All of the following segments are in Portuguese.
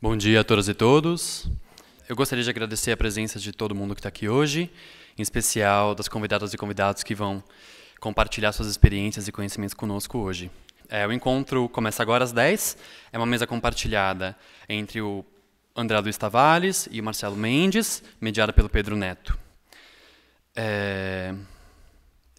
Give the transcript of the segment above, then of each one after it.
Bom dia a todas e todos. Eu gostaria de agradecer a presença de todo mundo que está aqui hoje, em especial das convidadas e convidados que vão compartilhar suas experiências e conhecimentos conosco hoje. É, o encontro começa agora às 10, é uma mesa compartilhada entre o André Luiz Tavares e o Marcelo Mendes, mediada pelo Pedro Neto. É...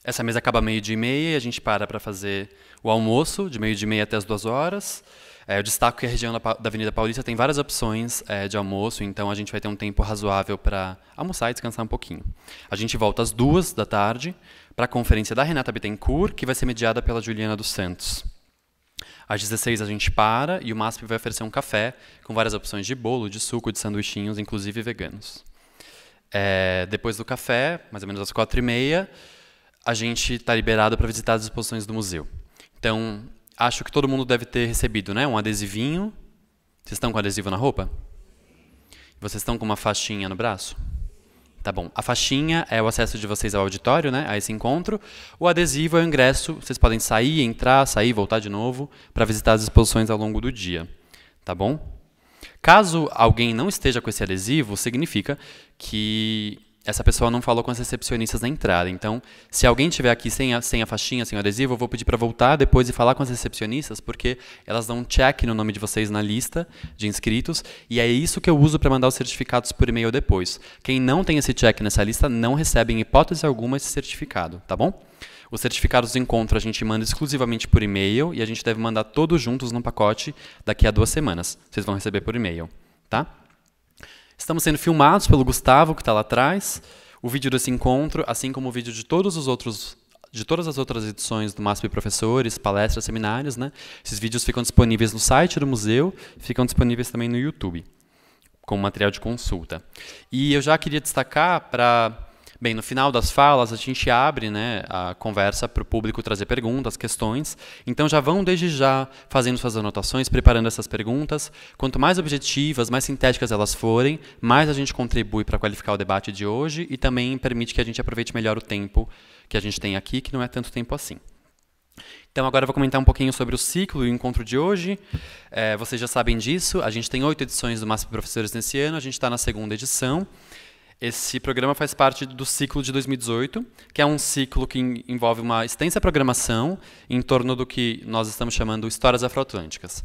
Essa mesa acaba meio-dia e meia, a gente para para fazer o almoço, de meio-dia e meia até as duas horas. É, eu destaco que a região da, da Avenida Paulista tem várias opções é, de almoço, então a gente vai ter um tempo razoável para almoçar e descansar um pouquinho. A gente volta às duas da tarde para a conferência da Renata Bittencourt, que vai ser mediada pela Juliana dos Santos. Às 16 a gente para e o MASP vai oferecer um café com várias opções de bolo, de suco, de sanduichinhos, inclusive veganos. É, depois do café, mais ou menos às quatro e meia, a gente está liberado para visitar as exposições do museu. Então, acho que todo mundo deve ter recebido, né? Um adesivinho. Vocês estão com adesivo na roupa? Vocês estão com uma faixinha no braço? Tá bom. A faixinha é o acesso de vocês ao auditório, né? A esse encontro. O adesivo é o ingresso. Vocês podem sair, entrar, sair, voltar de novo para visitar as exposições ao longo do dia. Tá bom? Caso alguém não esteja com esse adesivo, significa que essa pessoa não falou com as recepcionistas na entrada. Então, se alguém tiver aqui sem a, sem a faixinha, sem o adesivo, eu vou pedir para voltar depois e falar com as recepcionistas, porque elas dão um check no nome de vocês na lista de inscritos, e é isso que eu uso para mandar os certificados por e-mail depois. Quem não tem esse check nessa lista não recebe em hipótese alguma esse certificado, tá bom? Os certificados de encontro a gente manda exclusivamente por e-mail e a gente deve mandar todos juntos num pacote daqui a duas semanas. Vocês vão receber por e-mail, tá? Estamos sendo filmados pelo Gustavo, que está lá atrás. O vídeo desse encontro, assim como o vídeo de todos os outros de todas as outras edições do MASP Professores, palestras, seminários, né? Esses vídeos ficam disponíveis no site do museu, ficam disponíveis também no YouTube, como material de consulta. E eu já queria destacar para Bem, no final das falas, a gente abre né, a conversa para o público trazer perguntas, questões. Então, já vão desde já fazendo suas anotações, preparando essas perguntas. Quanto mais objetivas, mais sintéticas elas forem, mais a gente contribui para qualificar o debate de hoje e também permite que a gente aproveite melhor o tempo que a gente tem aqui, que não é tanto tempo assim. Então, agora eu vou comentar um pouquinho sobre o ciclo e o encontro de hoje. É, vocês já sabem disso, a gente tem oito edições do Máximo Professores nesse ano, a gente está na segunda edição. Esse programa faz parte do ciclo de 2018, que é um ciclo que envolve uma extensa programação em torno do que nós estamos chamando Histórias Afroatlânticas.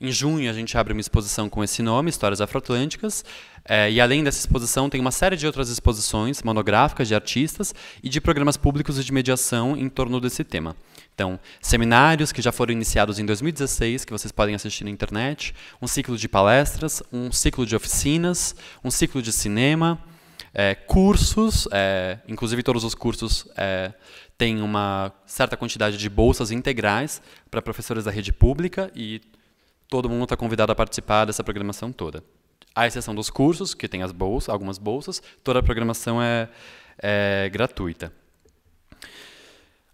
Em junho, a gente abre uma exposição com esse nome, Histórias Afroatlânticas, é, e além dessa exposição, tem uma série de outras exposições monográficas de artistas e de programas públicos e de mediação em torno desse tema. Então, seminários que já foram iniciados em 2016, que vocês podem assistir na internet, um ciclo de palestras, um ciclo de oficinas, um ciclo de cinema, é, cursos, é, inclusive todos os cursos é, têm uma certa quantidade de bolsas integrais para professores da rede pública e todo mundo está convidado a participar dessa programação toda. À exceção dos cursos, que tem as bolsas, algumas bolsas, toda a programação é, é gratuita.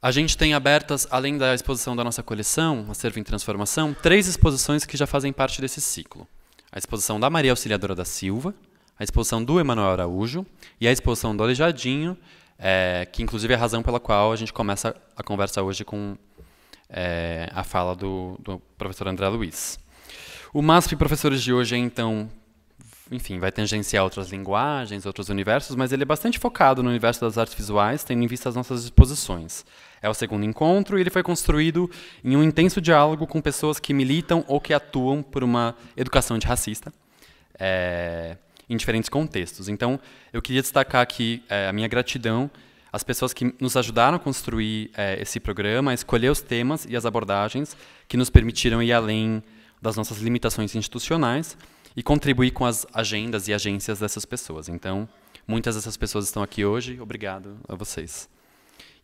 A gente tem abertas, além da exposição da nossa coleção, a Serva em Transformação, três exposições que já fazem parte desse ciclo. A exposição da Maria Auxiliadora da Silva, a exposição do Emanuel Araújo e a exposição do Alejadinho, é, que inclusive é a razão pela qual a gente começa a conversa hoje com é, a fala do, do, professor André Luiz. O MASP Professores de hoje é, então, enfim, vai tangenciar outras linguagens, outros universos, mas ele é bastante focado no universo das artes visuais, tendo em vista as nossas exposições. É o segundo encontro e ele foi construído em um intenso diálogo com pessoas que militam ou que atuam por uma educação antirracista. É, em diferentes contextos. Então, eu queria destacar aqui é, a minha gratidão às pessoas que nos ajudaram a construir é, esse programa, a escolher os temas e as abordagens que nos permitiram ir além das nossas limitações institucionais e contribuir com as agendas e agências dessas pessoas. Então, muitas dessas pessoas estão aqui hoje. Obrigado a vocês.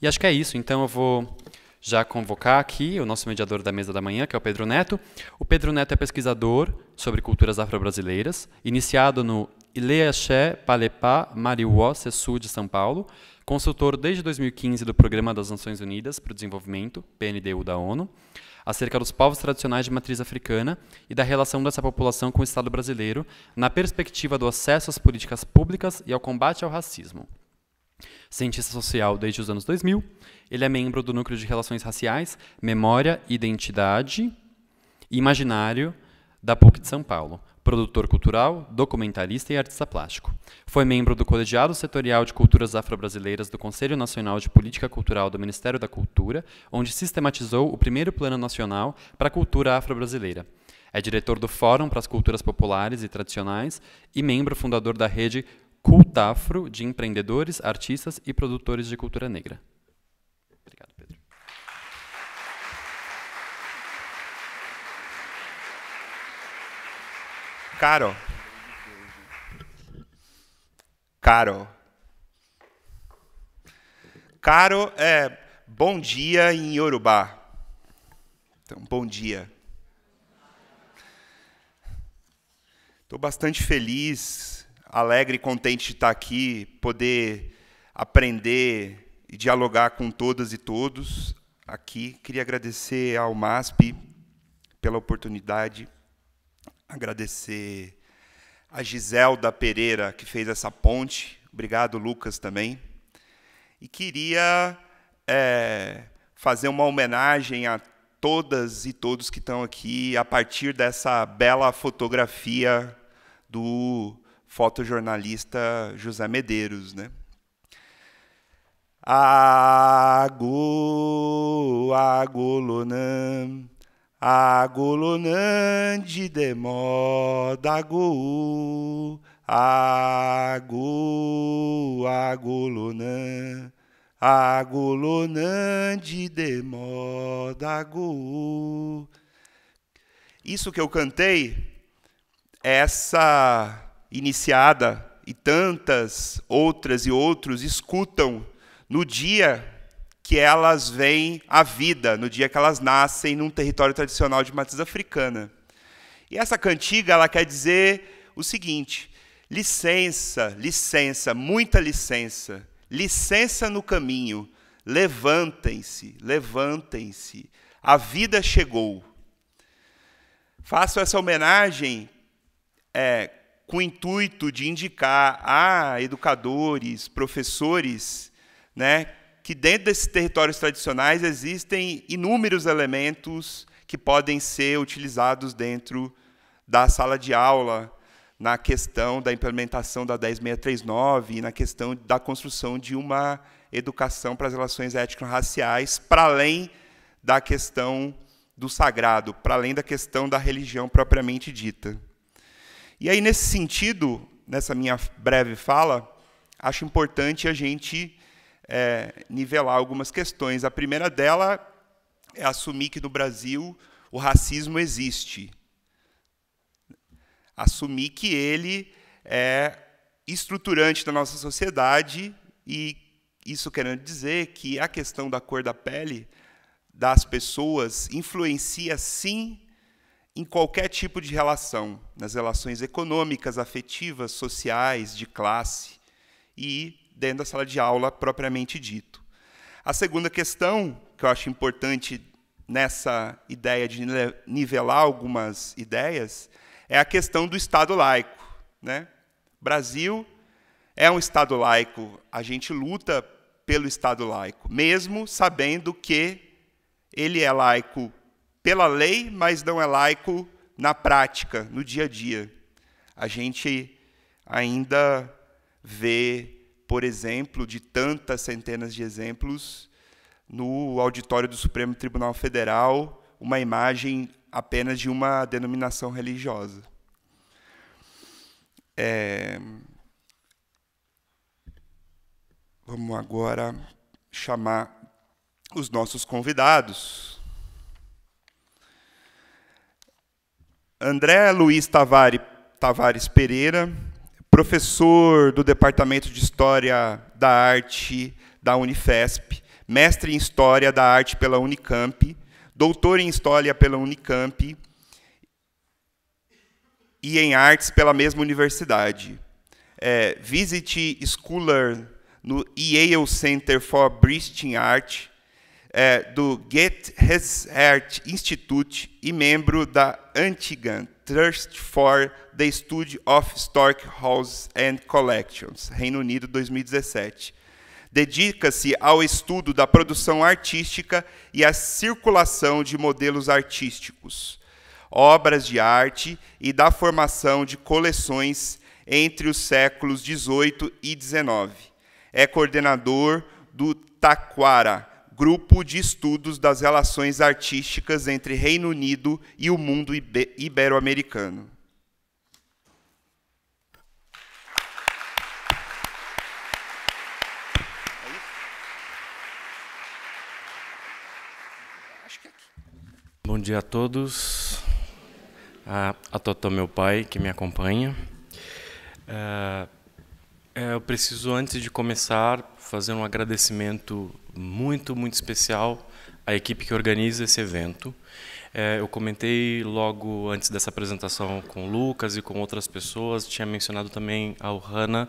E acho que é isso. Então, eu vou já convocar aqui o nosso mediador da mesa da manhã, que é o Pedro Neto. O Pedro Neto é pesquisador sobre culturas afro-brasileiras, iniciado no Ileaxé Palepá Mariuó Sessu de São Paulo, consultor desde 2015 do Programa das Nações Unidas para o Desenvolvimento, PNDU da ONU, acerca dos povos tradicionais de matriz africana e da relação dessa população com o Estado brasileiro, na perspectiva do acesso às políticas públicas e ao combate ao racismo. Cientista social desde os anos 2000, ele é membro do núcleo de relações raciais, memória, identidade e imaginário da PUC de São Paulo, produtor cultural, documentarista e artista plástico. Foi membro do Colegiado Setorial de Culturas Afro-Brasileiras do Conselho Nacional de Política Cultural do Ministério da Cultura, onde sistematizou o primeiro Plano Nacional para a Cultura Afro-Brasileira. É diretor do Fórum para as Culturas Populares e Tradicionais e membro fundador da rede Cultafro de empreendedores, artistas e produtores de cultura negra. Caro, caro, Caro é bom dia em Yorubá. Então, bom dia. Estou bastante feliz, alegre e contente de estar aqui, poder aprender e dialogar com todas e todos aqui. Queria agradecer ao MASP pela oportunidade agradecer a Giselda Pereira, que fez essa ponte. Obrigado, Lucas, também. E queria é, fazer uma homenagem a todas e todos que estão aqui a partir dessa bela fotografia do fotojornalista José Medeiros, né? Ago, agolonam, Agolonande demoda gou, agou, agolonã, de demoda gou. Isso que eu cantei, essa iniciada e tantas outras e outros escutam no dia que elas vêm a vida no dia que elas nascem num território tradicional de matriz africana. E essa cantiga ela quer dizer o seguinte: licença, licença, muita licença, licença no caminho, levantem-se, levantem-se, a vida chegou. Faço essa homenagem é, com o intuito de indicar a educadores, professores, né, que dentro desses territórios tradicionais existem inúmeros elementos que podem ser utilizados dentro da sala de aula, na questão da implementação da 10639 e na questão da construção de uma educação para as relações étnico-raciais, para além da questão do sagrado, para além da questão da religião propriamente dita. E aí, nesse sentido, nessa minha breve fala, acho importante a gente é, nivelar algumas questões. A primeira dela é assumir que no Brasil o racismo existe. Assumir que ele é estruturante da nossa sociedade e isso querendo dizer que a questão da cor da pele das pessoas influencia sim em qualquer tipo de relação, nas relações econômicas, afetivas, sociais, de classe. E dentro da sala de aula propriamente dito. A segunda questão que eu acho importante nessa ideia de nivelar algumas ideias é a questão do Estado laico. Né? Brasil é um Estado laico, a gente luta pelo Estado laico, mesmo sabendo que ele é laico pela lei, mas não é laico na prática, no dia a dia. A gente ainda vê por exemplo, de tantas centenas de exemplos, no auditório do Supremo Tribunal Federal, uma imagem apenas de uma denominação religiosa. É... Vamos agora chamar os nossos convidados. André Luiz Tavares Pereira, professor do Departamento de História da Arte da Unifesp, mestre em História da Arte pela Unicamp, doutor em História pela Unicamp e em Artes pela mesma universidade. É, visit scholar no Yale Center for British Art, é, do Goethe Research Institute e membro da Antigan Trust for the Study of Houses and Collections, Reino Unido 2017. Dedica-se ao estudo da produção artística e à circulação de modelos artísticos, obras de arte e da formação de coleções entre os séculos 18 e 19. É coordenador do Taquara, Grupo de Estudos das Relações Artísticas entre Reino Unido e o Mundo Ibero-Americano. Bom dia a todos, a, a Totó, meu pai, que me acompanha. É, é, eu preciso, antes de começar, fazer um agradecimento muito, muito especial à equipe que organiza esse evento. É, eu comentei logo antes dessa apresentação com o Lucas e com outras pessoas, tinha mencionado também ao Hanna.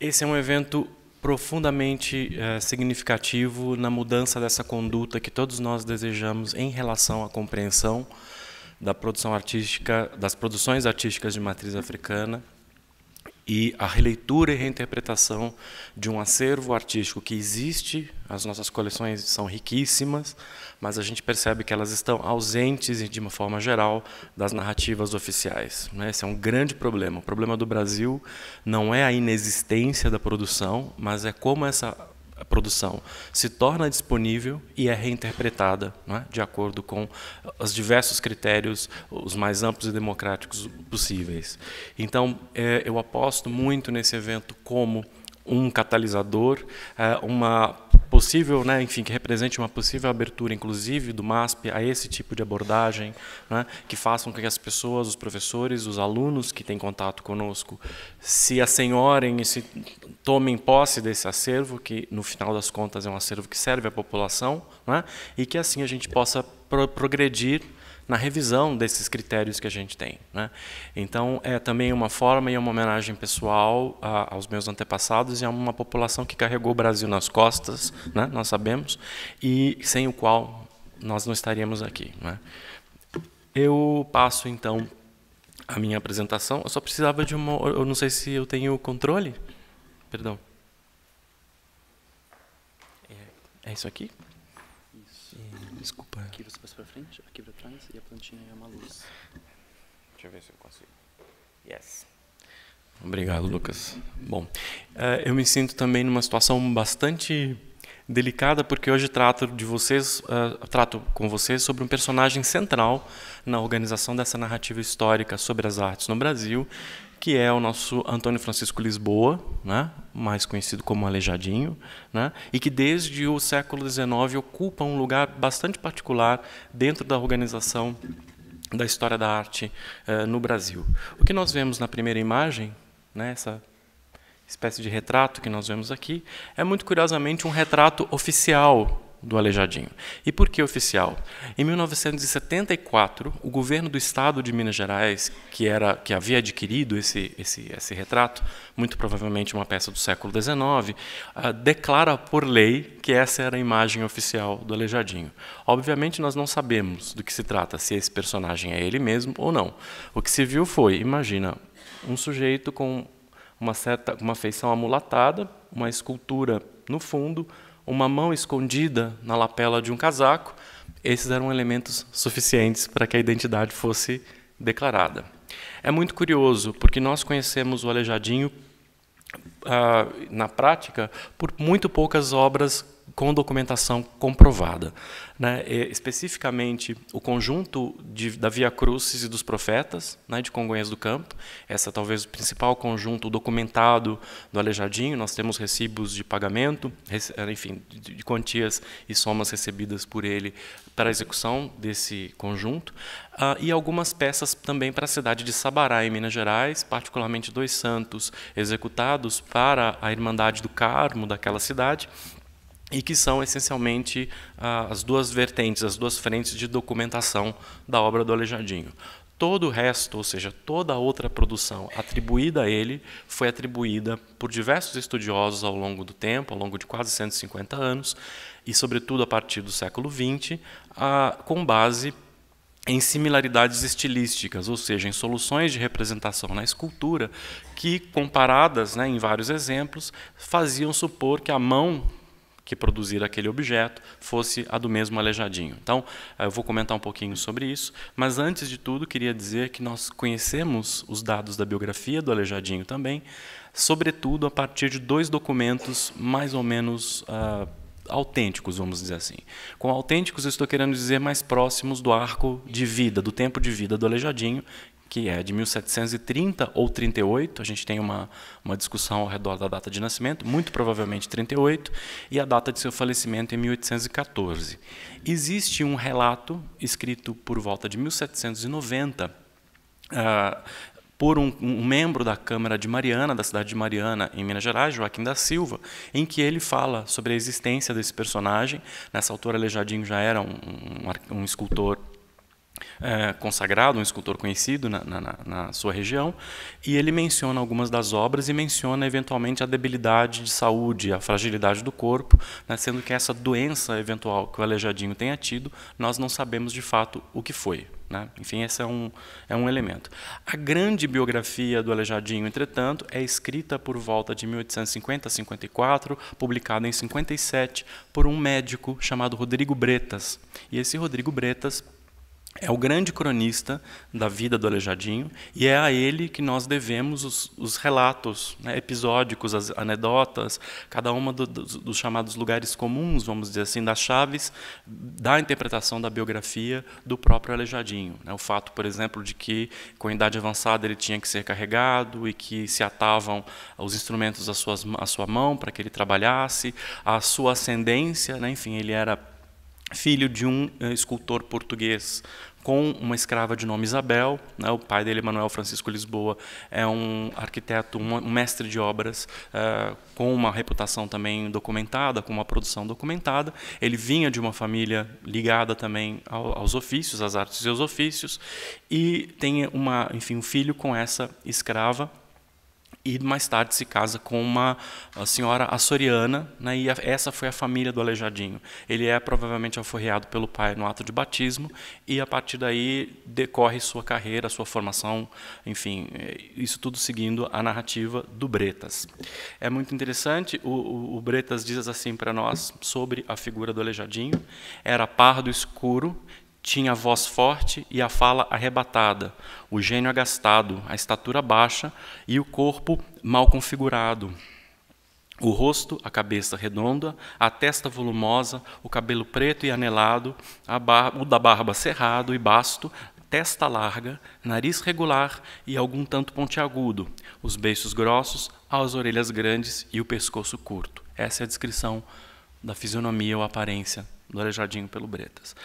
Esse é um evento profundamente é, significativo na mudança dessa conduta que todos nós desejamos em relação à compreensão da produção artística, das produções artísticas de matriz africana e a releitura e reinterpretação de um acervo artístico que existe, as nossas coleções são riquíssimas, mas a gente percebe que elas estão ausentes, de uma forma geral, das narrativas oficiais. Né? Esse é um grande problema. O problema do Brasil não é a inexistência da produção, mas é como essa produção se torna disponível e é reinterpretada é? de acordo com os diversos critérios, os mais amplos e democráticos possíveis. Então, é, eu aposto muito nesse evento como um catalisador, é, uma possível, né, enfim, que represente uma possível abertura, inclusive do MASP, a esse tipo de abordagem, né, que façam com que as pessoas, os professores, os alunos que têm contato conosco, se assenhorem e se tomem posse desse acervo, que no final das contas é um acervo que serve à população, né, e que assim a gente possa pro progredir na revisão desses critérios que a gente tem. Né? Então, é também uma forma e uma homenagem pessoal a, ah, aos meus antepassados e a uma população que carregou o Brasil nas costas, né? nós sabemos, e sem o qual nós não estaríamos aqui. Né? Eu passo, então, a minha apresentação. Eu só precisava de uma... Eu não sei se eu tenho controle. Perdão. É, é isso aqui? Desculpa. Aqui você passa pra frente, aqui pra trás e a plantinha é uma luz. Deixa eu ver se eu consigo. Yes. Obrigado, Lucas. Bom, eh, eu me sinto também numa situação bastante delicada porque hoje trato de vocês, eh, trato com vocês sobre um personagem central na organização dessa narrativa histórica sobre as artes no Brasil que é o nosso Antônio Francisco Lisboa, né? mais conhecido como Aleijadinho, né? e que desde o século XIX ocupa um lugar bastante particular dentro da organização da história da arte eh, no Brasil. O que nós vemos na primeira imagem, né, essa espécie de retrato que nós vemos aqui, é muito curiosamente um retrato oficial do Aleijadinho. E por que oficial? Em 1974, o governo do estado de Minas Gerais, que, era, que havia adquirido esse, esse, esse retrato, muito provavelmente uma peça do século XIX, uh, ah, declara por lei que essa era a imagem oficial do Aleijadinho. Obviamente, nós não sabemos do que se trata, se esse personagem é ele mesmo ou não. O que se viu foi, imagina, um sujeito com uma certa uma feição amulatada, uma escultura no fundo, uma mão escondida na lapela de um casaco, esses eram elementos suficientes para que a identidade fosse declarada. É muito curioso, porque nós conhecemos o Aleijadinho, ah, na prática, por muito poucas obras com documentação comprovada. Né? E, especificamente, o conjunto de, da Via Crucis e dos Profetas, né, de Congonhas do Campo, essa é talvez o principal conjunto documentado do Alejadinho, nós temos recibos de pagamento, eh, enfim, de, de, quantias e somas recebidas por ele para a execução desse conjunto, ah, e algumas peças também para a cidade de Sabará, em Minas Gerais, particularmente dois santos executados para a Irmandade do Carmo daquela cidade, e que são essencialmente ah, as duas vertentes, as duas frentes de documentação da obra do Alejandinho. Todo o resto, ou seja, toda a outra produção atribuída a ele, foi atribuída por diversos estudiosos ao longo do tempo, ao longo de quase 150 anos, e sobretudo a partir do século XX, com base em similaridades estilísticas, ou seja, em soluções de representação na escultura que, comparadas né, em vários exemplos, faziam supor que a mão que produzir aquele objeto fosse a do mesmo aleijadinho. Então, eh, eu vou comentar um pouquinho sobre isso, mas antes de tudo, queria dizer que nós conhecemos os dados da biografia do aleijadinho também, sobretudo a partir de dois documentos mais ou menos uh, autênticos, vamos dizer assim. Com autênticos, eu estou querendo dizer mais próximos do arco de vida, do tempo de vida do Aleijadinho, que é de 1730 ou 38, a gente tem uma, uma discussão ao redor da data de nascimento, muito provavelmente 38, e a data de seu falecimento em 1814. Existe um relato escrito por volta de 1790 uh, ah, por um, um, membro da Câmara de Mariana, da cidade de Mariana, em Minas Gerais, Joaquim da Silva, em que ele fala sobre a existência desse personagem. Nessa altura, Alejadinho já era um, um, um escultor é, consagrado, um escultor conhecido na, na, na, sua região, e ele menciona algumas das obras e menciona eventualmente a debilidade de saúde, a fragilidade do corpo, né, sendo que essa doença eventual que o Alejadinho tenha tido, nós não sabemos de fato o que foi. Né? Enfim, esse é um, é um elemento. A grande biografia do Alejadinho, entretanto, é escrita por volta de 1850 a 54, publicada em 57 por um médico chamado Rodrigo Bretas. E esse Rodrigo Bretas é o grande cronista da vida do Aleijadinho e é a ele que nós devemos os, os relatos né, episódicos, as anedotas, cada uma do, do, dos, chamados lugares comuns, vamos dizer assim, das chaves da interpretação da biografia do próprio Aleijadinho. Né, o fato, por exemplo, de que com idade avançada ele tinha que ser carregado e que se atavam os instrumentos à, suas, à sua mão para que ele trabalhasse, a sua ascendência, né, enfim, ele era filho de um eh, escultor português com uma escrava de nome Isabel. Né? O pai dele, Manuel Francisco Lisboa, é um arquiteto, um mestre de obras, uh, com uma reputação também documentada, com uma produção documentada. Ele vinha de uma família ligada também ao, aos ofícios, às artes e aos ofícios, e tem uma, enfim, um filho com essa escrava e mais tarde se casa com uma senhora açoriana, né, e essa foi a família do Aleijadinho. Ele é provavelmente alforreado pelo pai no ato de batismo, e a partir daí decorre sua carreira, sua formação, enfim, eh, isso tudo seguindo a narrativa do Bretas. É muito interessante, o, o, o Bretas diz assim para nós sobre a figura do Aleijadinho: era pardo escuro, tinha a voz forte e a fala arrebatada, o gênio agastado, a estatura baixa e o corpo mal configurado. O rosto, a cabeça redonda, a testa volumosa, o cabelo preto e anelado, o da barba cerrado e basto, testa larga, nariz regular e algum tanto pontiagudo, os beiços grossos, as orelhas grandes e o pescoço curto. Essa é a descrição da fisionomia ou aparência do Aleijadinho pelo Bretas.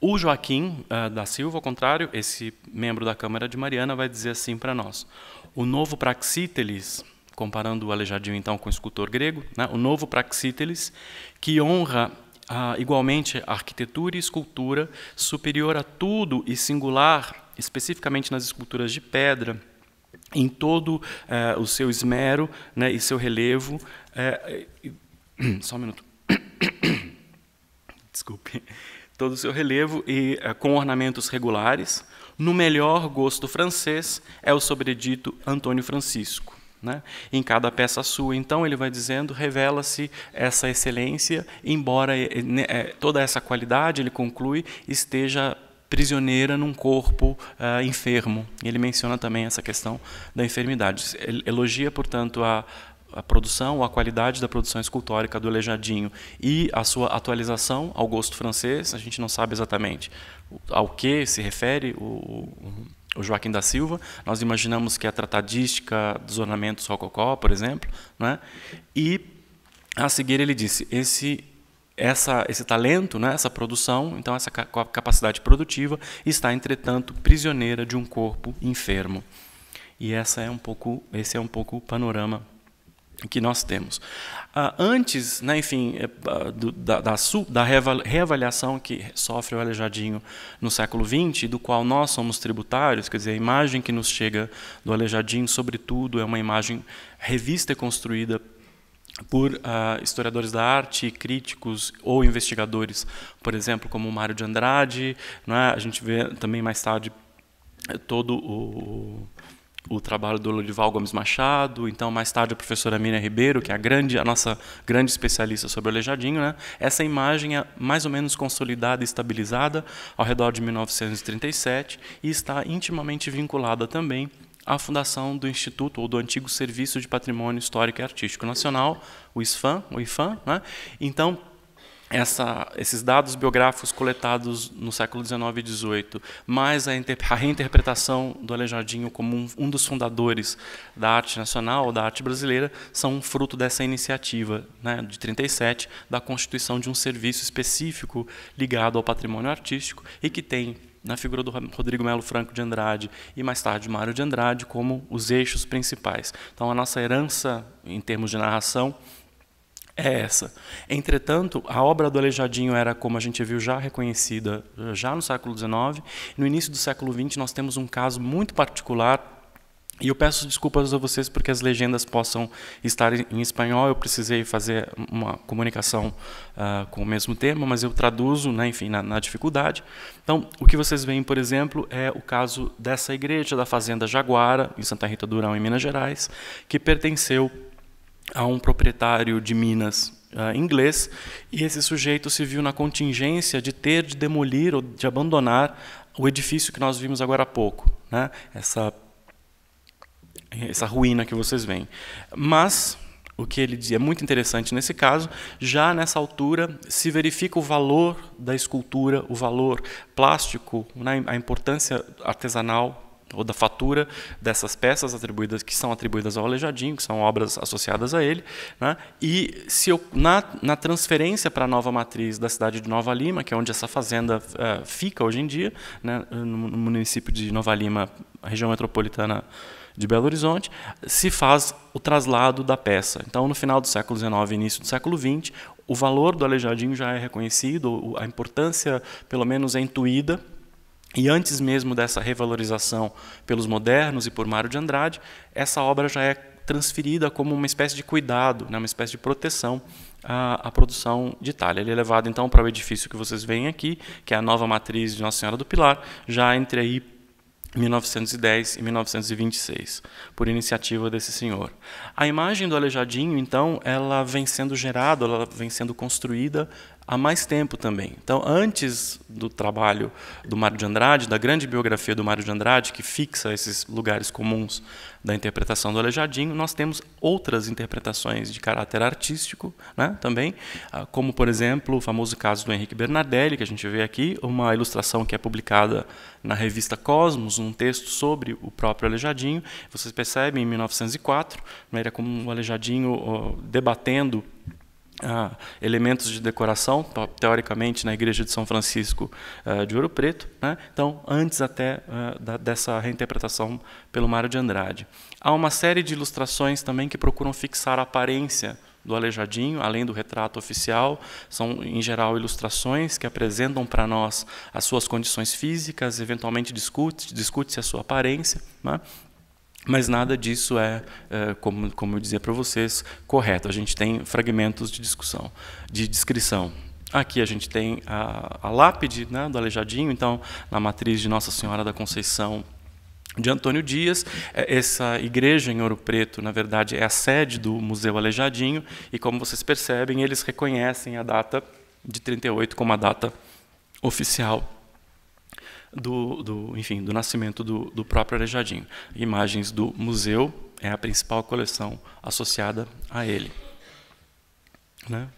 O Joaquim uh, da Silva, ao contrário, esse membro da Câmara de Mariana, vai dizer assim para nós. O novo Praxíteles, comparando o Alejadinho então com o escultor grego, né, o novo Praxíteles, que honra ah, igualmente arquitetura e escultura, superior a tudo e singular, especificamente nas esculturas de pedra, em todo eh, o seu esmero né, e seu relevo. Eh, e... só um minuto. Desculpe todo o seu relevo e eh, com ornamentos regulares. No melhor gosto francês é o sobredito Antônio Francisco. Né? Em cada peça sua, então ele vai dizendo, revela-se essa excelência, embora eh, eh, toda essa qualidade, ele conclui, esteja prisioneira num corpo uh, enfermo. Ele menciona também essa questão da enfermidade. Elogia, portanto, a, a produção, a qualidade da produção escultórica do Aleijadinho e a sua atualização ao gosto francês, a gente não sabe exatamente ao que se refere o, o Joaquim da Silva. Nós imaginamos que é a tratadística dos ornamentos rococó, por exemplo. Né? E, a seguir, ele disse, esse essa, esse talento, né, essa produção, então essa capacidade produtiva, está, entretanto, prisioneira de um corpo enfermo. E essa é um pouco, esse é um pouco o panorama que nós temos. Ah, antes, né, enfim, eh, ah, da, da, da, reavaliação que sofre o Aleijadinho no século XX, do qual nós somos tributários, quer dizer, a imagem que nos chega do Aleijadinho, sobretudo, é uma imagem revista e construída por uh, historiadores da arte, críticos ou investigadores, por exemplo, como o Mário de Andrade. Né, a gente vê também mais tarde eh, todo o o trabalho do Lorival Gomes Machado, então mais tarde a professora Miriam Ribeiro, que é a grande a nossa grande especialista sobre o Aleijadinho, né? Essa imagem é mais ou menos consolidada e estabilizada ao redor de 1937 e está intimamente vinculada também à fundação do Instituto ou do antigo Serviço de Patrimônio Histórico e Artístico Nacional, o ISFAM, o IFAM, né? Então, essa, esses dados biográficos coletados no século XIX e XVIII, mais a, a reinterpretação do Aleijadinho como um, um, dos fundadores da arte nacional, da arte brasileira, são fruto dessa iniciativa né, de 37, da constituição de um serviço específico ligado ao patrimônio artístico e que tem na figura do Rodrigo Melo Franco de Andrade e mais tarde Mário de Andrade como os eixos principais. Então a nossa herança em termos de narração é essa. Entretanto, a obra do Aleijadinho era, como a gente viu, já reconhecida eh, já no século XIX. No início do século XX, nós temos um caso muito particular. E eu peço desculpas a vocês porque as legendas possam estar em espanhol. Eu precisei fazer uma comunicação uh, com o mesmo tema, mas eu traduzo, né, enfim, na, na dificuldade. Então, o que vocês veem, por exemplo, é o caso dessa igreja da Fazenda Jaguara, em Santa Rita do Urão, em Minas Gerais, que pertenceu a um proprietário de minas uh, inglês, e esse sujeito se viu na contingência de ter de demolir ou de abandonar o edifício que nós vimos agora há pouco, né? essa, essa ruína que vocês veem. Mas, o que ele diz é muito interessante nesse caso, já nessa altura se verifica o valor da escultura, o valor plástico, né? a importância artesanal toda a fatura dessas peças atribuídas que são atribuídas ao Alejadinho, que são obras associadas a ele, né? e se eu, na, na transferência para a nova matriz da cidade de Nova Lima, que é onde essa fazenda uh, fica hoje em dia, né? no, no município de Nova Lima, região metropolitana de Belo Horizonte, se faz o traslado da peça. Então, no final do século XIX início do século XX, o valor do Alejadinho já é reconhecido, a importância, pelo menos, é intuída e antes mesmo dessa revalorização pelos modernos e por Mário de Andrade, essa obra já é transferida como uma espécie de cuidado, né, uma espécie de proteção à, à produção de Itália. Ele é levado então para o edifício que vocês veem aqui, que é a nova matriz de Nossa Senhora do Pilar, já entre aí 1910 e 1926, por iniciativa desse senhor. A imagem do Alejadinho, então, ela vem sendo gerada, ela vem sendo construída há mais tempo também. Então, antes do trabalho do Mário de Andrade, da grande biografia do Mário de Andrade, que fixa esses lugares comuns da interpretação do Alejadinho, nós temos outras interpretações de caráter artístico né, também, ah, como, por exemplo, o famoso caso do Henrique Bernadelli, que a gente vê aqui, uma ilustração que é publicada na revista Cosmos, um texto sobre o próprio Alejadinho. Vocês percebem, em 1904, era né, é como o Alejadinho debatendo ah, elementos de decoração, teoricamente, na Igreja de São Francisco ah, de Ouro Preto, né? então, antes até ah, da, dessa reinterpretação pelo Mário de Andrade. Há uma série de ilustrações também que procuram fixar a aparência do Aleijadinho, além do retrato oficial, são em geral ilustrações que apresentam para nós as suas condições físicas, eventualmente discute-se a sua aparência. Né? Mas nada disso é, é, como, como eu dizia para vocês, correto. A gente tem fragmentos de discussão, de descrição. Aqui a gente tem a, a lápide né, do Aleijadinho, então, na matriz de Nossa Senhora da Conceição de Antônio Dias. É, essa igreja em Ouro Preto, na verdade, é a sede do Museu Aleijadinho, e como vocês percebem, eles reconhecem a data de 38 como a data oficial do, do, enfim, do nascimento do, do próprio Arejadinho. Imagens do museu é a principal coleção associada a ele. Né?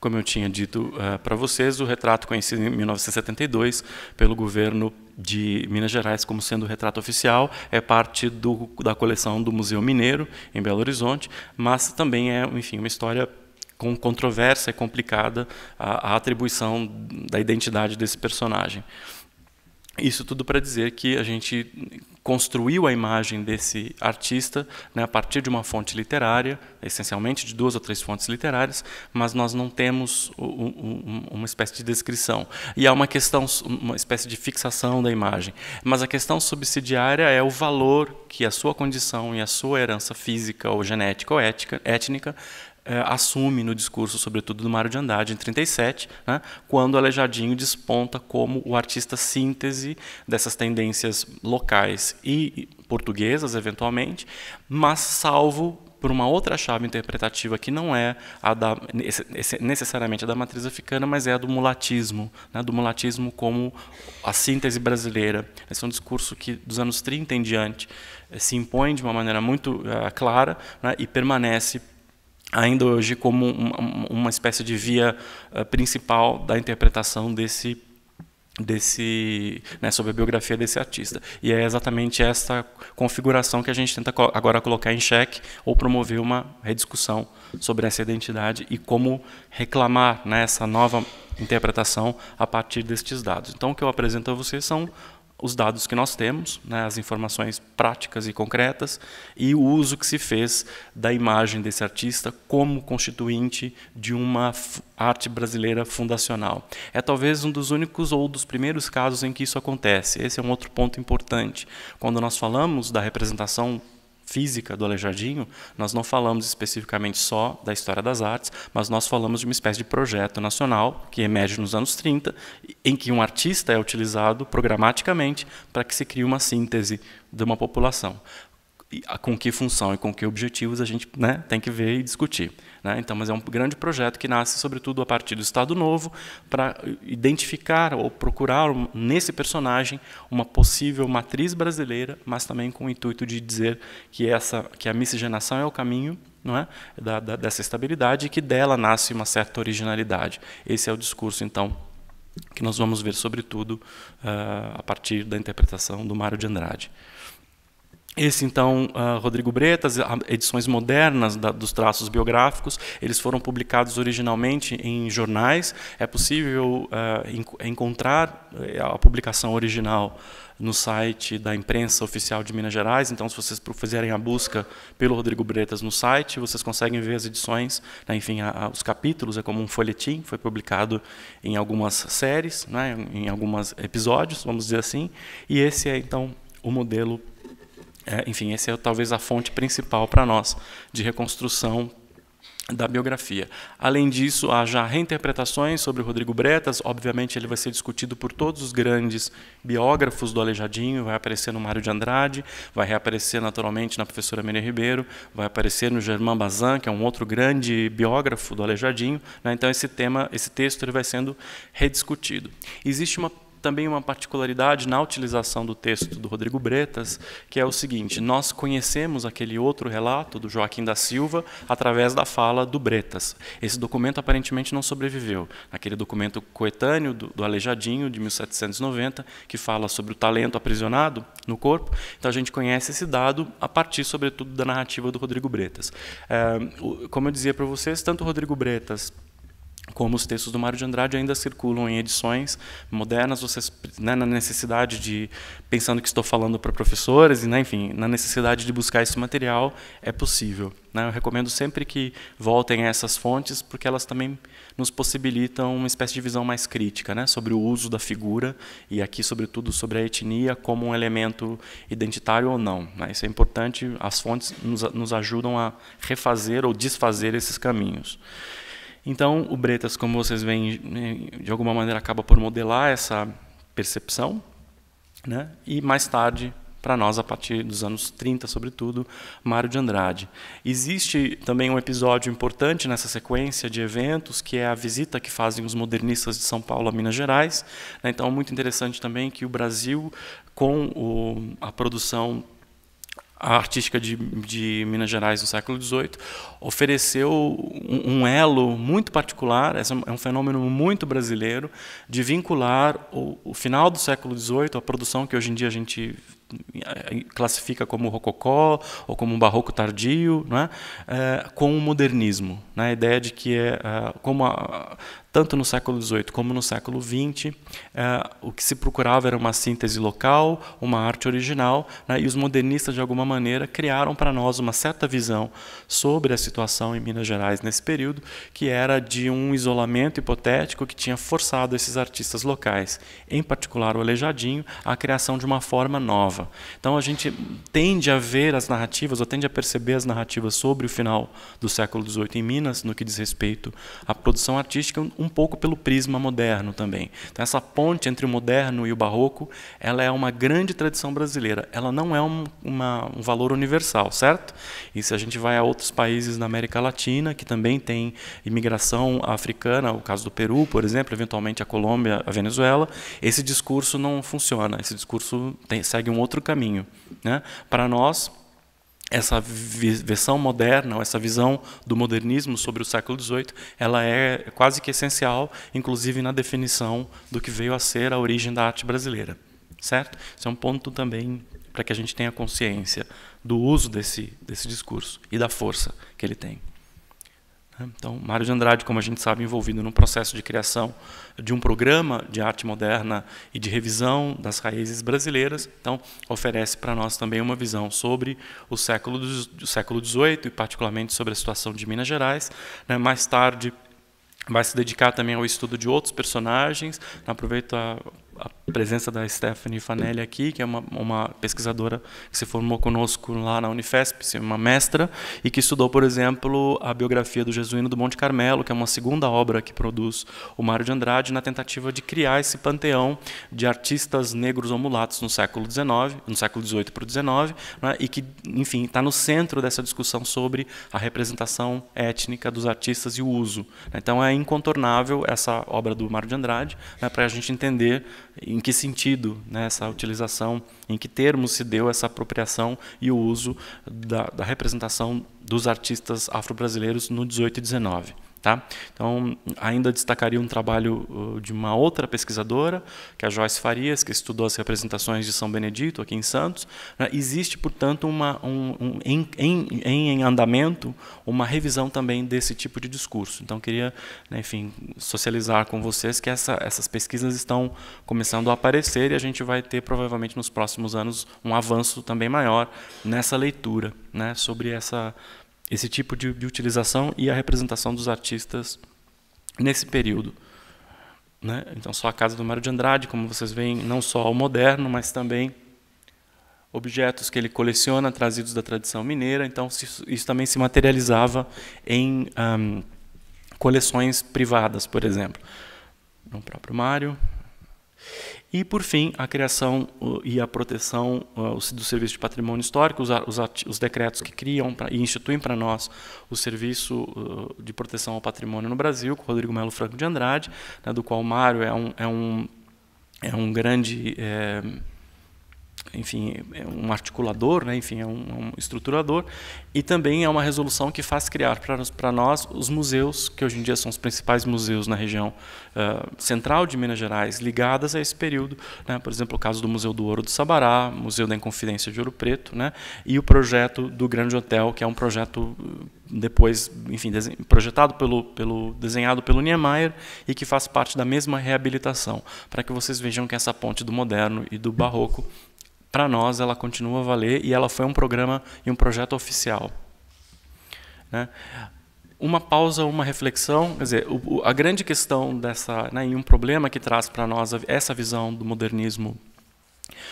Como eu tinha dito uh, eh, para vocês, o retrato conhecido em 1972 pelo governo de Minas Gerais como sendo o retrato oficial é parte do, da coleção do Museu Mineiro em Belo Horizonte, mas também é, enfim, uma história com controvérsia e complicada a, a atribuição da identidade desse personagem. Isso tudo para dizer que a gente construiu a imagem desse artista né, a partir de uma fonte literária, essencialmente de duas ou três fontes literárias, mas nós não temos o, o, uma espécie de descrição. E há uma questão, uma espécie de fixação da imagem. Mas a questão subsidiária é o valor que a sua condição e a sua herança física ou genética ou ética, étnica eh, assume no discurso, sobretudo do Mário de Andrade, em 37, né, quando Alejadinho desponta como o artista síntese dessas tendências locais e portuguesas, eventualmente, mas salvo por uma outra chave interpretativa que não é a da, necessariamente a da matriz africana, mas é a do mulatismo, né, do mulatismo como a síntese brasileira. Esse é um discurso que, dos anos 30 em diante, eh, se impõe de uma maneira muito uh, clara né, e permanece ainda hoje como uma, uma espécie de via uh, principal da interpretação desse desse né, sobre a biografia desse artista e é exatamente essa configuração que a gente tenta agora colocar em xeque ou promover uma rediscussão sobre essa identidade e como reclamar né, essa nova interpretação a partir destes dados então o que eu apresento a vocês são os dados que nós temos, né, as informações práticas e concretas, e o uso que se fez da imagem desse artista como constituinte de uma arte brasileira fundacional. É talvez um dos únicos ou dos primeiros casos em que isso acontece. Esse é um outro ponto importante. Quando nós falamos da representação física do Aleijadinho, nós não falamos especificamente só da história das artes, mas nós falamos de uma espécie de projeto nacional que emerge nos anos 30, em que um artista é utilizado programaticamente para que se crie uma síntese de uma população. E com que função e com que objetivos a gente né, tem que ver e discutir. Né? Então, mas é um grande projeto que nasce, sobretudo, a partir do Estado Novo, para identificar ou procurar nesse personagem uma possível matriz brasileira, mas também com o intuito de dizer que, essa, que a miscigenação é o caminho é? Da, da, dessa estabilidade e que dela nasce uma certa originalidade. Esse é o discurso, então, que nós vamos ver, sobretudo, uh, a partir da interpretação do Mário de Andrade. Esse, então, uh, Rodrigo Bretas, edições modernas da, dos traços biográficos, eles foram publicados originalmente em jornais. É possível uh, encontrar eh, a publicação original no site da imprensa oficial de Minas Gerais. Então, se vocês fizerem a busca pelo Rodrigo Bretas no site, vocês conseguem ver as edições, né, enfim, a, a, os capítulos, é como um folhetim, foi publicado em algumas séries, né, em alguns episódios, vamos dizer assim. E esse é, então, o modelo é, enfim, essa é talvez a fonte principal para nós de reconstrução da biografia. Além disso, há já reinterpretações sobre o Rodrigo Bretas, obviamente ele vai ser discutido por todos os grandes biógrafos do Alejadinho, vai aparecer no Mário de Andrade, vai reaparecer naturalmente na professora Miriam Ribeiro, vai aparecer no Germán Bazin, que é um outro grande biógrafo do Alejadinho, né? então esse tema, esse texto ele vai sendo rediscutido. Existe uma também uma particularidade na utilização do texto do Rodrigo Bretas, que é o seguinte: nós conhecemos aquele outro relato do Joaquim da Silva através da fala do Bretas. Esse documento aparentemente não sobreviveu. Aquele documento coetâneo do, do de 1790, que fala sobre o talento aprisionado no corpo. Então a gente conhece esse dado a partir, sobretudo, da narrativa do Rodrigo Bretas. É, como eu dizia para vocês, tanto o Rodrigo Bretas como os textos do Mário de Andrade ainda circulam em edições modernas, vocês, né, na necessidade de, pensando que estou falando para professores, e, né, enfim, na necessidade de buscar esse material, é possível. Né? Eu recomendo sempre que voltem a essas fontes, porque elas também nos possibilitam uma espécie de visão mais crítica né, sobre o uso da figura, e aqui, sobretudo, sobre a etnia como um elemento identitário ou não. Né? Isso é importante, as fontes nos, nos ajudam a refazer ou desfazer esses caminhos. Então, o Bretas, como vocês veem, de alguma maneira acaba por modelar essa percepção, né? e mais tarde, para nós, a partir dos anos 30, sobretudo, Mário de Andrade. Existe também um episódio importante nessa sequência de eventos, que é a visita que fazem os modernistas de São Paulo a Minas Gerais. Né? Então, muito interessante também que o Brasil, com o, a produção artística de, de, Minas Gerais no século XVIII ofereceu um, um, elo muito particular, esse é, é um fenômeno muito brasileiro, de vincular o, o final do século XVIII à produção que hoje em dia a gente classifica como rococó ou como um barroco tardio, né? é, com o modernismo, né? a ideia de que é, é como a, tanto no século XVIII como no século XX, é, o que se procurava era uma síntese local, uma arte original, né, e os modernistas, de alguma maneira, criaram para nós uma certa visão sobre a situação em Minas Gerais nesse período, que era de um isolamento hipotético que tinha forçado esses artistas locais, em particular o Alejadinho, à criação de uma forma nova. Então a gente tende a ver as narrativas, ou tende a perceber as narrativas sobre o final do século XVIII em Minas, no que diz respeito à produção artística, um pouco pelo prisma moderno também. Então essa ponte entre o moderno e o barroco, ela é uma grande tradição brasileira. Ela não é um, uma, um valor universal, certo? E se a gente vai a outros países da América Latina, que também tem imigração africana, o caso do Peru, por exemplo, eventualmente a Colômbia, a Venezuela, esse discurso não funciona. Esse discurso tem, segue um outro caminho. Né? Para nós, essa versão moderna, essa visão do modernismo sobre o século XVIII, ela é quase que essencial, inclusive na definição do que veio a ser a origem da arte brasileira, certo? Isso é um ponto também para que a gente tenha consciência do uso desse, desse discurso e da força que ele tem. Né? Então, Mário de Andrade, como a gente sabe, envolvido num processo de criação de um programa de arte moderna e de revisão das raízes brasileiras, então oferece para nós também uma visão sobre o século do século XVIII e particularmente sobre a situação de Minas Gerais. Né? Mais tarde, vai se dedicar também ao estudo de outros personagens. Né? Aproveito a, a presença da Stephanie Fanelli aqui, que é uma, uma, pesquisadora que se formou conosco lá na Unifesp, uma mestra, e que estudou, por exemplo, a biografia do Jesuíno do Monte Carmelo, que é uma segunda obra que produz o Mário de Andrade, na tentativa de criar esse panteão de artistas negros ou mulatos no século XIX, no século XVIII para o XIX, né, e que, enfim, está no centro dessa discussão sobre a representação étnica dos artistas e o uso. Então, é incontornável essa obra do Mário de Andrade né, para a gente entender em que sentido né, essa utilização, em que termos se deu essa apropriação e o uso da, da representação dos artistas afro-brasileiros no 18 e 19. Tá? Então, ainda destacaria um trabalho uh, de uma outra pesquisadora, que é a Joyce Farias, que estudou as representações de São Benedito aqui em Santos. Né? Existe, portanto, uma, um, um, em, em, em, andamento uma revisão também desse tipo de discurso. Então, queria, né, enfim, socializar com vocês que essa, essas pesquisas estão começando a aparecer e a gente vai ter, provavelmente, nos próximos anos, um avanço também maior nessa leitura né, sobre essa esse tipo de, de utilização e a representação dos artistas nesse período. Né? Então, só a casa do Mário de Andrade, como vocês veem, não só o moderno, mas também objetos que ele coleciona trazidos da tradição mineira. Então, isso também se materializava em um, coleções privadas, por exemplo. No próprio Mário. E, por fim, a criação e a proteção do Serviço de Patrimônio Histórico, os, decretos que criam e instituem para nós o Serviço de Proteção ao Patrimônio no Brasil, com Rodrigo Melo Franco de Andrade, né, do qual o Mário é um, é um, é um grande. É, enfim, é um articulador, né? enfim, é um, é um, estruturador, e também é uma resolução que faz criar para nós os museus, que hoje em dia são os principais museus na região uh, central de Minas Gerais, ligadas a esse período. Né? Por exemplo, o caso do Museu do Ouro do Sabará, Museu da Inconfidência de Ouro Preto, né? e o projeto do Grande Hotel, que é um projeto depois, enfim, projetado pelo, pelo desenhado pelo Niemeyer e que faz parte da mesma reabilitação, para que vocês vejam que essa ponte do moderno e do barroco para nós ela continua a valer e ela foi um programa e um projeto oficial. Né? Uma pausa, uma reflexão, quer dizer, o, a grande questão dessa, né, e um problema que traz para nós essa visão do modernismo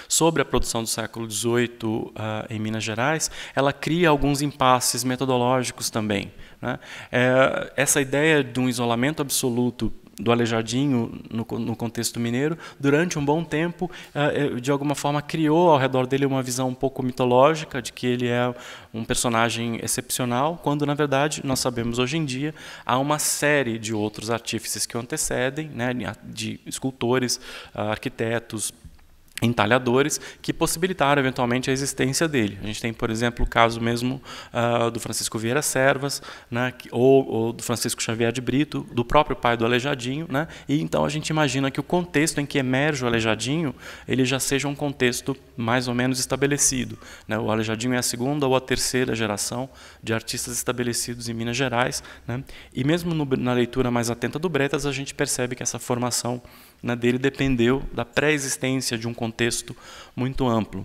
sobre a produção do século XVIII uh, ah, em Minas Gerais, ela cria alguns impasses metodológicos também. Né? É, essa ideia de um isolamento absoluto do Aleijadinho no, no, contexto mineiro, durante um bom tempo, eh, eh, de alguma forma criou ao redor dele uma visão um pouco mitológica de que ele é um personagem excepcional, quando na verdade nós sabemos hoje em dia há uma série de outros artífices que o antecedem, né, de escultores, ah, arquitetos, entalhadores que possibilitaram eventualmente a existência dele. A gente tem, por exemplo, o caso mesmo uh, do Francisco Vieira Servas, né, ou, ou, do Francisco Xavier de Brito, do próprio pai do Alejadinho, né, e então a gente imagina que o contexto em que emerge o Alejadinho, ele já seja um contexto mais ou menos estabelecido. Né, o Alejadinho é a segunda ou a terceira geração de artistas estabelecidos em Minas Gerais, né, e mesmo no, na leitura mais atenta do Bretas, a gente percebe que essa formação na né, dele dependeu da pré-existência de um contexto muito amplo.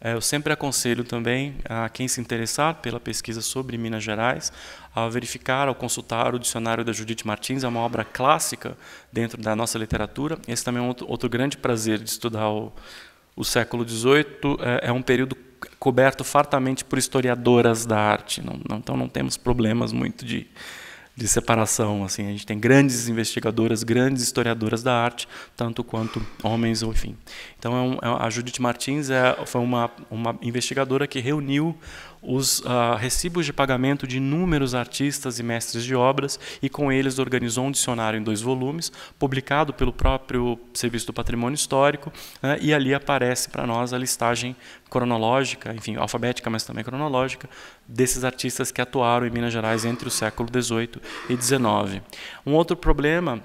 É, eu sempre aconselho também a quem se interessar pela pesquisa sobre Minas Gerais a verificar, ao consultar o dicionário da Judith Martins, é uma obra clássica dentro da nossa literatura. Esse também é um outro, grande prazer de estudar o, o século XVIII. É, é, um período coberto fartamente por historiadoras da arte, não, não, então não temos problemas muito de de separação. Assim, a gente tem grandes investigadoras, grandes historiadoras da arte, tanto quanto homens, enfim. Então, é é a Judith Martins é, foi uma, uma investigadora que reuniu os uh, recibos de pagamento de inúmeros artistas e mestres de obras e com eles organizou um dicionário em dois volumes, publicado pelo próprio Serviço do Patrimônio Histórico, né, e ali aparece para nós a listagem cronológica, enfim, alfabética, mas também cronológica, desses artistas que atuaram em Minas Gerais entre o século XVIII e XIX. Um outro problema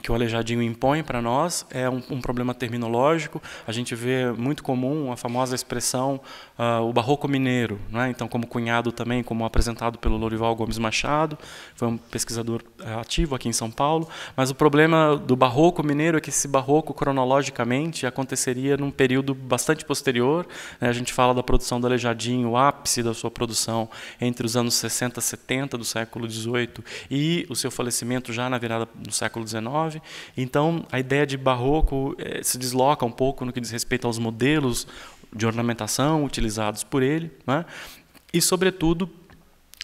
que o Aleijadinho impõe para nós é um, um, problema terminológico. A gente vê muito comum a famosa expressão uh, o barroco mineiro, né? então como cunhado também, como apresentado pelo Lorival Gomes Machado, foi um pesquisador eh, ativo aqui em São Paulo. Mas o problema do barroco mineiro é que esse barroco cronologicamente aconteceria num período bastante posterior. Né? A gente fala da produção do Aleijadinho, o ápice da sua produção entre os anos 60 e 70 do século XVIII e o seu falecimento já na virada do século XIX então, a ideia de barroco eh, se desloca um pouco no que diz respeito aos modelos de ornamentação utilizados por ele, né? e, sobretudo,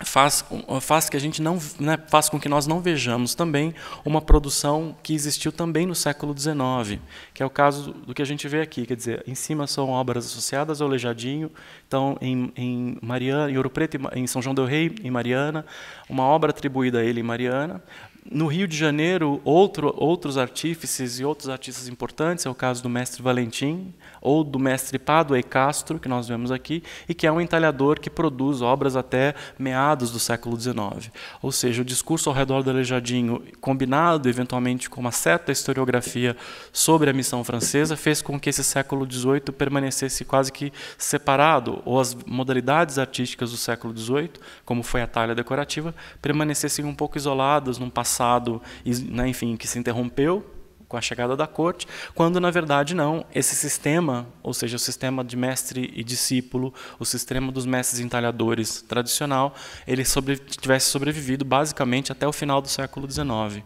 faz, faz que a gente não né, faz com que nós não vejamos também uma produção que existiu também no século XIX, que é o caso do que a gente vê aqui, quer dizer, em cima são obras associadas ao Lejadinho, então em, em Mariana, em Ouro Preto, em São João del Rei, em Mariana, uma obra atribuída a ele em Mariana, no Rio de Janeiro, outro, outros artífices e outros artistas importantes, é o caso do mestre Valentim, ou do mestre Pádua e Castro, que nós vemos aqui, e que é um entalhador que produz obras até meados do século XIX. Ou seja, o discurso ao redor do Aleijadinho, combinado eventualmente com uma certa historiografia sobre a missão francesa, fez com que esse século XVIII permanecesse quase que separado, ou as modalidades artísticas do século XVIII, como foi a talha decorativa, permanecessem um pouco isoladas num passado, né, enfim, que se interrompeu com a chegada da corte, quando na verdade não. Esse sistema, ou seja, o sistema de mestre e discípulo, o sistema dos mestres entalhadores tradicional, ele sobre, tivesse sobrevivido basicamente até o final do século XIX.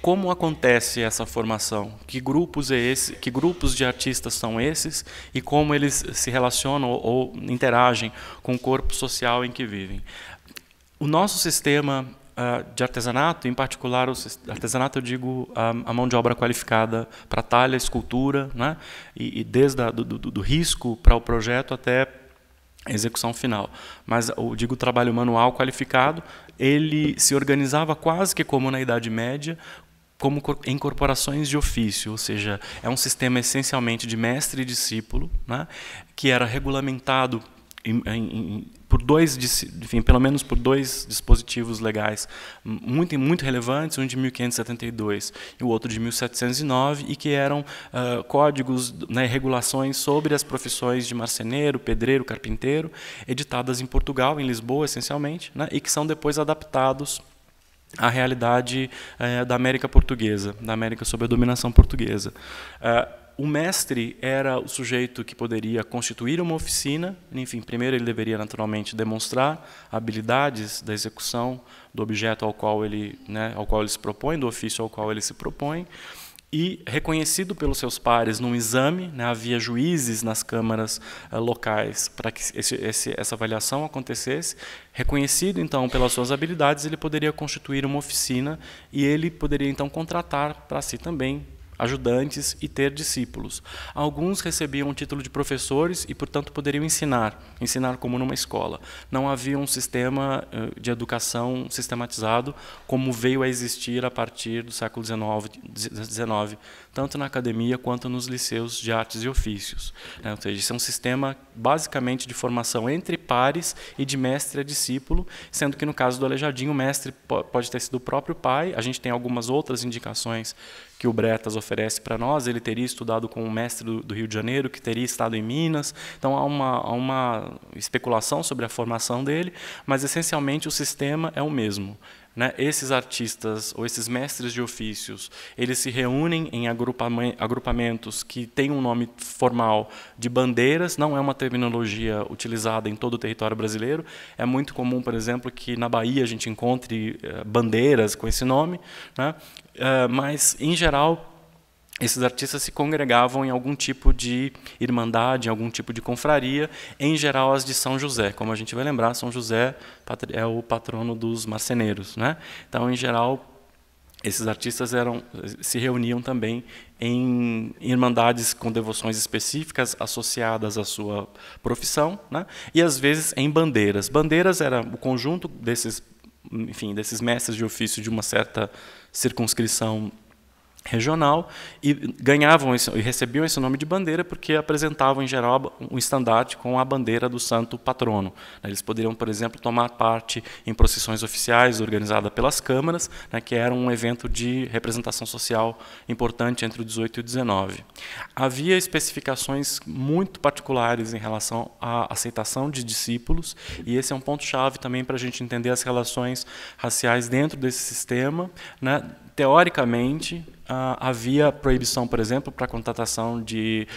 Como acontece essa formação? Que grupos é esse? Que grupos de artistas são esses? E como eles se relacionam ou interagem com o corpo social em que vivem? O nosso sistema ah, de artesanato, em particular, o artesanato eu digo a, mão de obra qualificada para talha, escultura, né? e, e desde a, do, do, do risco para o projeto até a execução final. Mas eu digo trabalho manual qualificado, ele se organizava quase que como na Idade Média, como em corporações de ofício, ou seja, é um sistema essencialmente de mestre e discípulo, né? que era regulamentado em, em, por dois, enfim, pelo menos por dois dispositivos legais muito muito relevantes, um de 1572 e o outro de 1709, e que eram uh, códigos, né, regulações sobre as profissões de marceneiro, pedreiro, carpinteiro, editadas em Portugal, em Lisboa, essencialmente, né, e que são depois adaptados à realidade eh, da América portuguesa, da América sob a dominação portuguesa. Uh, o mestre era o sujeito que poderia constituir uma oficina, enfim, primeiro ele deveria naturalmente demonstrar habilidades da execução do objeto ao qual ele, né, ao qual ele se propõe, do ofício ao qual ele se propõe, e reconhecido pelos seus pares num exame, né, havia juízes nas câmaras uh, locais para que esse, esse, essa avaliação acontecesse. Reconhecido então pelas suas habilidades, ele poderia constituir uma oficina e ele poderia então contratar para si também ajudantes e ter discípulos. Alguns recebiam o título de professores e, portanto, poderiam ensinar, ensinar como numa escola. Não havia um sistema eh, de educação sistematizado como veio a existir a partir do século XIX, tanto na academia quanto nos liceus de artes e ofícios. Né? Ou seja, isso é um sistema basicamente de formação entre pares e de mestre a discípulo, sendo que no caso do Alejadinho, o mestre pode ter sido o próprio pai. A gente tem algumas outras indicações que o Bretas oferece para nós. Ele teria estudado com um mestre do, do, Rio de Janeiro, que teria estado em Minas. Então há uma, há uma especulação sobre a formação dele, mas essencialmente o sistema é o mesmo. Né? Esses artistas ou esses mestres de ofícios, eles se reúnem em agrupamentos que têm um nome formal de bandeiras, não é uma terminologia utilizada em todo o território brasileiro. É muito comum, por exemplo, que na Bahia a gente encontre eh, bandeiras com esse nome, né? Eh, mas, em geral, esses artistas se congregavam em algum tipo de irmandade, em algum tipo de confraria, em geral as de São José. Como a gente vai lembrar, São José é o patrono dos marceneiros. Né? Então, em geral, esses artistas eram, se reuniam também em irmandades com devoções específicas associadas à sua profissão, né? e às vezes em bandeiras. Bandeiras era o conjunto desses, enfim, desses mestres de ofício de uma certa circunscrição regional e ganhavam esse, e recebiam esse nome de bandeira porque apresentavam em geral um estandarte com a bandeira do santo patrono. Né? Eles poderiam, por exemplo, tomar parte em procissões oficiais organizadas pelas câmaras, né, que era um evento de representação social importante entre o 18 e o 19. Havia especificações muito particulares em relação à aceitação de discípulos e esse é um ponto chave também para a gente entender as relações raciais dentro desse sistema. Né? Teoricamente Uh, havia proibição, por exemplo, para a contratação de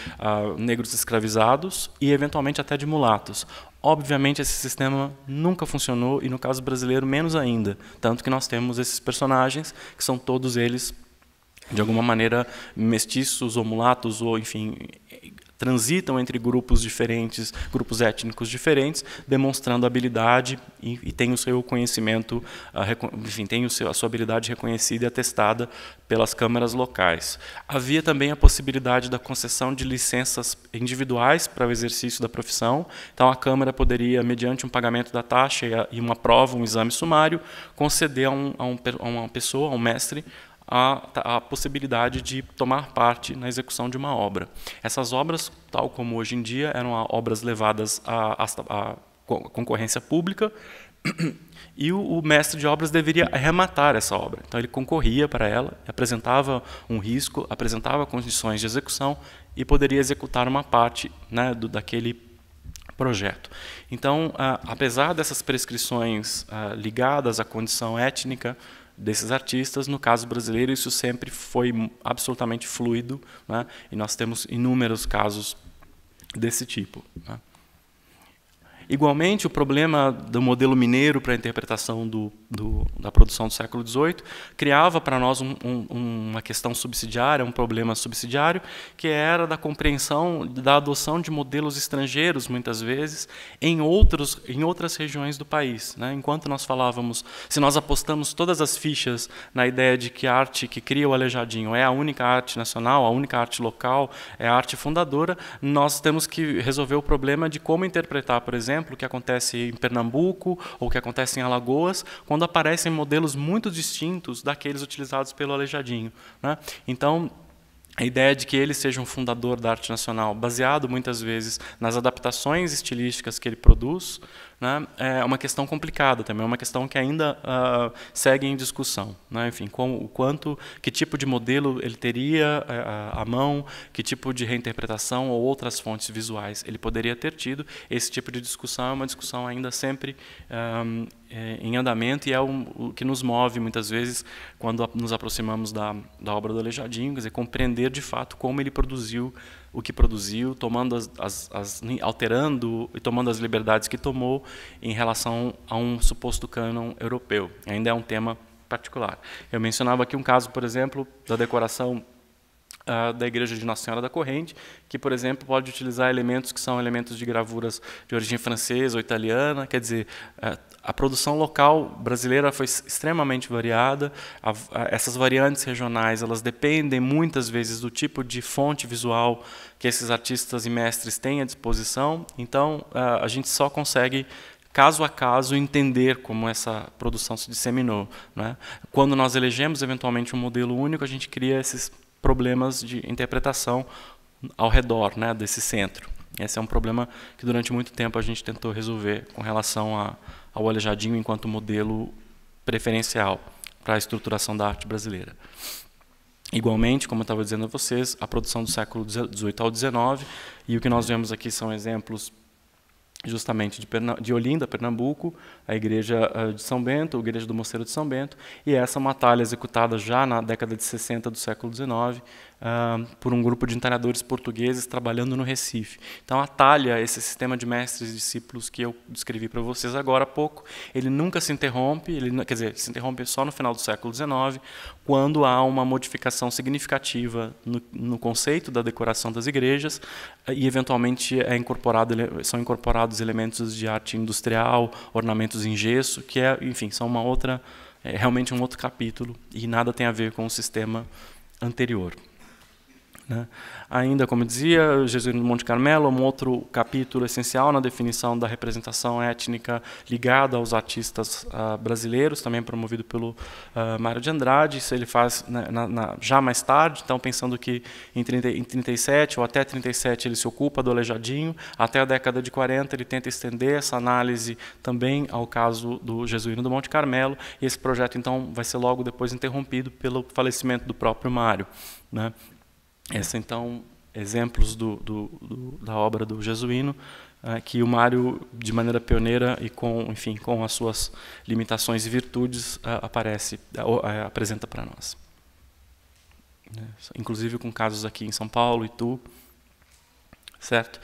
uh, negros escravizados e, eventualmente, até de mulatos. Obviamente, esse sistema nunca funcionou e, no caso brasileiro, menos ainda. Tanto que nós temos esses personagens, que são todos eles, de alguma maneira, mestiços ou mulatos, ou, enfim, transitam entre grupos diferentes, grupos étnicos diferentes, demonstrando habilidade e, e tem o seu conhecimento, enfim, tem o seu, a sua habilidade reconhecida e atestada pelas câmaras locais. Havia também a possibilidade da concessão de licenças individuais para o exercício da profissão, então a Câmara poderia, mediante um pagamento da taxa e uma prova, um exame sumário, conceder a, um, a, um, a uma pessoa, a um mestre, a, a, possibilidade de tomar parte na execução de uma obra. Essas obras, tal como hoje em dia, eram obras levadas à, concorrência pública, e o, o, mestre de obras deveria arrematar essa obra. Então ele concorria para ela, apresentava um risco, apresentava condições de execução e poderia executar uma parte né, do, daquele projeto. Então, ah, apesar dessas prescrições ah, ligadas à condição étnica, desses artistas. No caso brasileiro, isso sempre foi absolutamente fluido, né? e nós temos inúmeros casos desse tipo. Né? Igualmente, o problema do modelo mineiro para a interpretação do, do, da produção do século XVIII criava para nós um, um, uma questão subsidiária, um problema subsidiário, que era da compreensão da adoção de modelos estrangeiros, muitas vezes, em, outros, em outras regiões do país. Né? Enquanto nós falávamos, se nós apostamos todas as fichas na ideia de que a arte que cria o Alejadinho é a única arte nacional, a única arte local, é a arte fundadora, nós temos que resolver o problema de como interpretar, por exemplo, exemplo, que acontece em Pernambuco ou que acontece em Alagoas, quando aparecem modelos muito distintos daqueles utilizados pelo Alejadinho. Né? Então, a ideia é de que ele seja um fundador da arte nacional, baseado muitas vezes nas adaptações estilísticas que ele produz, né, é uma questão complicada também, é uma questão que ainda uh, segue em discussão. Né? Enfim, com, o quanto, que tipo de modelo ele teria à é, mão, que tipo de reinterpretação ou outras fontes visuais ele poderia ter tido. Esse tipo de discussão é uma discussão ainda sempre um, ah, é, em andamento e é o, que nos move muitas vezes quando nos aproximamos da, da obra do Aleijadinho, quer dizer, compreender de fato como ele produziu o que produziu, tomando as, as, as, alterando e tomando as liberdades que tomou em relação a um suposto cânon europeu. Ainda é um tema particular. Eu mencionava aqui um caso, por exemplo, da decoração uh, da Igreja de Nossa Senhora da Corrente, que, por exemplo, pode utilizar elementos que são elementos de gravuras de origem francesa ou italiana, quer dizer, uh, a produção local brasileira foi extremamente variada. A, a, essas variantes regionais elas dependem muitas vezes do tipo de fonte visual que esses artistas e mestres têm à disposição. Então, a, a gente só consegue caso a caso entender como essa produção se disseminou. Né? Quando nós elegemos eventualmente um modelo único, a gente cria esses problemas de interpretação ao redor né, desse centro. Esse é um problema que durante muito tempo a gente tentou resolver com relação a ao Alejadinho enquanto modelo preferencial para a estruturação da arte brasileira. Igualmente, como eu estava dizendo a vocês, a produção do século XVIII ao XIX, e o que nós vemos aqui são exemplos justamente de, de Olinda, Pernambuco, a igreja eh, de São Bento, a igreja do Mosteiro de São Bento, e essa é uma talha executada já na década de 60 do século XIX, uh, por um grupo de entalhadores portugueses trabalhando no Recife. Então, atalha esse sistema de mestres e discípulos que eu descrevi para vocês agora há pouco. Ele nunca se interrompe, ele, quer dizer, se interrompe só no final do século XIX, quando há uma modificação significativa no, no conceito da decoração das igrejas e, eventualmente, é incorporado, são incorporados elementos de arte industrial, ornamentos em gesso, que, é, enfim, são uma outra é realmente um outro capítulo e nada tem a ver com o sistema anterior. Né? Ainda, como dizia, Jesus do Monte Carmelo, um outro capítulo essencial na definição da representação étnica ligada aos artistas uh, brasileiros, também promovido pelo uh, Mário de Andrade. Isso ele faz na, né, na, na, já mais tarde, então pensando que em, 30, em 37 ou até 37 ele se ocupa do Alejadinho, até a década de 40 ele tenta estender essa análise também ao caso do Jesuíno do Monte Carmelo, e esse projeto então vai ser logo depois interrompido pelo falecimento do próprio Mário. Né? Esses, então, exemplos do, do, do, da obra do Jesuíno, uh, que o Mário, de maneira pioneira e com, enfim, com as suas limitações e virtudes, uh, aparece, uh, apresenta para nós. Né, inclusive com casos aqui em São Paulo, Tu, certo?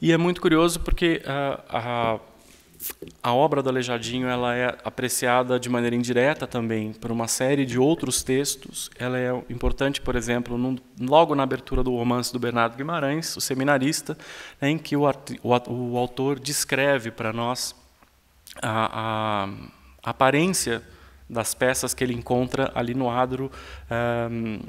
E é muito curioso porque a a obra do Aleijadinho ela é apreciada de maneira indireta também por uma série de outros textos. Ela é importante, por exemplo, num, logo na abertura do romance do Bernardo Guimarães, O Seminarista, né, em que o, o, o autor descreve para nós a, a, aparência das peças que ele encontra ali no adro. Um,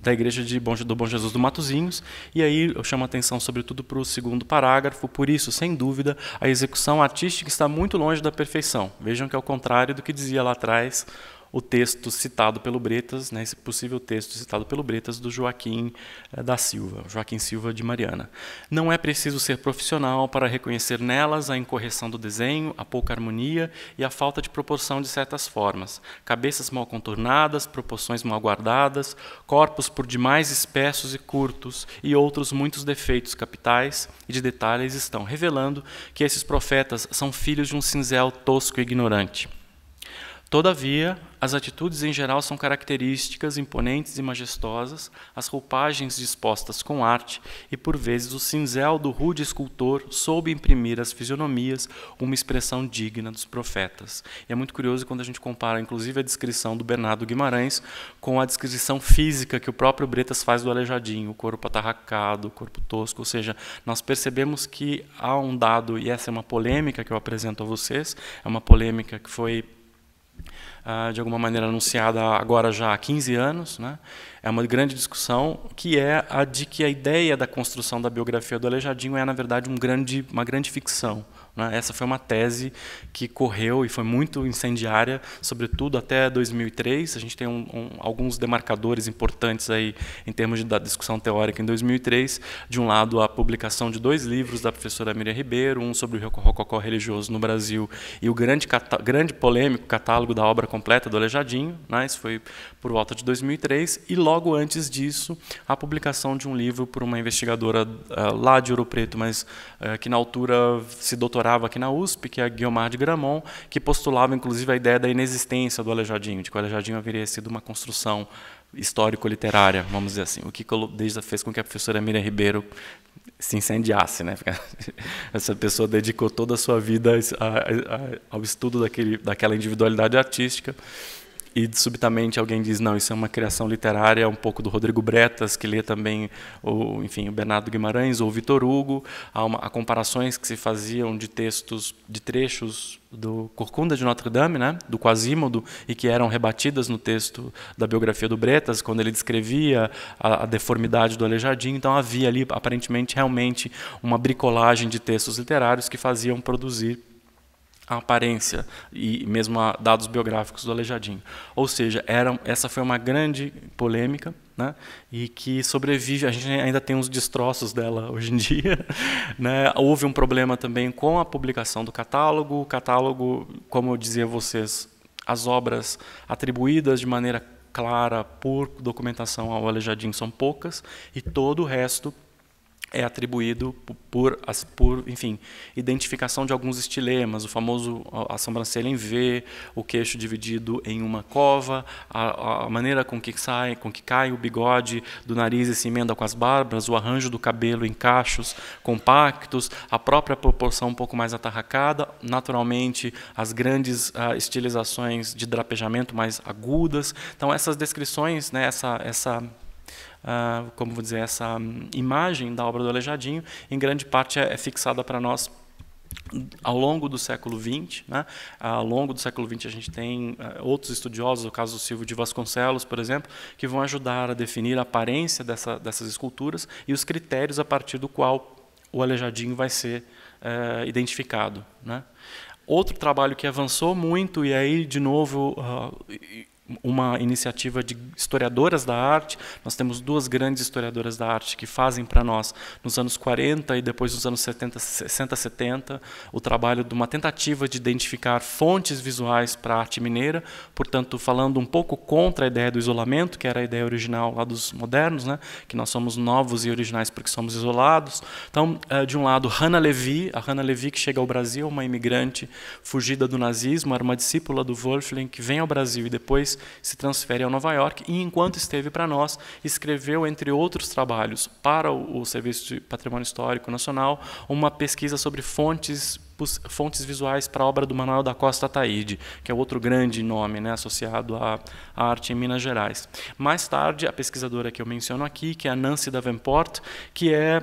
da igreja de bom, do Bom Jesus do Matozinhos, e aí eu chamo a atenção sobretudo para o segundo parágrafo, por isso, sem dúvida, a execução artística está muito longe da perfeição. Vejam que é o contrário do que dizia lá atrás o texto citado pelo Bretas, né, esse possível texto citado pelo Bretas do Joaquim eh, da Silva, Joaquim Silva de Mariana. Não é preciso ser profissional para reconhecer nelas a incorreção do desenho, a pouca harmonia e a falta de proporção de certas formas, cabeças mal contornadas, proporções mal guardadas, corpos por demais espessos e curtos e outros muitos defeitos capitais e de detalhes estão revelando que esses profetas são filhos de um cinzel tosco e ignorante. Todavia, as atitudes em geral são características, imponentes e majestosas, as roupagens dispostas com arte, e por vezes o cinzel do rude escultor soube imprimir às fisionomias uma expressão digna dos profetas. E é muito curioso quando a gente compara, inclusive, a descrição do Bernardo Guimarães com a descrição física que o próprio Bretas faz do Aleijadinho, o corpo atarracado, o corpo tosco, ou seja, nós percebemos que há um dado, e essa é uma polêmica que eu apresento a vocês, é uma polêmica que foi ah, de alguma maneira anunciada agora já há 15 anos, né? é uma grande discussão que é a de que a ideia da construção da biografia do Aleijadinho é na verdade um grande, uma grande ficção. Né? Essa foi uma tese que correu e foi muito incendiária, sobretudo até 2003. A gente tem um, um, alguns demarcadores importantes aí em termos de, da discussão teórica em 2003. De um lado, a publicação de dois livros da professora Miriam Ribeiro, um sobre o rococó religioso no Brasil e o grande, grande polêmico catálogo da obra completa do Alejadinho. Né? Isso foi por volta de 2003. E logo antes disso, a publicação de um livro por uma investigadora uh, lá de Ouro Preto, mas uh, que na altura se doutorava morava aqui na USP, que é a Guiomar de Gramont, que postulava inclusive a ideia da inexistência do Aleijadinho de que o Aleijadinho haveria sido uma construção histórico-literária, vamos dizer assim, o que desde fez com que a professora Miriam Ribeiro se incendiasse, né? Essa pessoa dedicou toda a sua vida ao estudo daquele, daquela individualidade artística e subitamente alguém diz não isso é uma criação literária é um pouco do Rodrigo Bretas que lê também o enfim o Bernardo Guimarães ou Vitor Hugo há, uma, há comparações que se faziam de textos de trechos do Corcunda de Notre Dame, né, do Quasímodo, e que eram rebatidas no texto da biografia do Bretas, quando ele descrevia a, a, deformidade do Aleijadinho. Então havia ali, aparentemente, realmente uma bricolagem de textos literários que faziam produzir a aparência e mesmo a dados biográficos do Aleijadinho. Ou seja, era, essa foi uma grande polêmica né, e que sobrevive, a gente ainda tem uns destroços dela hoje em dia. Né. Houve um problema também com a publicação do catálogo. O catálogo, como eu dizia a vocês, as obras atribuídas de maneira clara por documentação ao Aleijadinho são poucas e todo o resto é atribuído por, por, enfim, identificação de alguns estilemas, o famoso a sobrancelha em V, o queixo dividido em uma cova, a, a, maneira com que sai, com que cai o bigode do nariz e se emenda com as barbas, o arranjo do cabelo em cachos compactos, a própria proporção um pouco mais atarracada, naturalmente as grandes ah, estilizações de drapejamento mais agudas. Então essas descrições, né, essa essa uh, como vou dizer, essa hum, imagem da obra do Alejadinho, em grande parte é, é fixada para nós ao longo do século XX, né? ao longo do século XX a gente tem ah, outros estudiosos, o caso do Silvio de Vasconcelos, por exemplo, que vão ajudar a definir a aparência dessa, dessas esculturas e os critérios a partir do qual o aleijadinho vai ser é, identificado. Né? Outro trabalho que avançou muito, e aí, de novo, ah, uma iniciativa de historiadoras da arte. Nós temos duas grandes historiadoras da arte que fazem para nós, nos anos 40 e depois nos anos 70, 60, 70, o trabalho de uma tentativa de identificar fontes visuais para a arte mineira, portanto, falando um pouco contra a ideia do isolamento, que era a ideia original lá dos modernos, né? que nós somos novos e originais porque somos isolados. Então, eh, de um lado, Hannah Levy, a Hannah Levy que chega ao Brasil, uma imigrante fugida do nazismo, era uma discípula do Wolfling, que vem ao Brasil e depois se transfere a Nova York e, enquanto esteve para nós, escreveu, entre outros trabalhos, para o Serviço de Patrimônio Histórico Nacional, uma pesquisa sobre fontes fontes visuais para a obra do Manuel da Costa Ataíde, que é outro grande nome né, associado à, à, arte em Minas Gerais. Mais tarde, a pesquisadora que eu menciono aqui, que é a Nancy Davenport, que é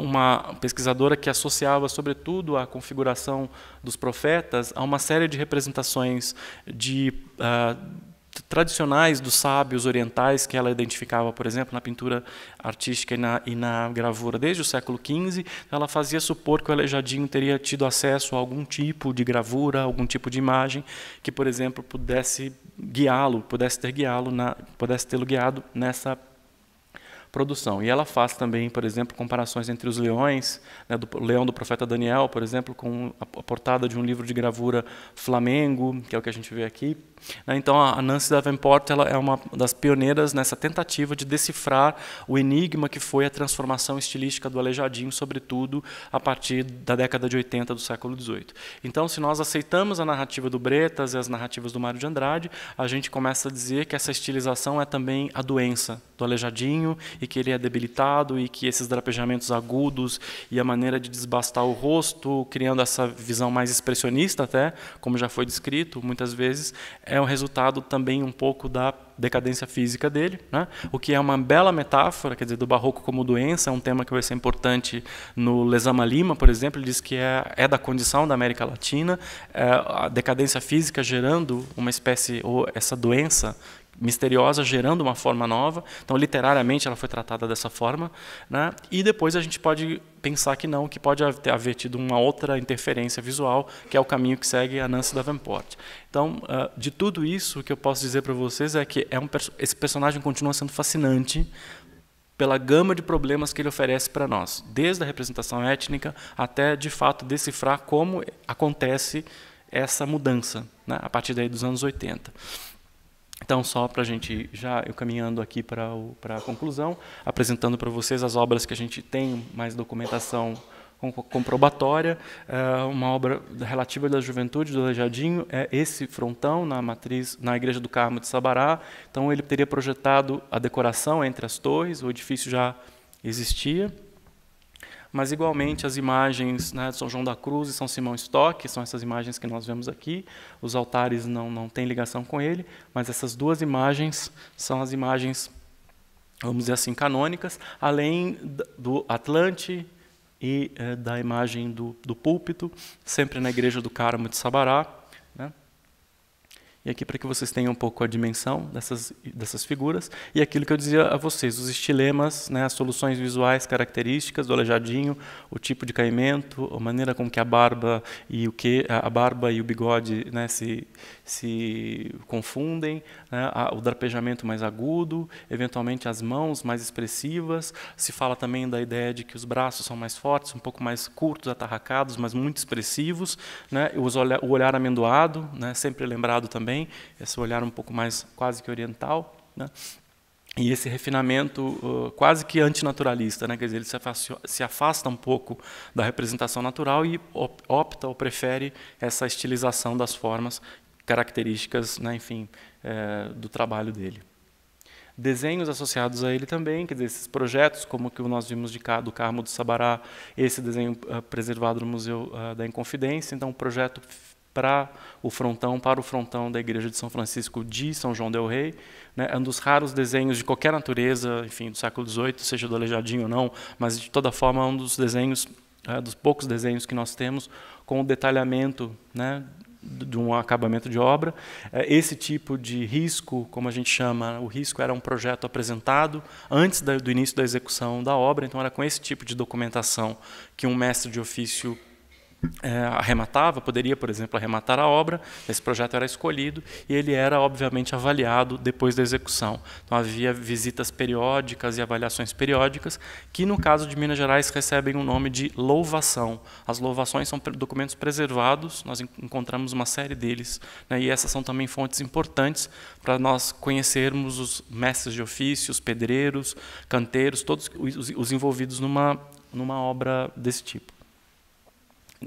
uma pesquisadora que associava, sobretudo, a configuração dos profetas a uma série de representações de uh, tradicionais dos sábios orientais que ela identificava, por exemplo, na pintura artística e na, e na gravura desde o século XV, ela fazia supor que o Alejadinho teria tido acesso a algum tipo de gravura, algum tipo de imagem que, por exemplo, pudesse guiá-lo, pudesse ter guiá-lo, pudesse tê-lo guiado nessa produção. E ela faz também, por exemplo, comparações entre os leões, né, do leão do profeta Daniel, por exemplo, com a portada de um livro de gravura Flamengo, que é o que a gente vê aqui. Né. Então, a Nancy Davenport ela é uma das pioneiras nessa tentativa de decifrar o enigma que foi a transformação estilística do Aleijadinho, sobretudo a partir da década de 80 do século XVIII. Então, se nós aceitamos a narrativa do Bretas e as narrativas do Mário de Andrade, a gente começa a dizer que essa estilização é também a doença do Aleijadinho e que ele é debilitado e que esses drapejamentos agudos e a maneira de desbastar o rosto, criando essa visão mais expressionista até, como já foi descrito muitas vezes, é um resultado também um pouco da decadência física dele, né? o que é uma bela metáfora, quer dizer, do barroco como doença, é um tema que vai ser importante no Lesama Lima, por exemplo, ele diz que é, é da condição da América Latina, é a decadência física gerando uma espécie, ou essa doença misteriosa, gerando uma forma nova. Então, literariamente, ela foi tratada dessa forma. Né? E depois a gente pode pensar que não, que pode haver tido uma outra interferência visual, que é o caminho que segue a Nancy Davenport. Então, ah, de tudo isso, o que eu posso dizer para vocês é que é um, esse personagem continua sendo fascinante pela gama de problemas que ele oferece para nós, desde a representação étnica até, de fato, decifrar como acontece essa mudança, né, a partir daí dos anos 80. Então, só para a gente, já eu caminhando aqui para a conclusão, apresentando para vocês as obras que a gente tem mais documentação comprobatória, eh, uma obra relativa da juventude do Aleijadinho, é esse frontão na matriz na igreja do Carmo de Sabará. Então ele teria projetado a decoração entre as torres, o edifício já existia. Mas igualmente as imagens né, de São João da Cruz e São Simão Stock, que são essas imagens que nós vemos aqui, os altares não, não têm ligação com ele, mas essas duas imagens são as imagens, vamos dizer assim, canônicas, além do Atlante, e é, da imagem do, do púlpito, sempre na Igreja do Carmo de Sabará. Né? E aqui para que vocês tenham um pouco a dimensão dessas, dessas figuras. E aquilo que eu dizia a vocês, os estilemas, né, as soluções visuais características do aleijadinho, o tipo de caimento, a maneira com que a barba e o que a barba e o bigode né, se, se confundem, né? o darpejamento mais agudo, eventualmente as mãos mais expressivas. Se fala também da ideia de que os braços são mais fortes, um pouco mais curtos, atarracados, mas muito expressivos. Né? O olhar amendoado, né? sempre lembrado também, esse olhar um pouco mais quase que oriental. Né? e esse refinamento uh, quase que antinaturalista, né? quer dizer, ele se afasta, se afasta, um pouco da representação natural e opta ou prefere essa estilização das formas características, né, enfim, é, do trabalho dele. Desenhos associados a ele também, quer dizer, esses projetos, como que nós vimos de cá, do Carmo do Sabará, esse desenho uh, preservado no Museu uh, da Inconfidência, então um projeto para o frontão, para o frontão da Igreja de São Francisco de São João del Rei, né, é um dos raros desenhos de qualquer natureza, enfim, do século XVIII, seja do Aleijadinho ou não, mas de toda forma é um dos desenhos, uh, dos poucos desenhos que nós temos com o detalhamento né, de um acabamento de obra. É, esse tipo de risco, como a gente chama, o risco era um projeto apresentado antes do início da execução da obra, então era com esse tipo de documentação que um mestre de ofício é, arrematava, poderia, por exemplo, arrematar a obra, esse projeto era escolhido e ele era, obviamente, avaliado depois da execução. Então, havia visitas periódicas e avaliações periódicas, que, no caso de Minas Gerais, recebem o nome de louvação. As louvações são documentos preservados, nós encontramos uma série deles, né, e essas são também fontes importantes para nós conhecermos os mestres de ofício, os pedreiros, canteiros, todos os, os envolvidos numa, numa obra desse tipo.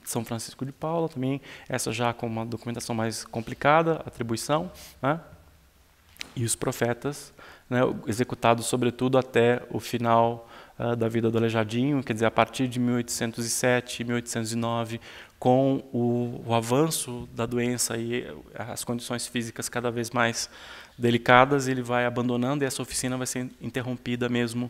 São Francisco de Paula também, essa já com uma documentação mais complicada, atribuição, né? e os profetas, né, executados sobretudo até o final uh, da vida do Aleijadinho quer dizer, a partir de 1807, 1809, com o, o, avanço da doença e eh, as condições físicas cada vez mais delicadas, ele vai abandonando e essa oficina vai ser interrompida mesmo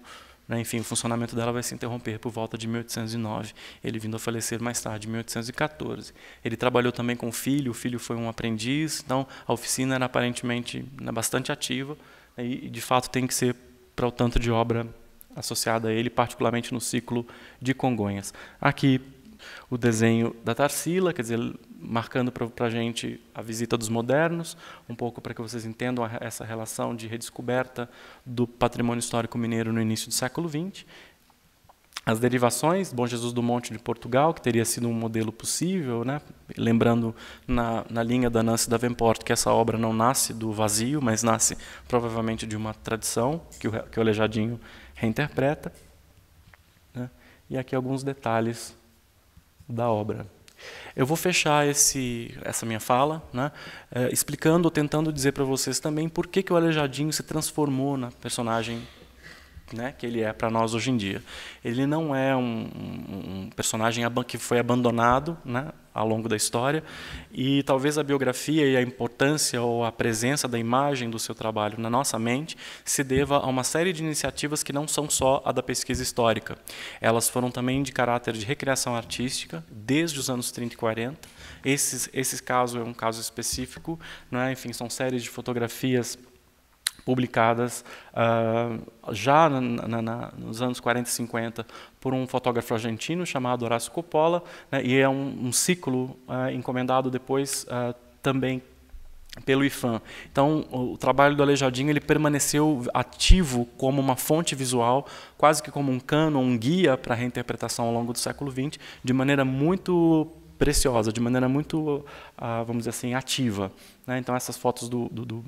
né? Enfim, o funcionamento dela vai se interromper por volta de 1809, ele vindo a falecer mais tarde, em 1814. Ele trabalhou também com o filho, o filho foi um aprendiz, então a oficina era aparentemente né, bastante ativa, né? e de fato tem que ser para o tanto de obra associada a ele, particularmente no ciclo de Congonhas. Aqui o desenho da Tarsila, quer dizer, marcando para a gente a visita dos modernos, um pouco para que vocês entendam a, essa relação de redescoberta do patrimônio histórico mineiro no início do século XX. As derivações, Bom Jesus do Monte de Portugal, que teria sido um modelo possível, né? lembrando na, na linha da Nancy Davenport que essa obra não nasce do vazio, mas nasce provavelmente de uma tradição que o, que o Alejadinho reinterpreta. Né? E aqui alguns detalhes da obra. Eu vou fechar esse, essa minha fala né, eh, explicando ou tentando dizer para vocês também por que, que o Aleijadinho se transformou na personagem né, que ele é para nós hoje em dia. Ele não é um, um, um personagem que foi abandonado né, ao longo da história. E talvez a biografia e a importância ou a presença da imagem do seu trabalho na nossa mente se deva a uma série de iniciativas que não são só a da pesquisa histórica. Elas foram também de caráter de recreação artística, desde os anos 30 e 40. Esse, esse caso é um caso específico, né? enfim, são séries de fotografias publicadas uh, já na, na, na, nos anos 40 e 50 por um fotógrafo argentino chamado Horacio Coppola, né, e é um, um ciclo uh, encomendado depois uh, também pelo IFAM. Então, o trabalho do Alejadinho ele permaneceu ativo como uma fonte visual, quase que como um cano, um guia para a reinterpretação ao longo do século XX, de maneira muito preciosa, de maneira muito, ah, vamos dizer assim, ativa. Né? Então, essas fotos do, do, do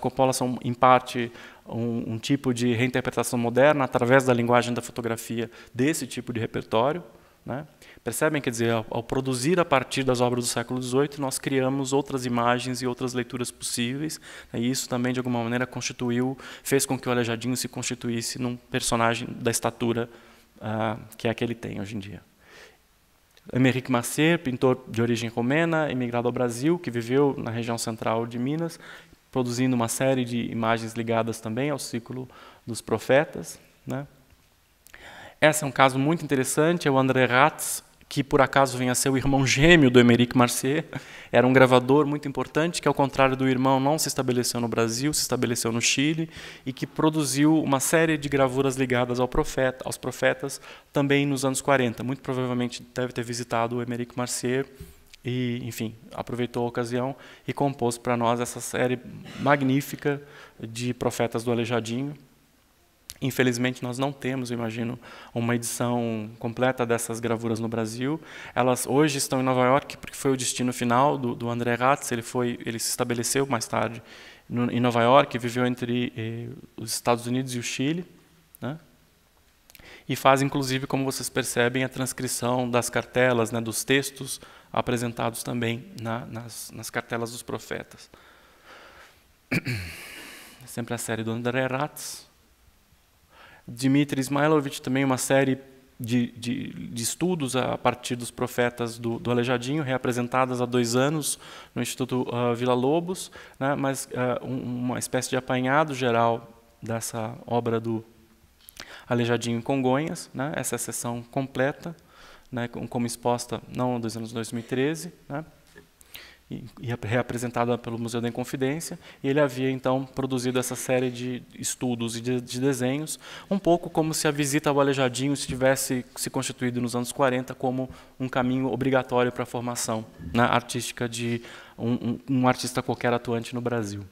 Coppola são, em parte, um, um tipo de reinterpretação moderna através da linguagem da fotografia desse tipo de repertório. Né? Percebem? Quer dizer, ao, ao, produzir a partir das obras do século XVIII, nós criamos outras imagens e outras leituras possíveis, né? e isso também, de alguma maneira, constituiu, fez com que o Aleijadinho se constituísse num personagem da estatura ah, que é que ele tem hoje em dia. Emeric Macer, pintor de origem romena, emigrado ao Brasil, que viveu na região central de Minas, produzindo uma série de imagens ligadas também ao ciclo dos profetas. Né? Esse é um caso muito interessante, é o André Ratz, que por acaso vem a ser o irmão gêmeo do Emeric Marcier, era um gravador muito importante que, ao contrário do irmão, não se estabeleceu no Brasil, se estabeleceu no Chile e que produziu uma série de gravuras ligadas ao profeta, aos profetas, também nos anos 40. Muito provavelmente deve ter visitado o Emeric Marcier e, enfim, aproveitou a ocasião e compôs para nós essa série magnífica de Profetas do Alejadinho. Infelizmente, nós não temos, imagino, uma edição completa dessas gravuras no Brasil. Elas hoje estão em Nova York, porque foi o destino final do, do André Ratz. Ele, foi, ele se estabeleceu mais tarde no, em Nova York, viveu entre eh, os Estados Unidos e o Chile e faz, inclusive, como vocês percebem, a transcrição das cartelas, né, dos textos apresentados também na, nas, nas, cartelas dos profetas. É sempre a série do André Ratz. Dmitry Ismailovich, também uma série de, de, de, estudos a partir dos profetas do, do Alejadinho, reapresentadas há dois anos no Instituto uh, ah, Vila Lobos, né, mas uh, um, uma espécie de apanhado geral dessa obra do Aleijadinho em Congonhas, né? essa é a sessão completa, né? como exposta não dos anos 2013, né? e, e é reapresentada pelo Museu da Inconfidência. E ele havia, então, produzido essa série de estudos e de, de desenhos, um pouco como se a visita ao Aleijadinho estivesse se constituído nos anos 40 como um caminho obrigatório para a formação né? artística de um, um, um artista qualquer atuante no Brasil.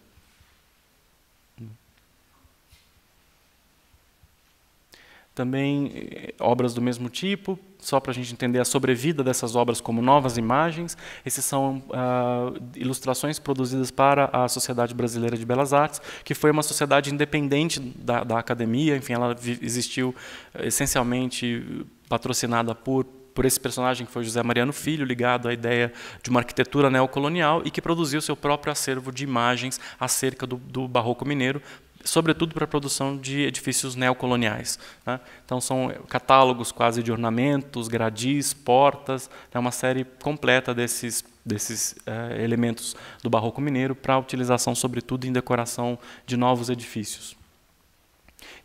também eh, obras do mesmo tipo, só para a gente entender a sobrevida dessas obras como novas imagens. Esses são ah, ilustrações produzidas para a Sociedade Brasileira de Belas Artes, que foi uma sociedade independente da, da academia, enfim, ela existiu eh, essencialmente patrocinada por por esse personagem que foi José Mariano Filho, ligado à ideia de uma arquitetura neocolonial e que produziu seu próprio acervo de imagens acerca do, do barroco mineiro sobretudo para a produção de edifícios neocoloniais. Né? Então, são catálogos quase de ornamentos, gradis, portas, é né? uma série completa desses, desses eh, elementos do barroco mineiro para utilização, sobretudo, em decoração de novos edifícios.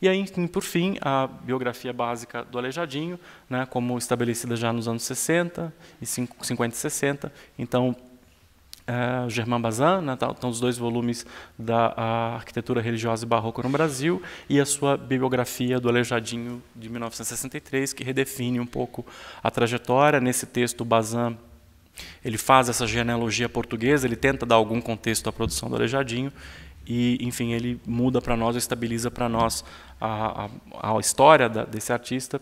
E aí, por fim, a biografia básica do Aleijadinho, né, como estabelecida já nos anos 60 e 50 e 60. Então, uh, é, Germain Bazin, né, estão tá, tá, os dois volumes da Arquitetura Religiosa e Barroca no Brasil, e a sua bibliografia do Aleijadinho, de 1963, que redefine um pouco a trajetória. Nesse texto, Bazin ele faz essa genealogia portuguesa, ele tenta dar algum contexto à produção do Aleijadinho, e, enfim, ele muda para nós, estabiliza para nós a, a, a história da, desse artista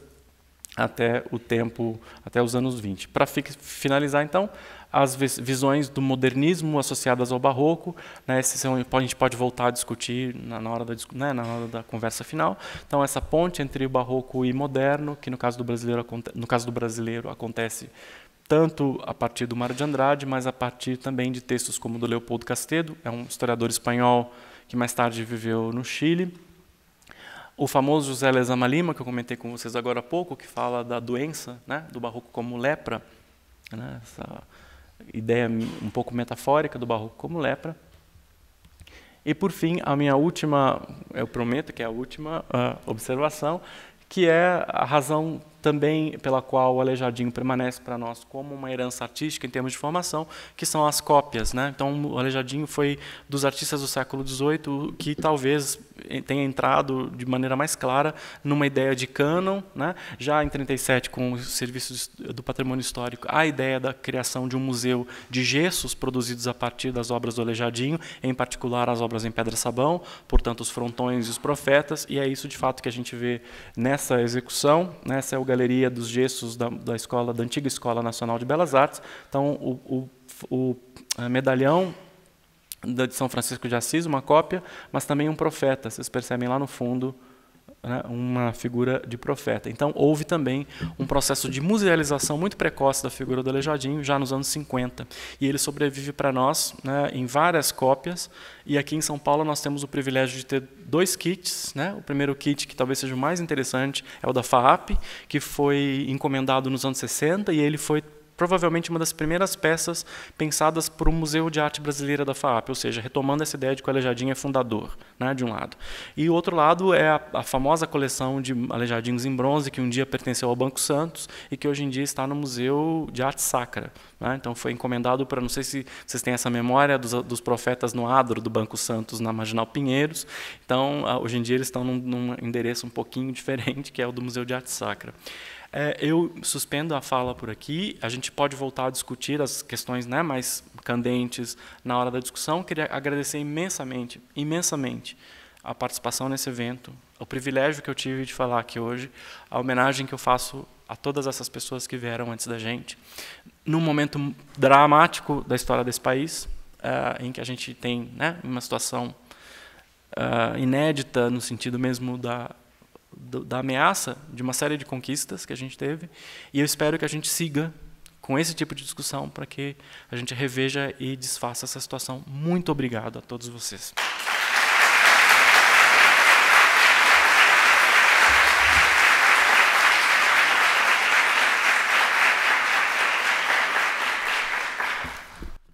até o tempo, até os anos 20. Para finalizar, então, as visões do modernismo associadas ao barroco, né, a gente pode voltar a discutir na hora, da, né, na hora da conversa final. Então essa ponte entre o barroco e moderno, que no caso do brasileiro no caso do brasileiro acontece tanto a partir do Mário de Andrade, mas a partir também de textos como do Leopoldo Castedo, é um historiador espanhol que mais tarde viveu no Chile. O famoso José Lezama Lima, que eu comentei com vocês agora há pouco, que fala da doença, né, do barroco como lepra, né, essa ideia um pouco metafórica do barroco como lepra. E por fim, a minha última, eu prometo que é a última uh, observação, que é a razão também pela qual o Aleijadinho permanece para nós como uma herança artística em termos de formação, que são as cópias. Né? Então, o Aleijadinho foi dos artistas do século XVIII que talvez tenha entrado de maneira mais clara numa ideia de cânon, né? já em 37 com o serviço do patrimônio histórico, a ideia da criação de um museu de gessos produzidos a partir das obras do Aleijadinho, em particular as obras em pedra sabão, portanto os frontões e os profetas, e é isso de fato que a gente vê nessa execução, né? é o galeria dos gessos da, da escola, da antiga Escola Nacional de Belas Artes. Então, o, o, o eh, medalhão de São Francisco de Assis, uma cópia, mas também um profeta. Vocês percebem lá no fundo né, uma figura de profeta. Então, houve também um processo de musealização muito precoce da figura do Aleijadinho, já nos anos 50. E ele sobrevive para nós né, em várias cópias. E aqui em São Paulo nós temos o privilégio de ter dois kits. Né? O primeiro kit, que talvez seja o mais interessante, é o da FAAP, que foi encomendado nos anos 60 e ele foi provavelmente uma das primeiras peças pensadas por o Museu de Arte Brasileira da FAAP, ou seja, retomando essa ideia de que o Aleijadinho é fundador, né, de um lado. E o outro lado é a, a, famosa coleção de Aleijadinhos em bronze, que um dia pertenceu ao Banco Santos e que hoje em dia está no Museu de Arte Sacra. Né? Então foi encomendado para, não sei se vocês têm essa memória, dos, dos profetas no adro do Banco Santos, na Marginal Pinheiros. Então, ah, hoje em dia eles estão num, num endereço um pouquinho diferente, que é o do Museu de Arte Sacra. É, eu suspendo a fala por aqui. A gente pode voltar a discutir as questões né, mais candentes na hora da discussão. Queria agradecer imensamente, imensamente a participação nesse evento, o privilégio que eu tive de falar aqui hoje, a homenagem que eu faço a todas essas pessoas que vieram antes da gente, num momento dramático da história desse país, uh, em que a gente tem né, uma situação uh, inédita no sentido mesmo da do, da ameaça de uma série de conquistas que a gente teve, e eu espero que a gente siga com esse tipo de discussão para que a gente reveja e desfaça essa situação. Muito obrigado a todos vocês.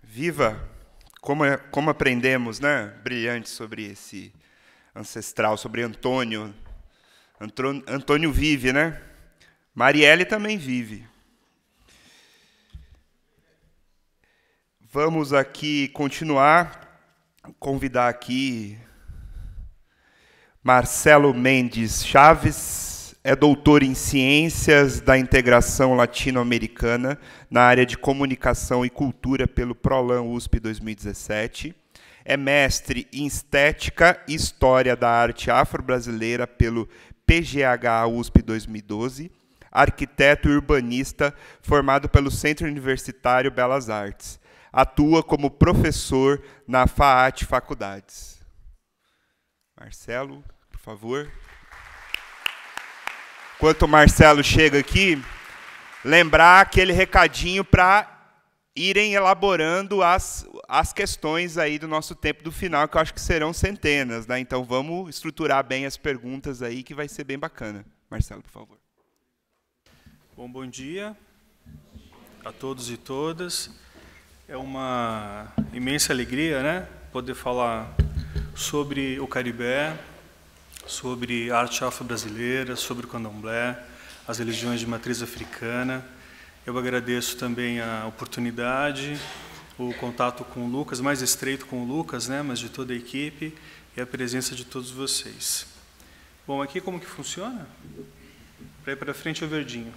Viva! Como, é, como aprendemos, né? Brilhante sobre esse ancestral, sobre Antônio Antônio vive, né? Marielle também vive. Vamos aqui continuar, convidar aqui Marcelo Mendes Chaves, é doutor em Ciências da Integração Latino-Americana na área de Comunicação e Cultura pelo Prolan USP 2017 é mestre em Estética e História da Arte Afro-Brasileira pelo PGH USP 2012, arquiteto e urbanista formado pelo Centro Universitário Belas Artes. Atua como professor na FAAT Faculdades. Marcelo, por favor. Enquanto o Marcelo chega aqui, lembrar aquele recadinho para irem elaborando as as questões aí do nosso tempo do final, que eu acho que serão centenas, né? Então vamos estruturar bem as perguntas aí, que vai ser bem bacana. Marcelo, por favor. Bom, bom dia a todos e todas. É uma imensa alegria, né, poder falar sobre o Caribé, sobre arte afro-brasileira, sobre o candomblé, as religiões de matriz africana. Eu agradeço também a oportunidade o contato com o Lucas, mais estreito com o Lucas, né, mas de toda a equipe e a presença de todos vocês. Bom, aqui como que funciona? Para ir para frente é o verdinho.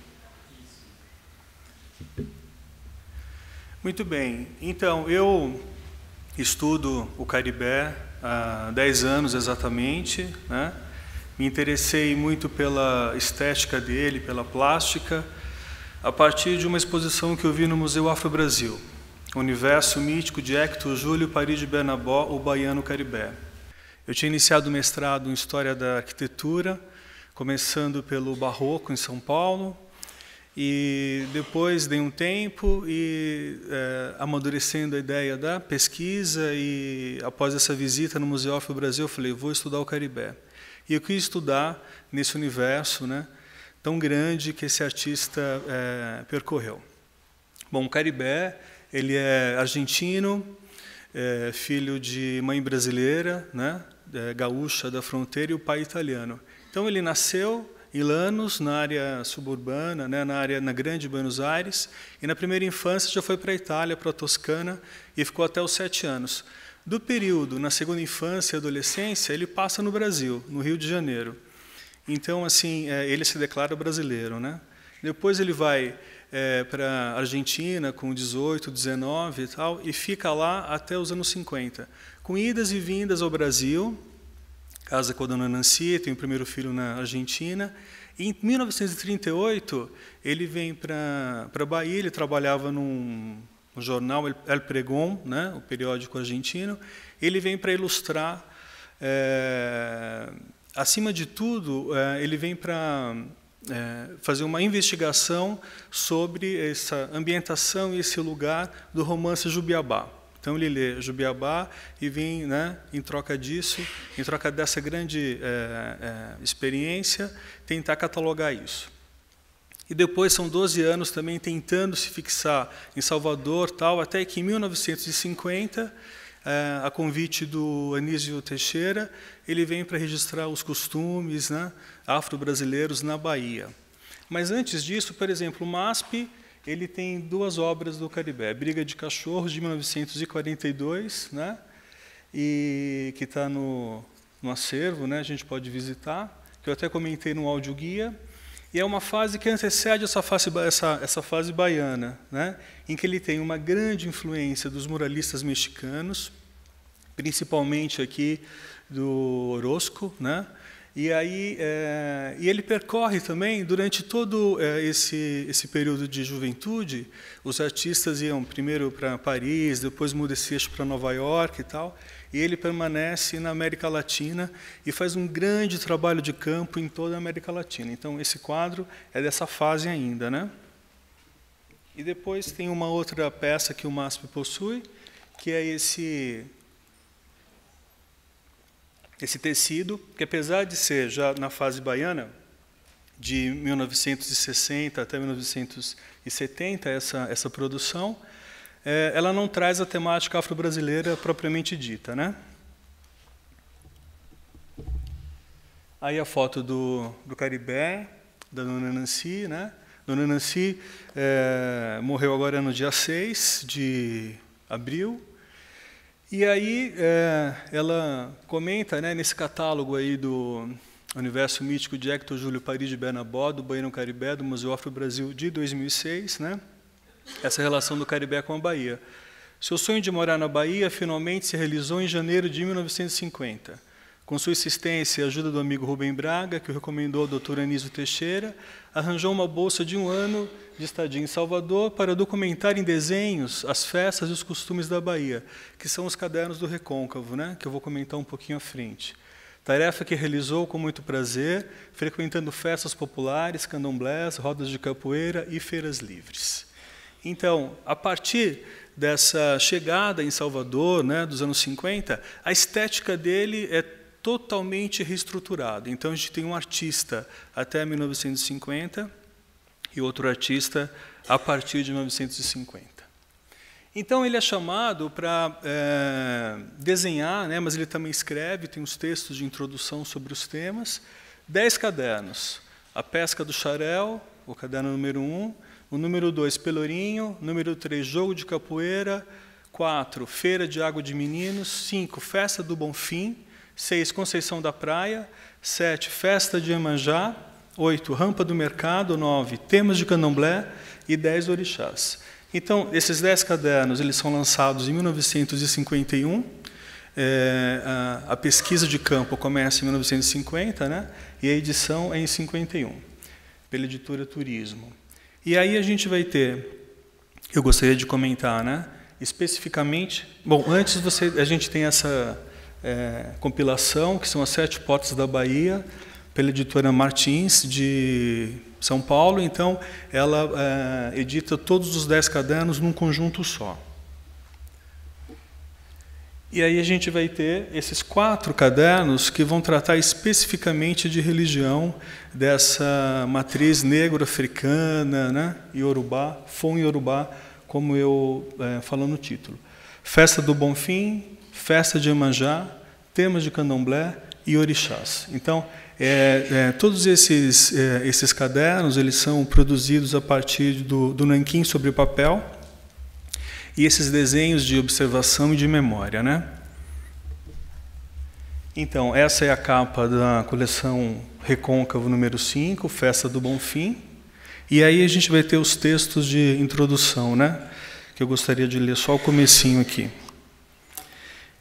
Muito bem, então eu estudo o Caribé há 10 anos exatamente, né? me interessei muito pela estética dele, pela plástica, a partir de uma exposição que eu vi no Museu Afro Brasil universo mítico de Hector Júlio Paris de Bernabó, o baiano Caribé. Eu tinha iniciado o mestrado em História da Arquitetura, começando pelo Barroco em São Paulo, e depois dei um tempo e é, amadurecendo a ideia da pesquisa e após essa visita no Museu do Brasil, eu falei, vou estudar o Caribé. E eu quis estudar nesse universo né, tão grande que esse artista é, percorreu. Bom, o Caribé ele é argentino, é filho de mãe brasileira, né? É gaúcha da fronteira e o pai italiano. Então ele nasceu em Lanos, na área suburbana, né, na área na grande Buenos Aires, e na primeira infância já foi para a Itália, para a Toscana, e ficou até os sete anos. Do período na segunda infância e adolescência, ele passa no Brasil, no Rio de Janeiro. Então, assim, é, ele se declara brasileiro, né? Depois ele vai é, para a Argentina com 18, 19 e tal, e fica lá até os anos 50. Com idas e vindas ao Brasil, casa com a dona Nancy, tem o primeiro filho na Argentina. Em 1938, ele vem para a Bahia, ele trabalhava num jornal El Pregon, né, o periódico argentino. Ele vem para ilustrar, é, acima de tudo, é, ele vem para é, fazer uma investigação sobre essa ambientação e esse lugar do romance Jubiabá. Então ele lê Jubiabá e vem, né, em troca disso, em troca dessa grande é, é, experiência, tentar catalogar isso. E depois são 12 anos também tentando se fixar em Salvador, tal, até que em 1950, é, a convite do Anísio Teixeira, ele vem para registrar os costumes, né, afro-brasileiros na Bahia. Mas antes disso, por exemplo, o MASP ele tem duas obras do Caribé: Briga de Cachorros de 1942, né? E que está no, no acervo, né? A gente pode visitar. Que eu até comentei no áudio guia. E é uma fase que antecede essa fase, essa, essa fase baiana, né? em que ele tem uma grande influência dos muralistas mexicanos, principalmente aqui do Orozco, né? E aí é, e ele percorre também durante todo é, esse esse período de juventude, os artistas iam primeiro para Paris, depois mudou-se para Nova York e tal, e ele permanece na América Latina e faz um grande trabalho de campo em toda a América Latina. Então esse quadro é dessa fase ainda, né? E depois tem uma outra peça que o MASP possui, que é esse esse tecido, que apesar de ser já na fase baiana, de 1960 até 1970, essa, essa produção, é, ela não traz a temática afro-brasileira propriamente dita. Né? Aí a foto do, do Caribé, da Dona Nancy. Né? Dona Nancy é, morreu agora no dia 6 de abril e aí é, ela comenta né, nesse catálogo aí do Universo Mítico de Hector Júlio Paris de Bernabó, do Baiano Caribé, do Museu Afro Brasil de 2006, né, essa relação do Caribé com a Bahia. Seu sonho de morar na Bahia finalmente se realizou em janeiro de 1950 com sua insistência e ajuda do amigo Rubem Braga, que o recomendou ao doutora Anísio Teixeira, arranjou uma bolsa de um ano de estadia em Salvador para documentar em desenhos as festas e os costumes da Bahia, que são os cadernos do Recôncavo, né? que eu vou comentar um pouquinho à frente. Tarefa que realizou com muito prazer, frequentando festas populares, candomblés, rodas de capoeira e feiras livres. Então, a partir dessa chegada em Salvador, né, dos anos 50, a estética dele é totalmente reestruturado. Então a gente tem um artista até 1950 e outro artista a partir de 1950. Então ele é chamado para é, eh, desenhar, né, mas ele também escreve, tem os textos de introdução sobre os temas. Dez cadernos: A Pesca do Xarel, o caderno número um, o número dois, Pelourinho, número três, Jogo de Capoeira, quatro, Feira de Água de Meninos, cinco, Festa do Bonfim, 6. Conceição da Praia. 7. Festa de Emmanjá, 8. Rampa do Mercado. 9. Temas de Candomblé. E 10. Orixás. Então, esses 10 cadernos eles são lançados em 1951. É, a, a, pesquisa de campo começa em 1950, né? e a edição é em 51, pela editora Turismo. E aí a gente vai ter, eu gostaria de comentar, né? especificamente. Bom, antes você, a gente tem essa é, compilação, que são as sete portas da Bahia, pela editora Martins, de São Paulo. Então, ela é, edita todos os dez cadernos num conjunto só. E aí a gente vai ter esses quatro cadernos que vão tratar especificamente de religião, dessa matriz negro-africana, né? Yorubá, Fon Yorubá, como eu é, falo no título. Festa do Bonfim, festa de Iemanjá, temas de candomblé e orixás. Então, é, é, todos esses, é, esses cadernos eles são produzidos a partir do, do nanquim sobre papel e esses desenhos de observação e de memória, né? Então, essa é a capa da coleção Recôncavo número 5, Festa do Bom Fim. E aí a gente vai ter os textos de introdução, né? Que eu gostaria de ler só o comecinho aqui.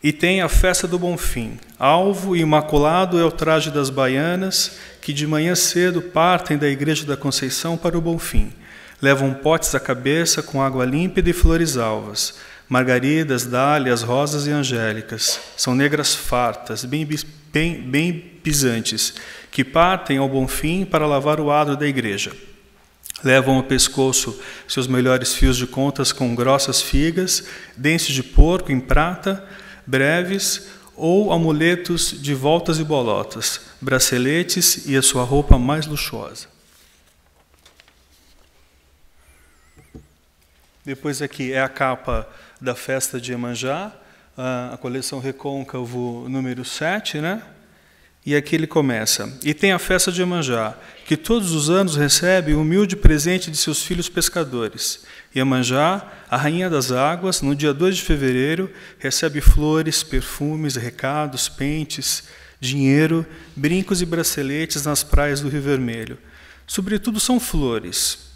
E tem a festa do Bonfim. Alvo e imaculado é o traje das baianas que de manhã cedo partem da Igreja da Conceição para o Bonfim. Levam potes à cabeça com água límpida e flores alvas, margaridas, dálias, rosas e angélicas. São negras fartas, bem, bem, bem pisantes, que partem ao Bonfim para lavar o adro da igreja. Levam ao pescoço seus melhores fios de contas com grossas figas, dentes de porco em prata, breves ou amuletos de voltas e bolotas, braceletes e a sua roupa mais luxuosa. Depois aqui é a capa da festa de Emanjá, a coleção Recôncavo número 7, né? E aqui ele começa. E tem a festa de Emanjá, que todos os anos recebe o humilde presente de seus filhos pescadores. Iemanjá, a rainha das águas, no dia 2 de fevereiro, recebe flores, perfumes, recados, pentes, dinheiro, brincos e braceletes nas praias do Rio Vermelho. Sobretudo são flores,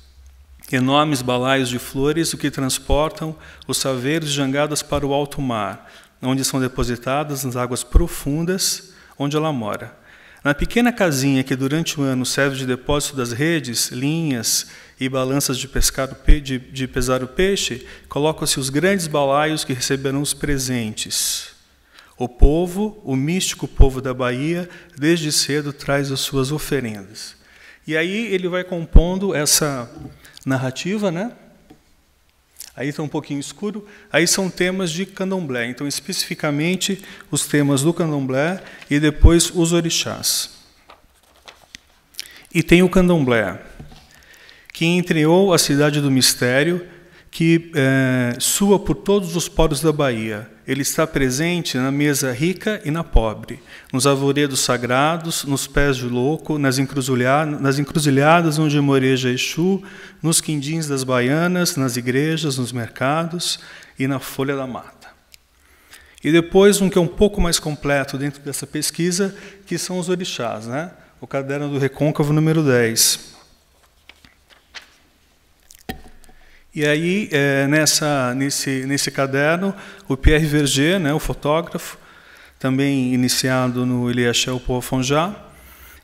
enormes balaios de flores, o que transportam os saveiros de jangadas para o alto mar, onde são depositadas nas águas profundas onde ela mora. Na pequena casinha que durante o ano serve de depósito das redes, linhas, e balanças de, pescar, de, de pesar o peixe, colocam-se os grandes balaios que receberão os presentes. O povo, o místico povo da Bahia, desde cedo traz as suas oferendas. E aí ele vai compondo essa narrativa, né? Aí está um pouquinho escuro. Aí são temas de candomblé. Então, especificamente, os temas do candomblé e depois os orixás. E tem o candomblé que entreou a cidade do mistério, que é, sua por todos os poros da Bahia. Ele está presente na mesa rica e na pobre, nos arvoredos sagrados, nos pés de louco, nas, encruzilhadas, nas encruzilhadas onde moreja Exu, nos quindins das baianas, nas igrejas, nos mercados e na folha da mata. E depois um que é um pouco mais completo dentro dessa pesquisa, que são os orixás, né? o caderno do recôncavo número 10. E aí, é, nessa, nesse, nesse caderno, o Pierre Verger, né, o fotógrafo, também iniciado no Eliachel Pofonjá,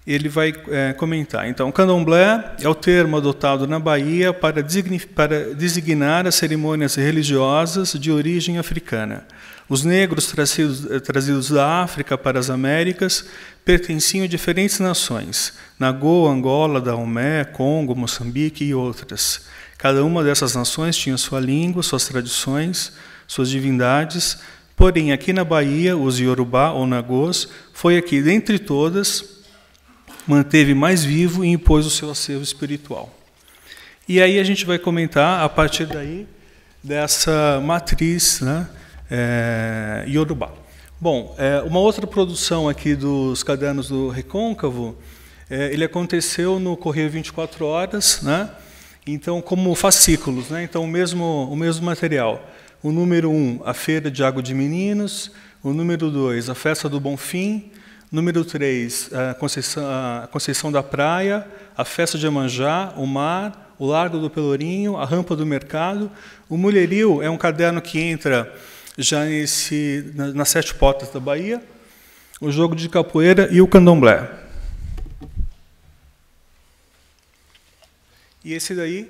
ele vai é, comentar. Então, candomblé é o termo adotado na Bahia para, para designar as cerimônias religiosas de origem africana. Os negros trazidos, trazidos da África para as Américas pertenciam a diferentes nações: Nagoa, Angola, Daomé, Congo, Moçambique e outras. Cada uma dessas nações tinha sua língua, suas tradições, suas divindades. Porém, aqui na Bahia, os Yorubá ou Nagôs foi aqui, dentre todas, manteve mais vivo e impôs o seu acervo espiritual. E aí a gente vai comentar a partir daí dessa matriz né, é, Yorubá. Bom, é, uma outra produção aqui dos cadernos do Recôncavo, é, ele aconteceu no Correio 24 Horas, né? Então, como fascículos, né? Então, o mesmo, o mesmo material. O número 1, um, a Feira de Água de Meninos. O número 2, a Festa do Bonfim. Número 3, a Conceição, a Conceição da Praia. A Festa de Amanjá, o Mar, o Largo do Pelourinho, a Rampa do Mercado. O Mulherio é um caderno que entra já esse, nas Sete Portas da Bahia, o jogo de capoeira e o candomblé. E esse daí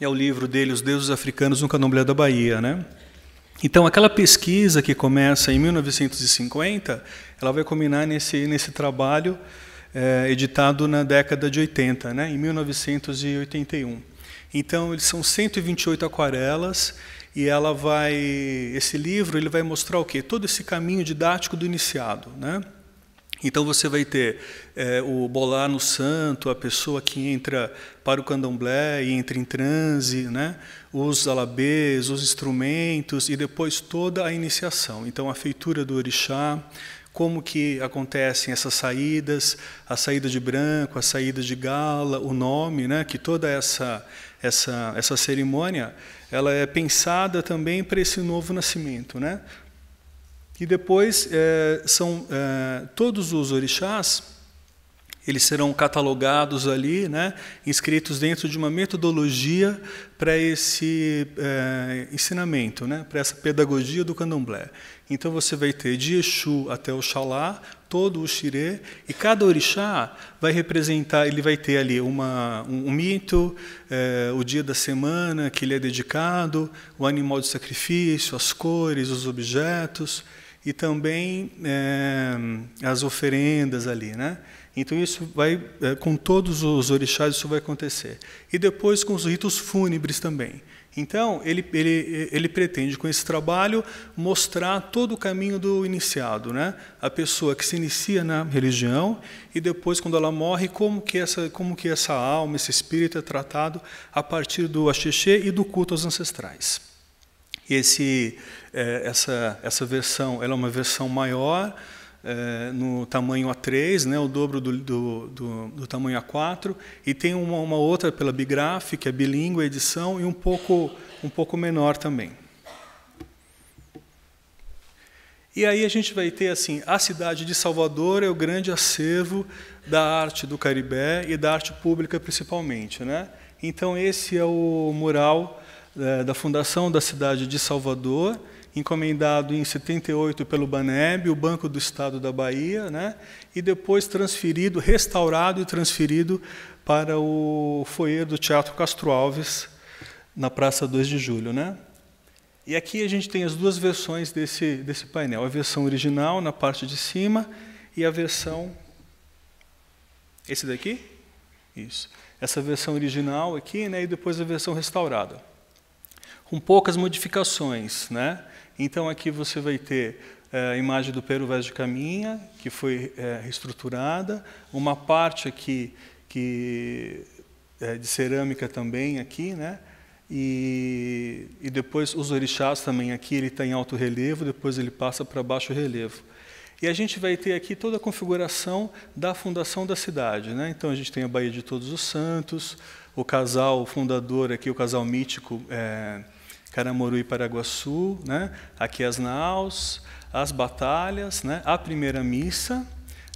é o livro dele, Os Deuses Africanos no Candomblé da Bahia. Né? Então, aquela pesquisa que começa em 1950, ela vai culminar nesse, nesse trabalho é, editado na década de 80, né? em 1981. Então, eles são 128 aquarelas e ela vai esse livro ele vai mostrar o quê? Todo esse caminho didático do iniciado, né? Então você vai ter é, o bolar no santo, a pessoa que entra para o candomblé e entra em transe, né? os alabês, os instrumentos e depois toda a iniciação. Então a feitura do orixá, como que acontecem essas saídas, a saída de branco, a saída de gala, o nome, né? que toda essa, essa, essa cerimônia ela é pensada também para esse novo nascimento. Né? E depois é, são é, todos os orixás eles serão catalogados ali, né, inscritos dentro de uma metodologia para esse é, ensinamento, né, para essa pedagogia do candomblé. Então você vai ter de Exu até o Xalá, todo o Xirê, e cada orixá vai representar, ele vai ter ali uma, um, um mito, é, o dia da semana que ele é dedicado, o animal de sacrifício, as cores, os objetos, e também é, as oferendas ali, né? Então isso vai é, com todos os orixás isso vai acontecer. E depois com os ritos fúnebres também. Então, ele, ele, ele pretende, com esse trabalho, mostrar todo o caminho do iniciado, né? a pessoa que se inicia na religião e depois, quando ela morre, como que essa, como que essa alma, esse espírito é tratado a partir do axixê e do culto aos ancestrais. Esse, é, essa, essa versão ela é uma versão maior, é, no tamanho A3, né, o dobro do, do, do, do tamanho A4, e tem uma, uma, outra pela Bigraph, que é bilíngue edição, e um pouco, um pouco menor também. E aí a gente vai ter assim, a cidade de Salvador é o grande acervo da arte do Caribé e da arte pública principalmente, né? Então esse é o mural é, da fundação da cidade de Salvador, encomendado em 78 pelo Baneb, o Banco do Estado da Bahia, né? e depois transferido, restaurado e transferido para o foyer do Teatro Castro Alves, na Praça 2 de Julho. Né? E aqui a gente tem as duas versões desse, desse painel, a versão original na parte de cima e a versão... Esse daqui? Isso. Essa versão original aqui né? e depois a versão restaurada com poucas modificações. Né? Então aqui você vai ter eh, a imagem do Peru Vés de Caminha, que foi é, reestruturada, uma parte aqui que, é, de cerâmica também aqui, né? E, e depois os orixás também aqui, ele está em alto relevo, depois ele passa para baixo relevo. E a gente vai ter aqui toda a configuração da fundação da cidade. Né? Então a gente tem a Baía de Todos os Santos, o casal fundador aqui, o casal mítico é, Caramoru e Paraguaçu, né? aqui as naus, as batalhas, né? a primeira missa.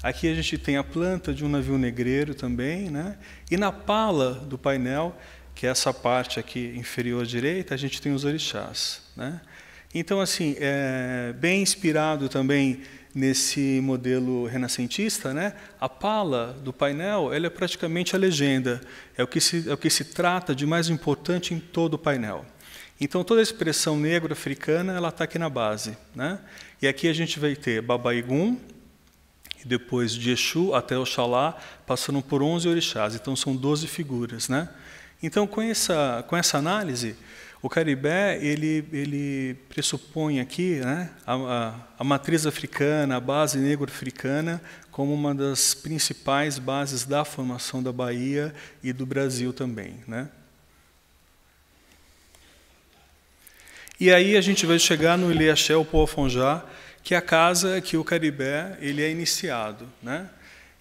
Aqui a gente tem a planta de um navio negreiro também. Né? E na pala do painel, que é essa parte aqui inferior direita, a gente tem os orixás. Né? Então, assim, é bem inspirado também nesse modelo renascentista, né? a pala do painel ela é praticamente a legenda, é o, que se, é o que se trata de mais importante em todo o painel. Então, toda a expressão negro-africana está aqui na base. Né? E aqui a gente vai ter Babaigun, e depois de Exu até Oxalá, passando por 11 orixás. Então, são 12 figuras. Né? Então, com essa, com essa análise, o Caribé ele, ele pressupõe aqui né, a, a, a matriz africana, a base negro-africana, como uma das principais bases da formação da Bahia e do Brasil também. Né? E aí a gente vai chegar no Eliashel Poafonjá, que é a casa que o Caribé ele é iniciado. Né?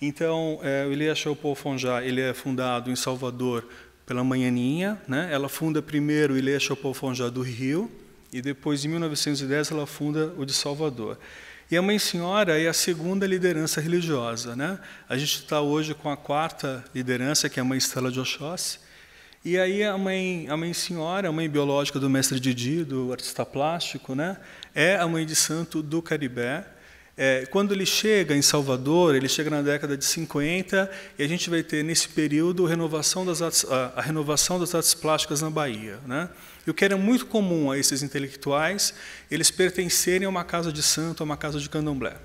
Então, é, o Eliashel Poafonjá ele é fundado em Salvador pela Manhaninha. Né? Ela funda primeiro o Eliashel Poafonjá do Rio, e depois, em 1910, ela funda o de Salvador. E a Mãe Senhora é a segunda liderança religiosa. Né? A gente está hoje com a quarta liderança, que é a Mãe Estela de Oxóssi, e aí a mãe, a mãe senhora, a mãe biológica do mestre Didi, do artista plástico, né, é a mãe de santo do Caribé. É, quando ele chega em Salvador, ele chega na década de 50, e a gente vai ter nesse período renovação das artes, a, a renovação das artes plásticas na Bahia. Né? E o que era muito comum a esses intelectuais, eles pertencerem a uma casa de santo, a uma casa de candomblé.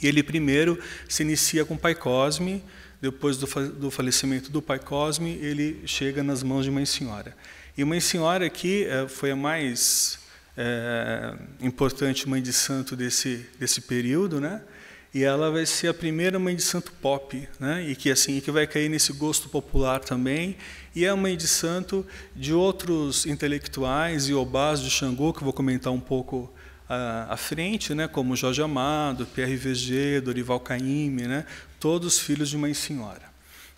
E ele primeiro se inicia com o Pai Cosme, depois do, fa do falecimento do pai Cosme, ele chega nas mãos de uma senhora. E uma senhora aqui é, foi a mais é, importante mãe de santo desse, desse período, né? e ela vai ser a primeira mãe de santo pop, né? E que assim, que vai cair nesse gosto popular também. E é a mãe de santo de outros intelectuais e obás de Xangô, que eu vou comentar um pouco à, frente, né, como Jorge Amado, Pierre VG, Dorival Caymmi, né, todos filhos de mãe senhora.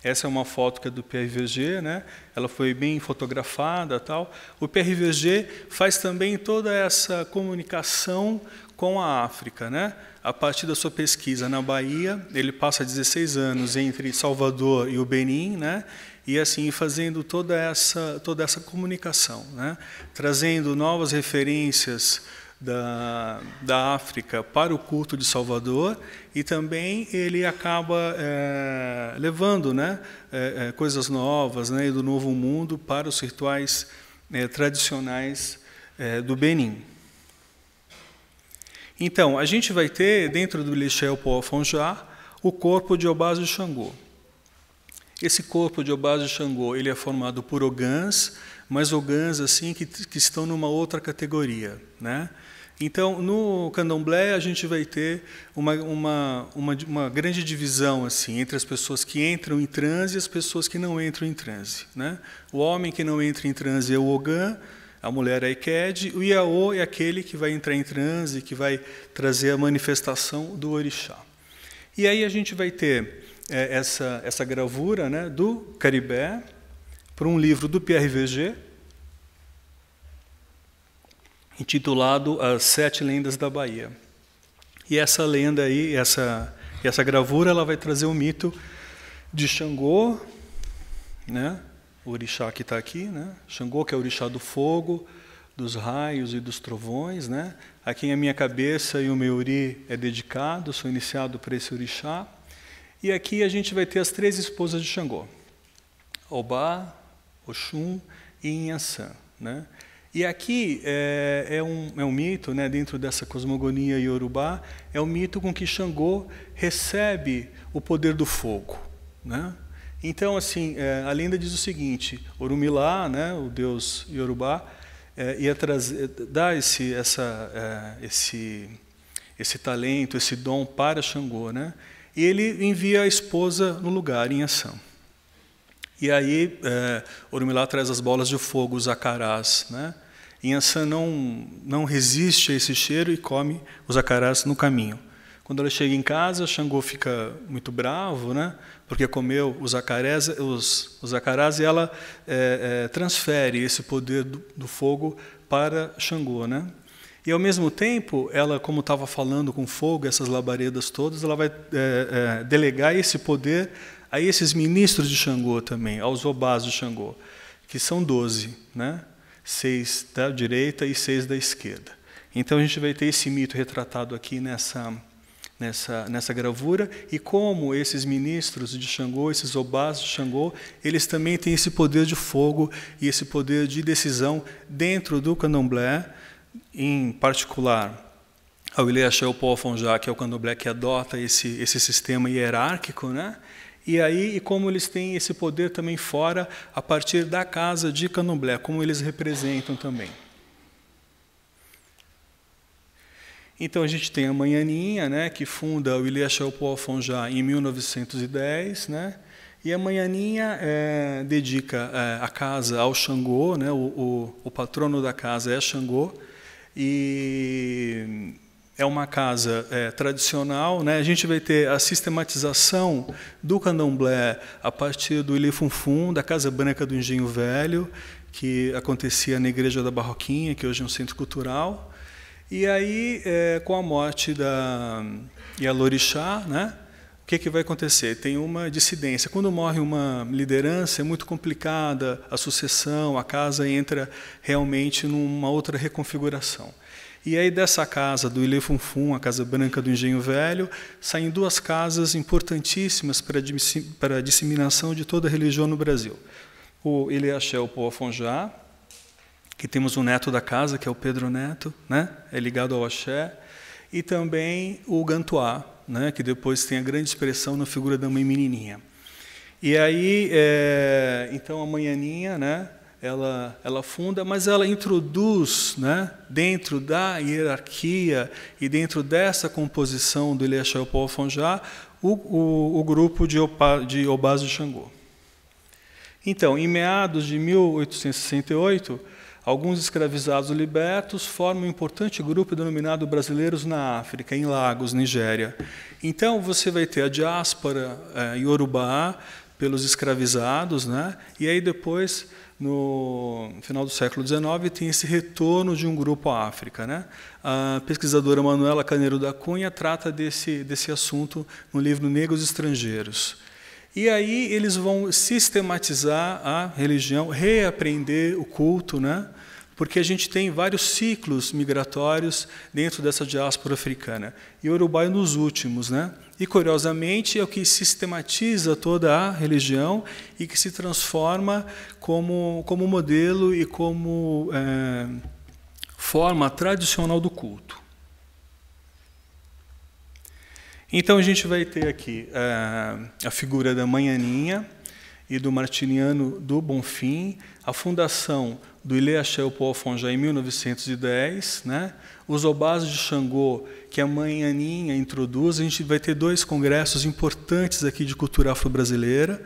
Essa é uma foto que é do PRVG, né? Ela foi bem fotografada, tal. O PRVG faz também toda essa comunicação com a África, né? A partir da sua pesquisa na Bahia, ele passa 16 anos entre Salvador e o Benin, né? E assim fazendo toda essa toda essa comunicação, né? Trazendo novas referências da, da África para o culto de Salvador e também ele acaba é, levando né, é, coisas novas né, do Novo Mundo para os rituais é, tradicionais do Benin. Então, a gente vai ter, dentro do Lixel Poafonjá, o corpo de Obaso Xangô. Esse corpo de Obaso Xangô ele é formado por ogãs, mas ogãs assim que, que estão numa outra categoria. Né? Então, no candomblé, a gente vai ter uma, uma, uma, uma, grande divisão assim entre as pessoas que entram em transe e as pessoas que não entram em transe. Né? O homem que não entra em transe é o Ogã, a mulher é a Iked, o Iaô é aquele que vai entrar em transe, que vai trazer a manifestação do orixá. E aí a gente vai ter é, essa, essa gravura né, do Caribé para um livro do Pierre Verger, intitulado As Sete Lendas da Bahia. E essa lenda aí, essa, essa gravura, ela vai trazer o mito de Xangô, né? o orixá que está aqui, né? Xangô, que é o orixá do fogo, dos raios e dos trovões. Né? A quem a minha cabeça e o meu uri é dedicado, sou iniciado para esse orixá. E aqui a gente vai ter as três esposas de Xangô, Obá, Oxum e Inhaçã. Né? E aqui é, é, um, é um mito, né, dentro dessa cosmogonia iorubá, é o um mito com que Xangô recebe o poder do fogo. Né? Então, assim, é, a lenda diz o seguinte: Orumilá, né, o deus iorubá, é, ia trazer, é, dar esse, essa, é, esse, esse talento, esse dom para Xangô, né? e ele envia a esposa no lugar, em ação. E aí, é, Orumilá traz as bolas de fogo, os acarás, né? Inhansã não, não resiste a esse cheiro e come os acarás no caminho. Quando ela chega em casa, Xangô fica muito bravo, né? porque comeu os acarás, os, os acarás e ela é, é, transfere esse poder do, do fogo para Xangô. Né? E ao mesmo tempo, ela, como estava falando com fogo, essas labaredas todas, ela vai é, é, delegar esse poder a esses ministros de Xangô também, aos obás de Xangô, que são doze, né? seis da direita e seis da esquerda. Então a gente vai ter esse mito retratado aqui nessa, nessa, nessa gravura e como esses ministros de Xangô, esses obás de Xangô, eles também têm esse poder de fogo e esse poder de decisão dentro do candomblé, em particular ao Ilê Axé Paul Afonjá, que é o candomblé que adota esse, esse sistema hierárquico, né? e aí e como eles têm esse poder também fora, a partir da casa de Canoblé, como eles representam também. Então a gente tem a Manhaninha, né, que funda o Ilha Chalpó já em 1910, né? E a Manhaninha é, dedica é, a casa ao Xangô, né? O, o, o, patrono da casa é Xangô e é uma casa é, tradicional. Né? A gente vai ter a sistematização do candomblé a partir do Ilifunfum, da Casa Branca do Engenho Velho, que acontecia na Igreja da Barroquinha, que hoje é um centro cultural. E aí, é, com a morte da Yalorixá, né? o que, que vai acontecer? Tem uma dissidência. Quando morre uma liderança, é muito complicada a sucessão, a casa entra realmente numa outra reconfiguração. E aí dessa casa do Ilê Ilefunfun, a Casa Branca do Engenho Velho, saem duas casas importantíssimas para a disseminação de toda a religião no Brasil. O Ilê Ileaxel Poafonjá, que temos um neto da casa, que é o Pedro Neto, né? é ligado ao Axé, e também o Gantuá, né? que depois tem a grande expressão na figura da mãe menininha. E aí, é, então, a manhaninha, né? ela, ela funda, mas ela introduz né, dentro da hierarquia e dentro dessa composição do Ilha paulo Fonjá o, o, o, grupo de, Opa, de Obás de Xangô. Então, em meados de 1868, alguns escravizados libertos formam um importante grupo denominado Brasileiros na África, em Lagos, Nigéria. Então, você vai ter a diáspora é, Yorubá pelos escravizados, né? e aí depois no final do século XIX, tem esse retorno de um grupo à África. Né? A pesquisadora Manuela Caneiro da Cunha trata desse, desse assunto no livro Negros Estrangeiros. E aí eles vão sistematizar a religião, reaprender o culto, né? porque a gente tem vários ciclos migratórios dentro dessa diáspora africana. E o Uruguai nos é últimos, né? E curiosamente é o que sistematiza toda a religião e que se transforma como como modelo e como é, forma tradicional do culto. Então a gente vai ter aqui é, a figura da Manhaninha e do Martiniano do Bonfim, a fundação do Ilê Poal Fonjá em 1910, né? os Obás de Xangô, que a mãe Aninha introduz, a gente vai ter dois congressos importantes aqui de cultura afro-brasileira,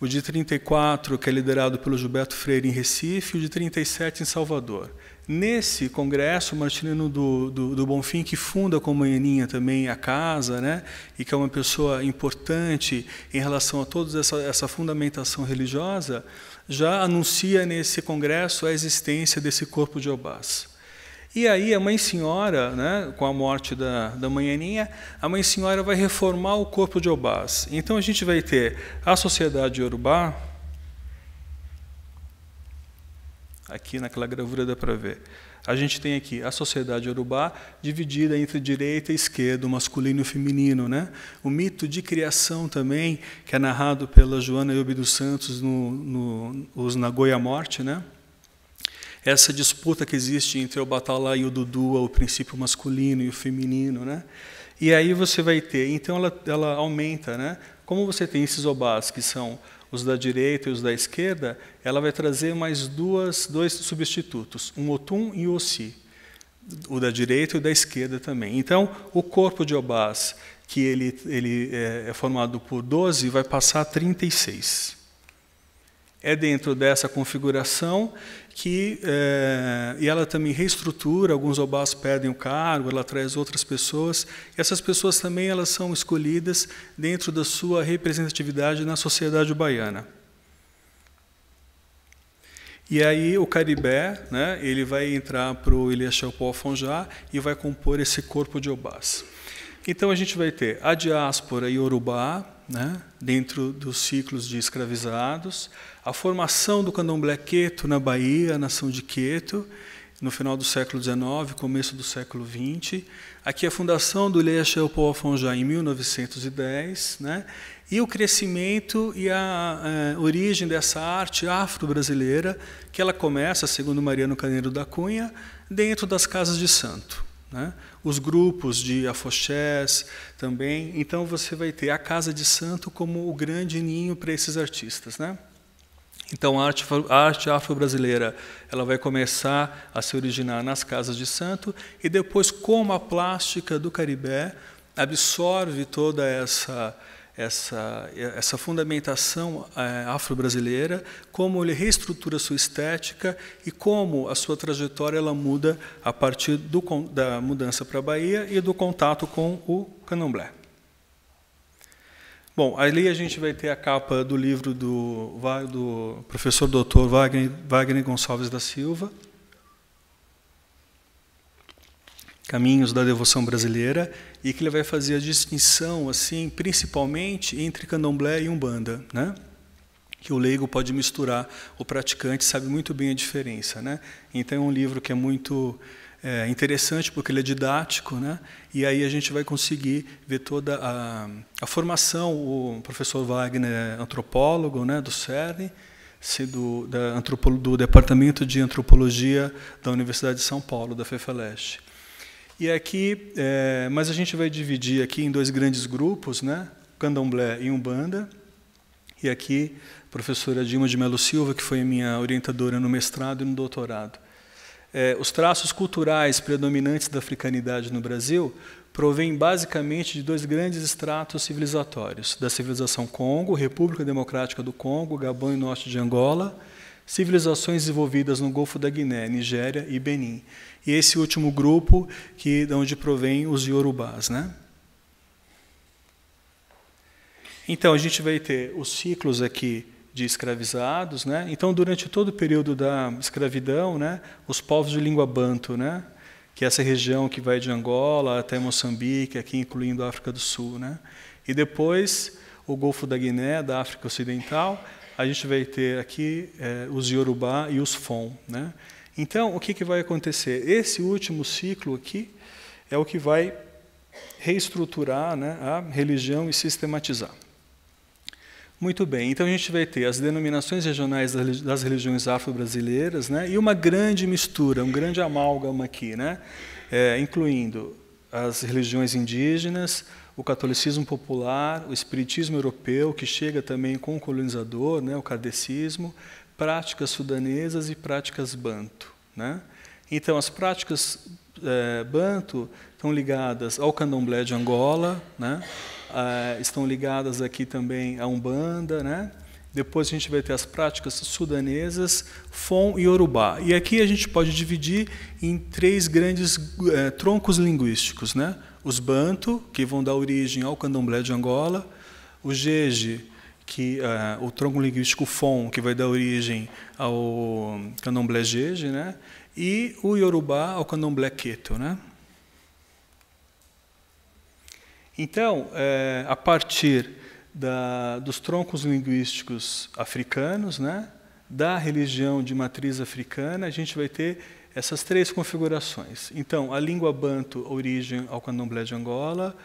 o de 34, que é liderado pelo Gilberto Freire em Recife, e o de 37 em Salvador. Nesse congresso, o Martinino do, do, do Bonfim, que funda com a Manhaninha também a casa, né, e que é uma pessoa importante em relação a toda essa, essa fundamentação religiosa, já anuncia nesse congresso a existência desse corpo de Obás. E aí a mãe senhora, né, com a morte da, da manhaninha, a mãe senhora vai reformar o corpo de Obás. Então a gente vai ter a sociedade Yorubá, aqui naquela gravura dá para ver, a gente tem aqui a sociedade urubá dividida entre direita e esquerda, o masculino e o feminino. Né? O mito de criação também, que é narrado pela Joana Eubi dos Santos no, no Os Nagoya Morte, né? essa disputa que existe entre o Batalá e o Dudu, o princípio masculino e o feminino. Né? E aí você vai ter, então ela, ela aumenta. Né? Como você tem esses obás que são os da direita e os da esquerda, ela vai trazer mais duas, dois substitutos, um otum e o si, o da direita e o da esquerda também. Então, o corpo de Obás, que ele, ele é, é formado por 12, vai passar a 36. É dentro dessa configuração que é, e ela também reestrutura alguns obás perdem o cargo ela traz outras pessoas e essas pessoas também elas são escolhidas dentro da sua representatividade na sociedade baiana e aí o Caribé né ele vai entrar para o Ilhaxaupó Fonjá e vai compor esse corpo de obás então a gente vai ter a diáspora e Yorubá né, dentro dos ciclos de escravizados, a formação do candomblé queto na Bahia, nação de Queto, no final do século XIX, começo do século XX. Aqui a fundação do Ilê Axel Afonjá em 1910, né? e o crescimento e a, a eh, origem dessa arte afro-brasileira, que ela começa, segundo Mariano Caneiro da Cunha, dentro das casas de santo. Né? os grupos de afoxés também. Então você vai ter a Casa de Santo como o grande ninho para esses artistas, né? Então, a arte, arte afro-brasileira ela vai começar a se originar nas casas de santo e depois, como a plástica do Caribé absorve toda essa essa, essa fundamentação é, afro-brasileira, como ele reestrutura sua estética e como a sua trajetória ela muda a partir do, da mudança para a Bahia e do contato com o candomblé. Bom, ali a gente vai ter a capa do livro do, do professor doutor Wagner, Wagner Gonçalves da Silva, Caminhos da Devoção Brasileira, e que ele vai fazer a distinção, assim, principalmente entre candomblé e umbanda, né? que o leigo pode misturar, o praticante sabe muito bem a diferença. Né? Então é um livro que é muito é, interessante, porque ele é didático, né? e aí a gente vai conseguir ver toda a, a formação, o professor Wagner é antropólogo né, do CERN, do, da, do Departamento de Antropologia da Universidade de São Paulo, da FEFELESTE. E aqui, é, mas a gente vai dividir aqui em dois grandes grupos, né? Candomblé e Umbanda. E aqui, a professora Dilma de Melo Silva, que foi minha orientadora no mestrado e no doutorado. É, os traços culturais predominantes da africanidade no Brasil provêm basicamente de dois grandes estratos civilizatórios, da civilização Congo, República Democrática do Congo, Gabão e Norte de Angola, civilizações desenvolvidas no Golfo da Guiné, Nigéria e Benin e esse último grupo que é de onde provém os Yorubás, né? Então a gente vai ter os ciclos aqui de escravizados, né? Então durante todo o período da escravidão, né, os povos de língua banto, né, que é essa região que vai de Angola até Moçambique, aqui incluindo a África do Sul, né? E depois o Golfo da Guiné, da África Ocidental, a gente vai ter aqui eh, os Yorubá e os Fon, né? Então, o que, que vai acontecer? Esse último ciclo aqui é o que vai reestruturar né, a religião e sistematizar. Muito bem, então a gente vai ter as denominações regionais das religiões afro-brasileiras né, e uma grande mistura, um grande amálgama aqui, né, é, incluindo as religiões indígenas, o catolicismo popular, o espiritismo europeu, que chega também com o colonizador, né, o kardecismo, práticas sudanesas e práticas banto. Né? Então, as práticas é, banto estão ligadas ao candomblé de Angola, né? É, estão ligadas aqui também à umbanda, né? Depois a gente vai ter as práticas sudanesas, Fon e Urubá. E aqui a gente pode dividir em três grandes é, troncos linguísticos, né? Os Banto, que vão dar origem ao candomblé de Angola, o Jeje, que uh, o tronco linguístico Fon, que vai dar origem ao candomblé Jeje, né? e o Yorubá ao candomblé Queto. Né? Então, é, a partir da, dos troncos linguísticos africanos, né, da religião de matriz africana, a gente vai ter essas três configurações. Então, a língua banto, origem ao candomblé de Angola,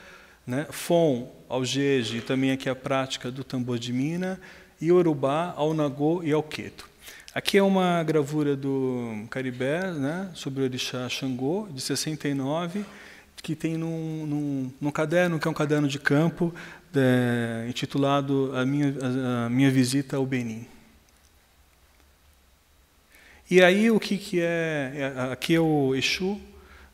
né? Fon ao jeje também aqui a prática do tambor de mina, e Urubá ao nagô e ao queto. Aqui é uma gravura do Caribé, né, sobre o orixá Xangô, de 69, que tem num, num, num caderno, que é um caderno de campo, é, intitulado a minha, a minha Visita ao Benin. E aí o que, que é, é... Aqui é o Exu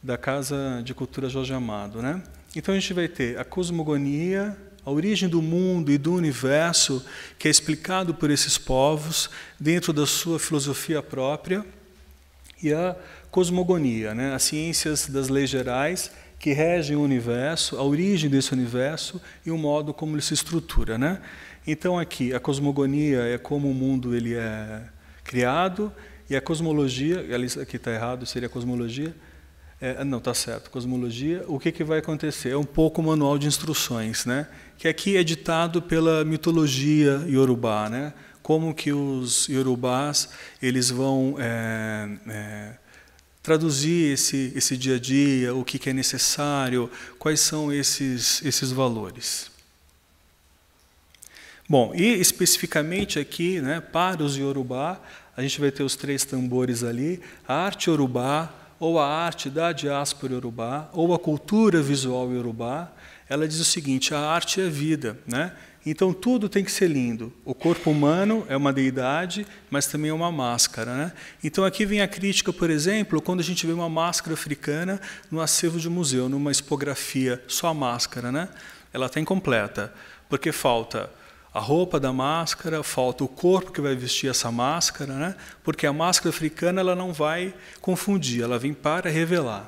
da Casa de Cultura Jorge Amado, né? Então a gente vai ter a cosmogonia, a origem do mundo e do universo, que é explicado por esses povos dentro da sua filosofia própria, e a cosmogonia, né? as ciências das leis gerais que regem o universo, a origem desse universo e o modo como ele se estrutura. Né? Então aqui, a cosmogonia é como o mundo ele é criado, e a cosmologia, aqui está errado, seria a cosmologia, é, ah, não, está certo. Cosmologia, o que, que vai acontecer? É um pouco o manual de instruções, né? que aqui é ditado pela mitologia iorubá. Né? Como que os iorubás eles vão é, é, traduzir esse, esse dia a dia, o que, que é necessário, quais são esses, esses valores. Bom, e especificamente aqui, né, para os iorubá, a gente vai ter os três tambores ali, a arte iorubá, ou a arte da diáspora iorubá, ou a cultura visual iorubá, ela diz o seguinte: a arte é vida, né? Então tudo tem que ser lindo. O corpo humano é uma deidade, mas também é uma máscara, né? Então aqui vem a crítica, por exemplo, quando a gente vê uma máscara africana no acervo de museu, numa expografia, só a máscara, né? Ela está incompleta, porque falta a roupa da máscara, falta o corpo que vai vestir essa máscara, né? porque a máscara africana ela não vai confundir, ela vem para revelar.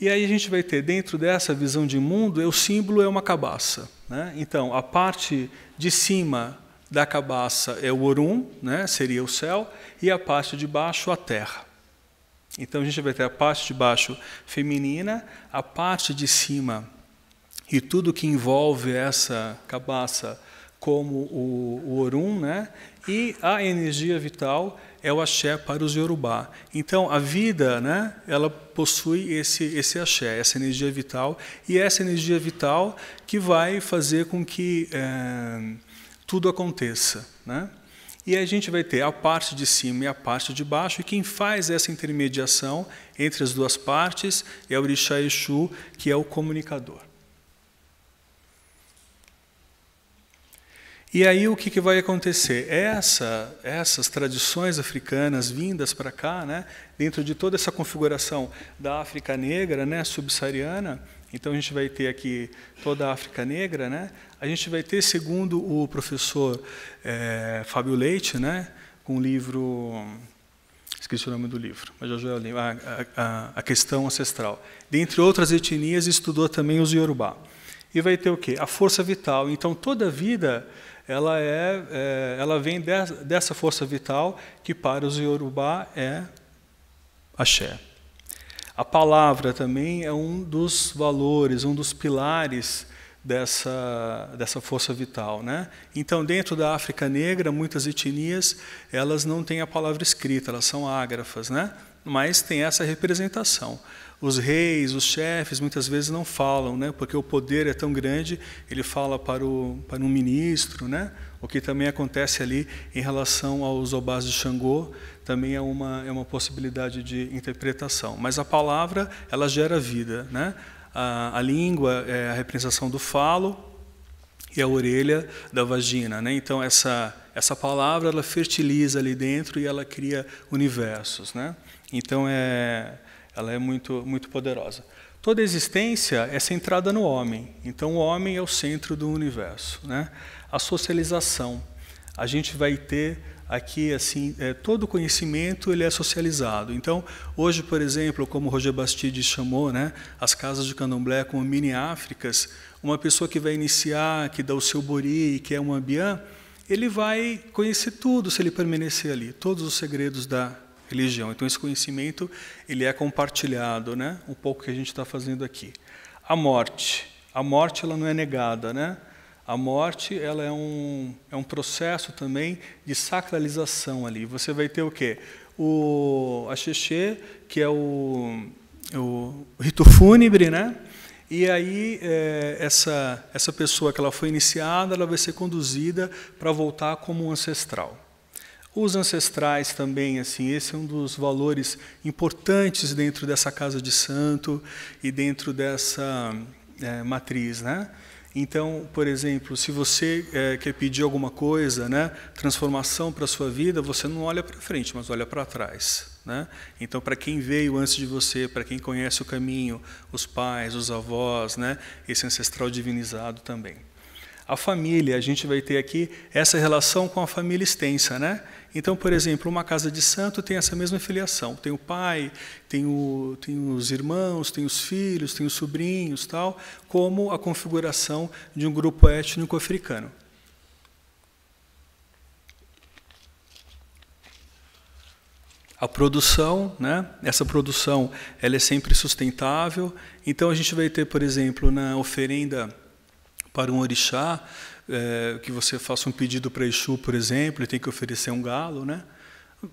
E aí a gente vai ter dentro dessa visão de mundo, é o símbolo é uma cabaça. Né? Então, a parte de cima da cabaça é o Orum, né? seria o céu, e a parte de baixo a terra. Então a gente vai ter a parte de baixo feminina, a parte de cima e tudo que envolve essa cabaça como o, o Orum, né? e a energia vital é o axé para os Yorubá. Então, a vida, né, ela possui esse, esse axé, essa energia vital, e é essa energia vital que vai fazer com que é, tudo aconteça. Né? E a gente vai ter a parte de cima e a parte de baixo, e quem faz essa intermediação entre as duas partes é o Orixá Exu, que é o comunicador. E aí o que, que vai acontecer? É essa, é essas tradições africanas vindas para cá, né, dentro de toda essa configuração da África negra, né, subsaariana, então a gente vai ter aqui toda a África negra, né? A gente vai ter, segundo o professor é, Fábio Leite, né, com o livro esqueci o nome do livro, mas já já lembro, a, a, a, questão ancestral. Dentre outras etnias, estudou também os Yorubá. E vai ter o quê? A força vital. Então, toda a vida ela, é, é ela vem de, dessa força vital que para os Yorubá é axé. A palavra também é um dos valores, um dos pilares dessa, dessa força vital. Né? Então, dentro da África Negra, muitas etnias elas não têm a palavra escrita, elas são ágrafas, né? mas tem essa representação. Os reis, os chefes, muitas vezes não falam, né? porque o poder é tão grande, ele fala para, o, para um ministro, né? o que também acontece ali em relação aos obás de Xangô, também é uma, é uma possibilidade de interpretação. Mas a palavra, ela gera vida. Né? A, a língua é a representação do falo, e a orelha da vagina. Né? Então, essa, essa palavra ela fertiliza ali dentro e ela cria universos. Né? Então, é, ela é muito, muito poderosa. Toda existência é centrada no homem. Então, o homem é o centro do universo. Né? A socialização. A gente vai ter aqui assim é, todo conhecimento ele é socializado então hoje por exemplo como Roger Bastide chamou né as casas de candomblé como mini Áfricas uma pessoa que vai iniciar que dá o seu bori que é um ambiã ele vai conhecer tudo se ele permanecer ali todos os segredos da religião. Então esse conhecimento ele é compartilhado, né? Um pouco que a gente está fazendo aqui. A morte, a morte ela não é negada, né? A morte ela é um, é um processo também de sacralização ali. Você vai ter o quê? O axexê, que é o, o rito fúnebre, né? E aí é, essa essa pessoa que ela foi iniciada, ela vai ser conduzida para voltar como um ancestral. Os ancestrais também, assim, esse é um dos valores importantes dentro dessa casa de santo e dentro dessa é, matriz, né? Então, por exemplo, se você é, quer pedir alguma coisa, né, transformação para a sua vida, você não olha para frente, mas olha para trás. Né? Então, para quem veio antes de você, para quem conhece o caminho, os pais, os avós, né, esse ancestral divinizado também. A família, a gente vai ter aqui essa relação com a família extensa, né? Então, por exemplo, uma casa de santo tem essa mesma filiação. Tem o pai, tem, o, tem os irmãos, tem os filhos, tem os sobrinhos, tal, como a configuração de um grupo étnico africano. a produção, né? Essa produção, ela é sempre sustentável. Então a gente vai ter, por exemplo, na oferenda para um orixá, é, que você faça um pedido para Exu, por exemplo, e tem que oferecer um galo, né?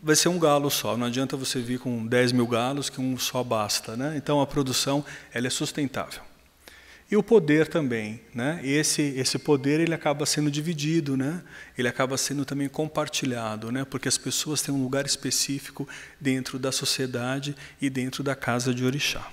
vai ser um galo só. Não adianta você vir com 10 mil galos, que um só basta. Né? Então, a produção ela é sustentável. E o poder também. Né? Esse, esse poder ele acaba sendo dividido, né? ele acaba sendo também compartilhado, né? porque as pessoas têm um lugar específico dentro da sociedade e dentro da casa de orixá.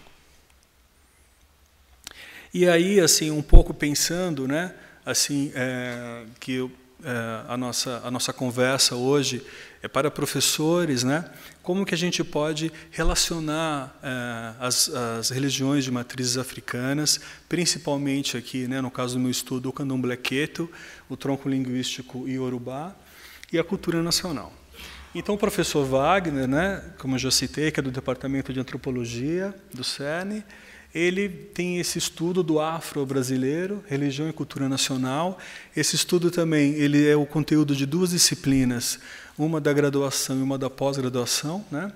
E aí, assim, um pouco pensando, né? assim é, que eu, é, a nossa a nossa conversa hoje é para professores, né? Como que a gente pode relacionar é, as, as, religiões de matrizes africanas, principalmente aqui, né, no caso do meu estudo, o candomblé queto, o tronco linguístico iorubá e a cultura nacional. Então, o professor Wagner, né, como eu já citei, que é do Departamento de Antropologia do CERN, ele tem esse estudo do afro-brasileiro, religião e cultura nacional. Esse estudo também, ele é o conteúdo de duas disciplinas, uma da graduação e uma da pós-graduação, né?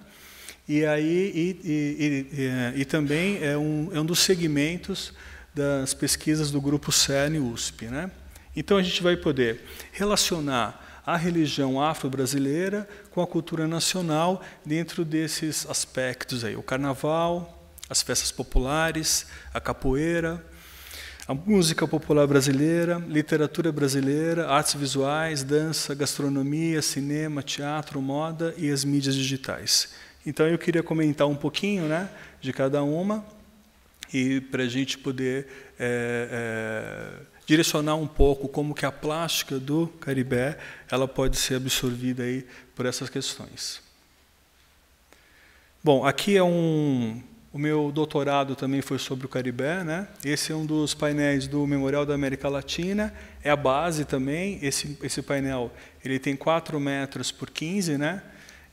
E aí e, e, e, e, é, também é um, é um dos segmentos das pesquisas do grupo CERN USP, né? Então a gente vai poder relacionar a religião afro-brasileira com a cultura nacional dentro desses aspectos aí, o carnaval, as festas populares, a capoeira, a música popular brasileira, literatura brasileira, artes visuais, dança, gastronomia, cinema, teatro, moda e as mídias digitais. Então eu queria comentar um pouquinho né, de cada uma e para a gente poder é, é, direcionar um pouco como que a plástica do Caribé ela pode ser absorvida aí por essas questões. Bom, aqui é um o meu doutorado também foi sobre o Caribé, né? Esse é um dos painéis do Memorial da América Latina, é a base também. Esse, esse painel ele tem 4 metros por 15, né?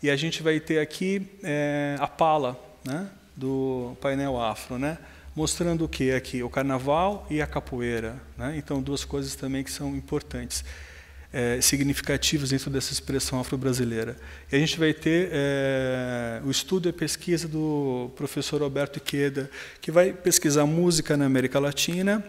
E a gente vai ter aqui é, a pala, né? Do painel afro, né? Mostrando o que aqui? O carnaval e a capoeira, né? Então duas coisas também que são importantes é, significativos dentro dessa expressão afro-brasileira. E a gente vai ter é, o estudo e a pesquisa do professor Alberto Iqueda, que vai pesquisar música na América Latina,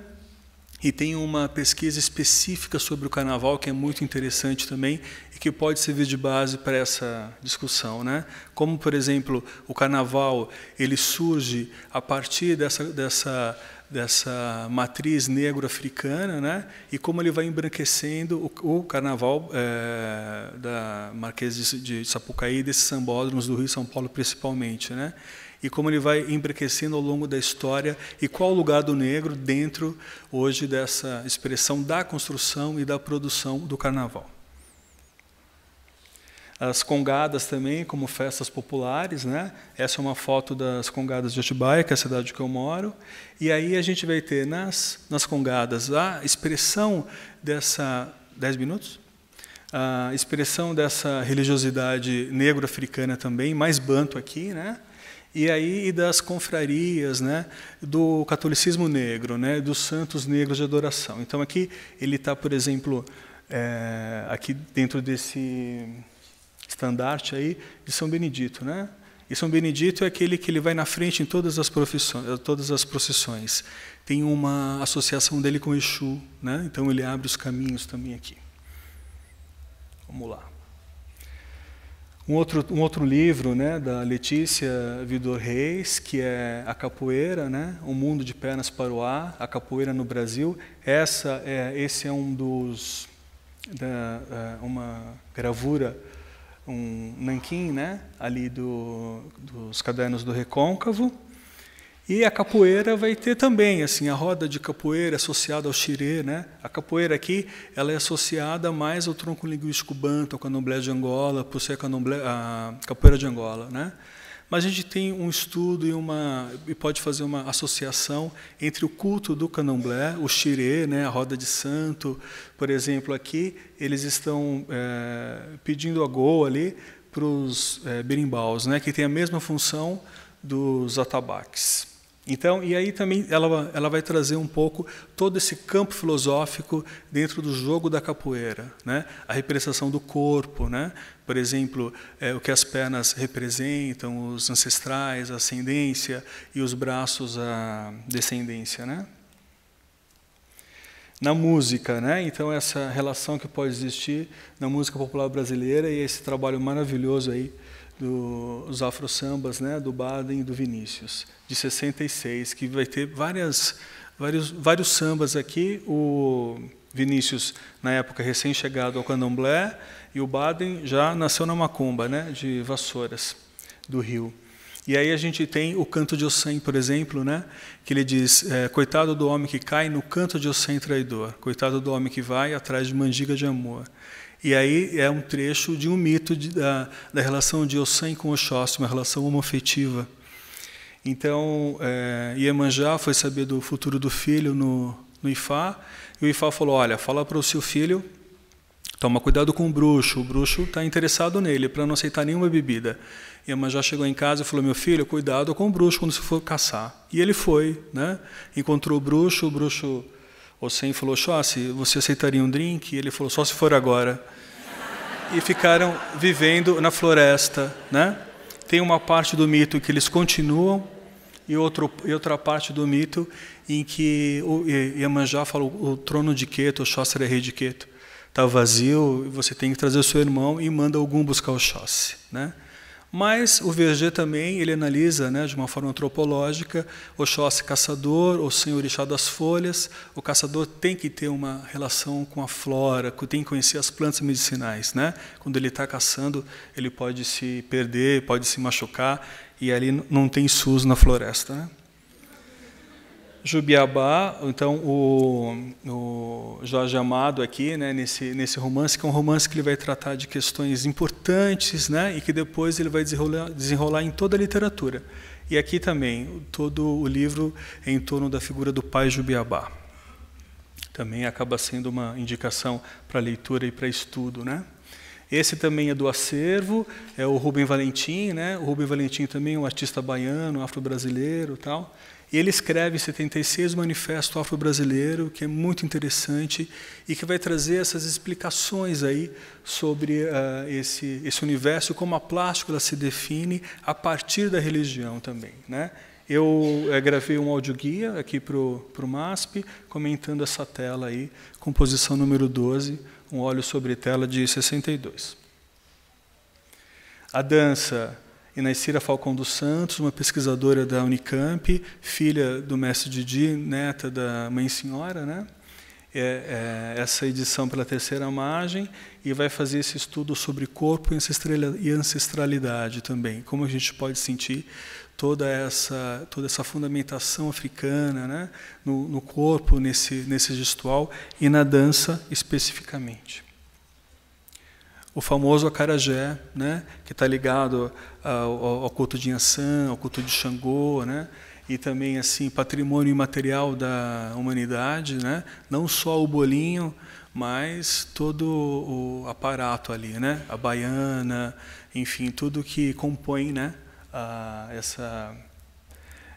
e tem uma pesquisa específica sobre o carnaval que é muito interessante também e que pode servir de base para essa discussão, né? Como, por exemplo, o carnaval ele surge a partir dessa, dessa dessa matriz negro-africana, né? E como ele vai embranquecendo o, o carnaval é, da Marquês de, de Sapucaí, desses sambódromos do Rio e São Paulo, principalmente, né? E como ele vai embranquecendo ao longo da história e qual o lugar do negro dentro hoje dessa expressão da construção e da produção do carnaval. As congadas também, como festas populares, né? Essa é uma foto das congadas de Atibaia, que é a cidade que eu moro. E aí a gente vai ter nas, nas congadas a expressão dessa... Dez minutos? A expressão dessa religiosidade negro-africana também, mais banto aqui, né? e aí e das confrarias, né, do catolicismo negro, né, dos santos negros de adoração. Então aqui ele está, por exemplo, é, aqui dentro desse estandarte aí de São Benedito, né? E São Benedito é aquele que ele vai na frente em todas as profissões, eh, todas as procissões. Tem uma associação dele com Exu, né? Então ele abre os caminhos também aqui. Vamos lá. Um outro, um outro livro né, da Letícia Vidor Reis, que é A Capoeira, né, Um Mundo de Pernas para o Ar, A Capoeira no Brasil. Essa é, esse é um dos... Da, eh, uma gravura um nanquim, né, ali do, dos cadernos do recôncavo. E a capoeira vai ter também, assim, a roda de capoeira associada ao xirê, né? A capoeira aqui, ela é associada mais ao tronco linguístico banto, ao candomblé de Angola, por ser a, candomblé, a capoeira de Angola, né? Mas a gente tem um estudo e uma e pode fazer uma associação entre o culto do Candomblé, o xirê, né, a roda de santo, por exemplo, aqui eles estão é, pedindo a goa ali para os é, berimbaus, né, que tem a mesma função dos atabaques. Então, e aí também ela, ela vai trazer um pouco todo esse campo filosófico dentro do jogo da capoeira, né? A representação do corpo, né? Por exemplo, é, o que as pernas representam, os ancestrais, a ascendência e os braços a descendência, né? Na música, né? Então essa relação que pode existir na música popular brasileira e esse trabalho maravilhoso aí dos afro-sambas né, do Baden e do Vinícius, de 66, que vai ter várias, vários, vários sambas aqui. O Vinícius, na época, recém-chegado ao candomblé, e o Baden já nasceu na Macumba, né, de Vassouras, do Rio. E aí a gente tem o canto de Ossém, por exemplo, né, que ele diz: eh, Coitado do homem que cai no canto de Ossém traidor, coitado do homem que vai atrás de mandiga de amor. E aí é um trecho de um mito de, da, da relação de Ossan com Oxóssi, uma relação homoafetiva. Então, é, Iemanjá foi saber do futuro do filho no, no Ifá, e o Ifá falou, olha, fala para o seu filho, toma cuidado com o bruxo, o bruxo está interessado nele, para não aceitar nenhuma bebida. Iemanjá chegou em casa e falou, meu filho, cuidado com o bruxo quando se for caçar. E ele foi, né? encontrou o bruxo, o bruxo o Sen falou: Chossi, você aceitaria um drink? E ele falou: só se for agora. E ficaram vivendo na floresta. Né? Tem uma parte do mito que eles continuam e, outro, e outra parte do mito em que o Iemanjá falou: o trono de Keto, o Chossi era rei de Keto, está vazio, você tem que trazer o seu irmão e manda algum buscar o Chossi. Né? Mas o Verger também ele analisa, né, de uma forma antropológica, o Oxóssi caçador, o senhor orixá das folhas. O caçador tem que ter uma relação com a flora, tem que conhecer as plantas medicinais. Né? Quando ele está caçando, ele pode se perder, pode se machucar, e ali não tem SUS na floresta. Né? Jubiabá, então o, o Jorge Amado aqui, né, nesse, nesse romance, que é um romance que ele vai tratar de questões importantes, né, e que depois ele vai desenrolar, desenrolar em toda a literatura. E aqui também, todo o livro é em torno da figura do pai Jubiabá. Também acaba sendo uma indicação para leitura e para estudo, né? Esse também é do acervo, é o Rubem Valentim, né? O Rubem Valentim também é um artista baiano, afro-brasileiro, tal. E ele escreve em 76 o Manifesto Afro-Brasileiro, que é muito interessante e que vai trazer essas explicações aí sobre uh, esse, esse universo, como a plástica se define a partir da religião também. Né? Eu eh, gravei um audioguia aqui para o MASP, comentando essa tela aí, composição número 12, um óleo sobre tela de 62. A dança Inaicira Falcão dos Santos, uma pesquisadora da Unicamp, filha do mestre Didi, neta da mãe senhora, né? É, é, essa edição pela terceira margem e vai fazer esse estudo sobre corpo e ancestralidade também, como a gente pode sentir toda essa toda essa fundamentação africana, né, no, no corpo, nesse nesse gestual e na dança especificamente o famoso acarajé, né, que está ligado ah, ao, ao, culto de Inhaçã, ao culto de Xangô, né, e também assim patrimônio imaterial da humanidade, né, não só o bolinho, mas todo o aparato ali, né, a baiana, enfim, tudo que compõe, né, a, essa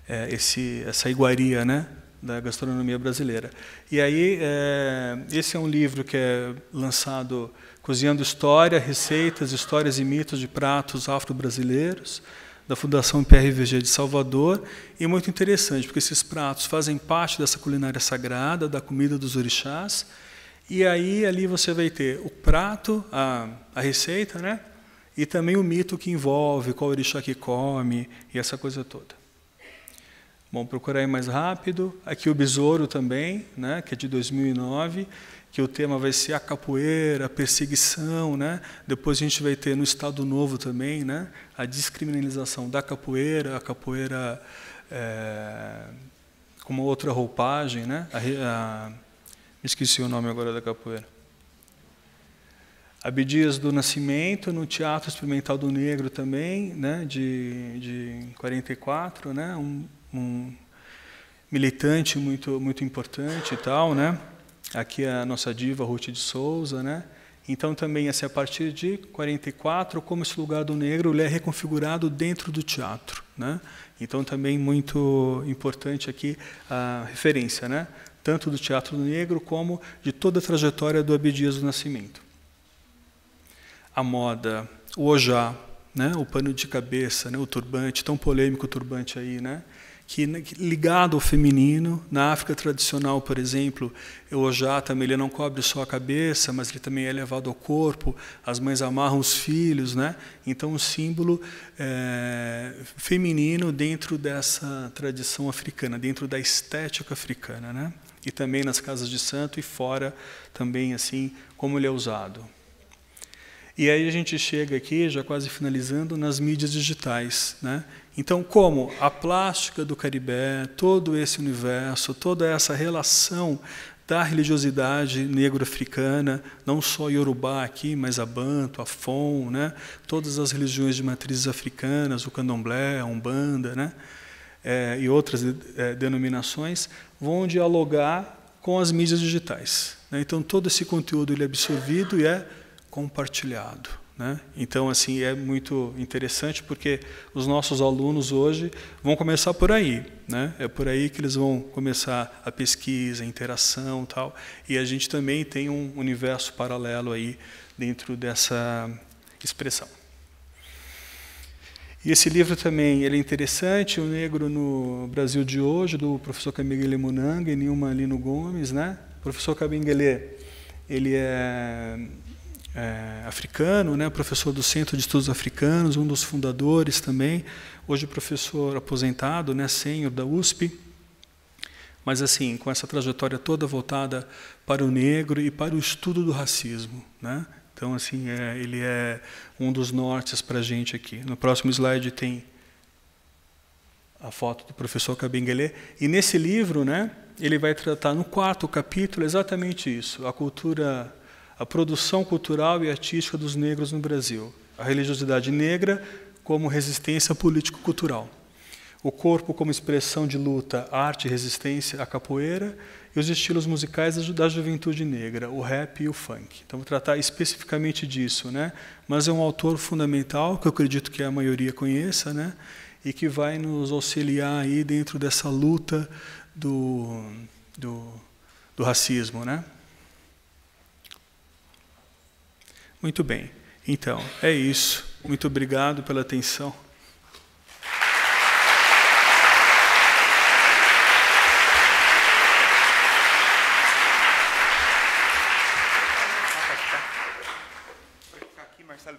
é, esse essa iguaria, né, da gastronomia brasileira. E aí é, esse é um livro que é lançado cozinhando história, receitas, histórias e mitos de pratos afro-brasileiros, da Fundação PRVG de Salvador. E é muito interessante, porque esses pratos fazem parte dessa culinária sagrada, da comida dos orixás. E aí ali você vai ter o prato, a, a receita, né? e também o mito que envolve, qual orixá que come, e essa coisa toda. Bom, procurar mais rápido. Aqui o Besouro também, né, que é de 2009 que o tema vai ser a capoeira, a perseguição, né? Depois a gente vai ter no Estado Novo também, né? A descriminalização da capoeira, a capoeira é, com uma outra roupagem, né? A, a, esqueci o nome agora da capoeira. Abdias do Nascimento no Teatro Experimental do Negro também, né? De, de 44, né? Um, um militante muito muito importante e tal, né? Aqui é a nossa diva Ruth de Souza, né? Então também assim, a partir de 44, como esse lugar do negro ele é reconfigurado dentro do teatro, né? Então também muito importante aqui a referência, né? Tanto do teatro do negro como de toda a trajetória do Abdias do Nascimento. A moda, o ojá, né? O pano de cabeça, né? O turbante, tão polêmico o turbante aí, né? Né, que ligado ao feminino, na África tradicional, por exemplo, o também ele não cobre só a cabeça, mas ele também é levado ao corpo. As mães amarram os filhos, né? Então um símbolo é, feminino dentro dessa tradição africana, dentro da estética africana, né? E também nas casas de santo e fora também assim como ele é usado. E aí a gente chega aqui, já quase finalizando, nas mídias digitais. Né? Então, como a plástica do Caribé, todo esse universo, toda essa relação da religiosidade negro-africana, não só Yorubá aqui, mas a a fon, né? todas as religiões de matrizes africanas, o candomblé, a umbanda né? É, e outras é, denominações, vão dialogar com as mídias digitais. Né? Então, todo esse conteúdo ele é absorvido e é compartilhado. Né? Então, assim, é muito interessante porque os nossos alunos hoje vão começar por aí. Né? É por aí que eles vão começar a pesquisa, a interação tal. E a gente também tem um universo paralelo aí dentro dessa expressão. E esse livro também ele é interessante, O Negro no Brasil de Hoje, do professor Camille Munanga e Nilma Lino Gomes. Né? O professor Camille, ele é é, africano, né, professor do Centro de Estudos Africanos, um dos fundadores também, hoje professor aposentado, né, senhor da USP, mas assim, com essa trajetória toda voltada para o negro e para o estudo do racismo, né? Então, assim, é, ele é um dos nortes para a gente aqui. No próximo slide tem a foto do professor Cabinguelê. E nesse livro, né, ele vai tratar no quarto capítulo exatamente isso, a cultura a produção cultural e artística dos negros no Brasil, a religiosidade negra como resistência político-cultural, o corpo como expressão de luta, arte e resistência à capoeira e os estilos musicais da, da juventude negra, o rap e o funk. Então, vou tratar especificamente disso, né? mas é um autor fundamental que eu acredito que a maioria conheça né? e que vai nos auxiliar aí dentro dessa luta do, do, do racismo. Né? Muito bem. Então, é isso. Muito obrigado pela atenção.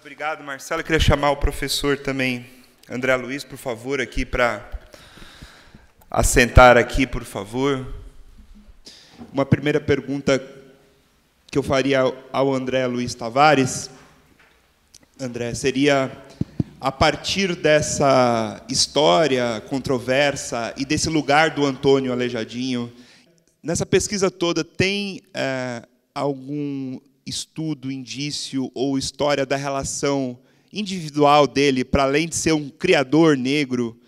Obrigado, Marcelo. Eu queria chamar o professor também, André Luiz, por favor, aqui para assentar aqui, por favor. Uma primeira pergunta que eu faria ao André Luiz Tavares, André, seria a partir dessa história controversa e desse lugar do Antônio Alejadinho. Nessa pesquisa toda, tem é, algum estudo, indício ou história da relação individual dele, para além de ser um criador negro,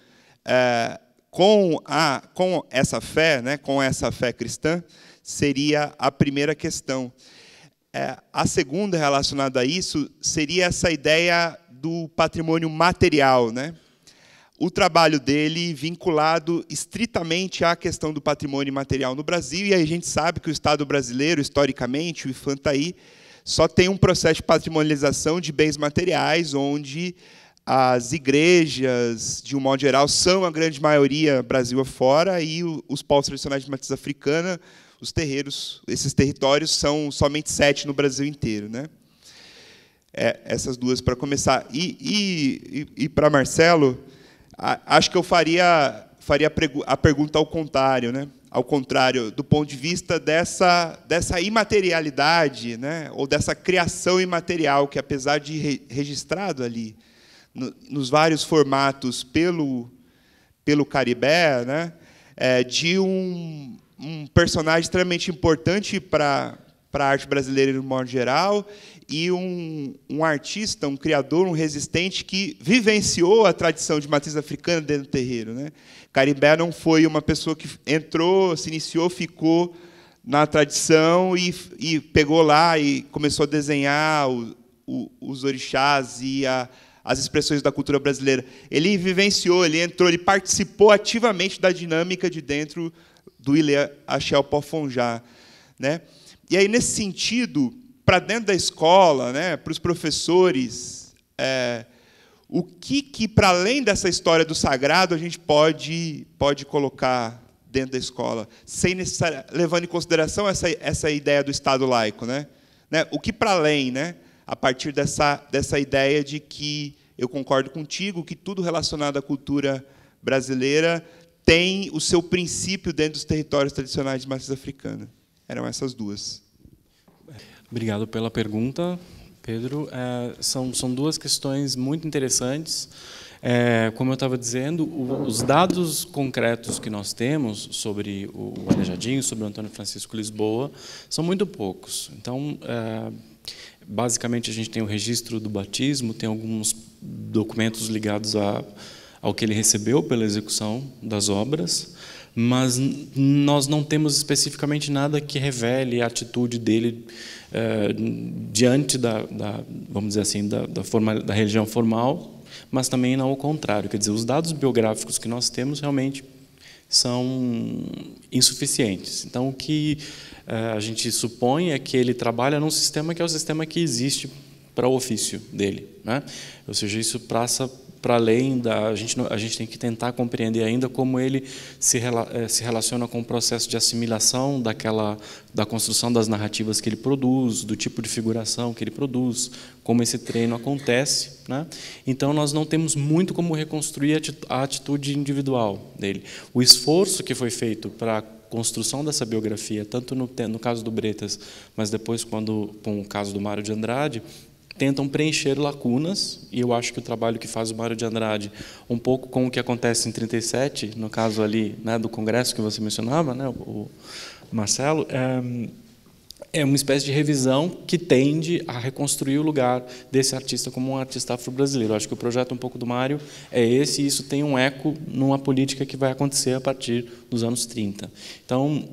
é, com, a, com essa fé, né, com essa fé cristã, seria a primeira questão. É, a segunda relacionada a isso seria essa ideia do patrimônio material, né? O trabalho dele vinculado estritamente à questão do patrimônio material no Brasil, e aí a gente sabe que o Estado brasileiro, historicamente, o Ifantaí, só tem um processo de patrimonialização de bens materiais, onde as igrejas, de um modo geral, são a grande maioria Brasil afora, e os povos tradicionais de matriz africana os terreiros, esses territórios são somente sete no Brasil inteiro, né? É, essas duas para começar. E, e, e, e para Marcelo, a, acho que eu faria, faria a, pergunta ao contrário, né? Ao contrário, do ponto de vista dessa, dessa imaterialidade, né? ou dessa criação imaterial, que apesar de re, registrado ali no, nos vários formatos pelo, pelo Caribé, né? É, de um, um personagem extremamente importante para para a arte brasileira de um modo geral, e um, um, artista, um criador, um resistente que vivenciou a tradição de matriz africana dentro do terreiro. Né? Carimbé não foi uma pessoa que entrou, se iniciou, ficou na tradição e, e pegou lá e começou a desenhar o, o, os orixás e a, as expressões da cultura brasileira. Ele vivenciou, ele entrou, ele participou ativamente da dinâmica de dentro do Ilha Axel Porfonjá. Né? E aí, nesse sentido, para dentro da escola, né, para os professores, é, o que, que para além dessa história do sagrado, a gente pode, pode colocar dentro da escola, sem necessari- levando em consideração essa, essa ideia do Estado laico? Né? Né? O que para além, né? a partir dessa, dessa ideia de que eu concordo contigo, que tudo relacionado à cultura brasileira tem o seu princípio dentro dos territórios tradicionais de matriz africana. Eram essas duas. Obrigado pela pergunta, Pedro. É, são, são duas questões muito interessantes. É, como eu estava dizendo, o, os dados concretos que nós temos sobre o Arejadinho, sobre o Antônio Francisco Lisboa, são muito poucos. Então, é, basicamente, a gente tem o registro do batismo, tem alguns documentos ligados a ao que ele recebeu pela execução das obras, mas nós não temos especificamente nada que revele a atitude dele eh, diante da, da, vamos dizer assim, da, da, forma, da religião formal, mas também não ao contrário. Quer dizer, os dados biográficos que nós temos realmente são insuficientes. Então, o que eh, a gente supõe é que ele trabalha num sistema que é o sistema que existe para o ofício dele. Né? Ou seja, isso passa, para além da a gente a gente tem que tentar compreender ainda como ele se eh, se relaciona com o processo de assimilação daquela da construção das narrativas que ele produz, do tipo de figuração que ele produz, como esse treino acontece, né? Então nós não temos muito como reconstruir a atitude individual dele. O esforço que foi feito para construção dessa biografia, tanto no, no caso do Bretas, mas depois quando com o caso do Mário de Andrade, tentam preencher lacunas, e eu acho que o trabalho que faz o Mário de Andrade, um pouco com o que acontece em 37, no caso ali né, do Congresso que você mencionava, né, o Marcelo, é, é uma espécie de revisão que tende a reconstruir o lugar desse artista como um artista afro-brasileiro. Acho que o projeto um pouco do Mário é esse, e isso tem um eco numa política que vai acontecer a partir dos anos 30. Então,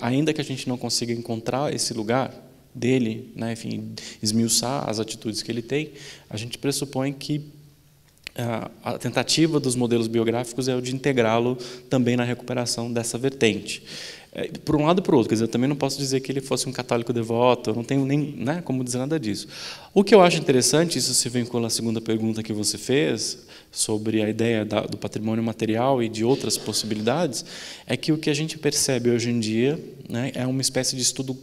ainda que a gente não consiga encontrar esse lugar, dele, né, enfim, esmiuçar as atitudes que ele tem, a gente pressupõe que ah, a tentativa dos modelos biográficos é o de integrá-lo também na recuperação dessa vertente. É, por um lado e por outro, quer dizer, eu também não posso dizer que ele fosse um católico devoto, eu não tenho nem né, como dizer nada disso. O que eu acho interessante, isso se vincula à segunda pergunta que você fez, sobre a ideia da, do patrimônio material e de outras possibilidades, é que o que a gente percebe hoje em dia né? É uma espécie de estudo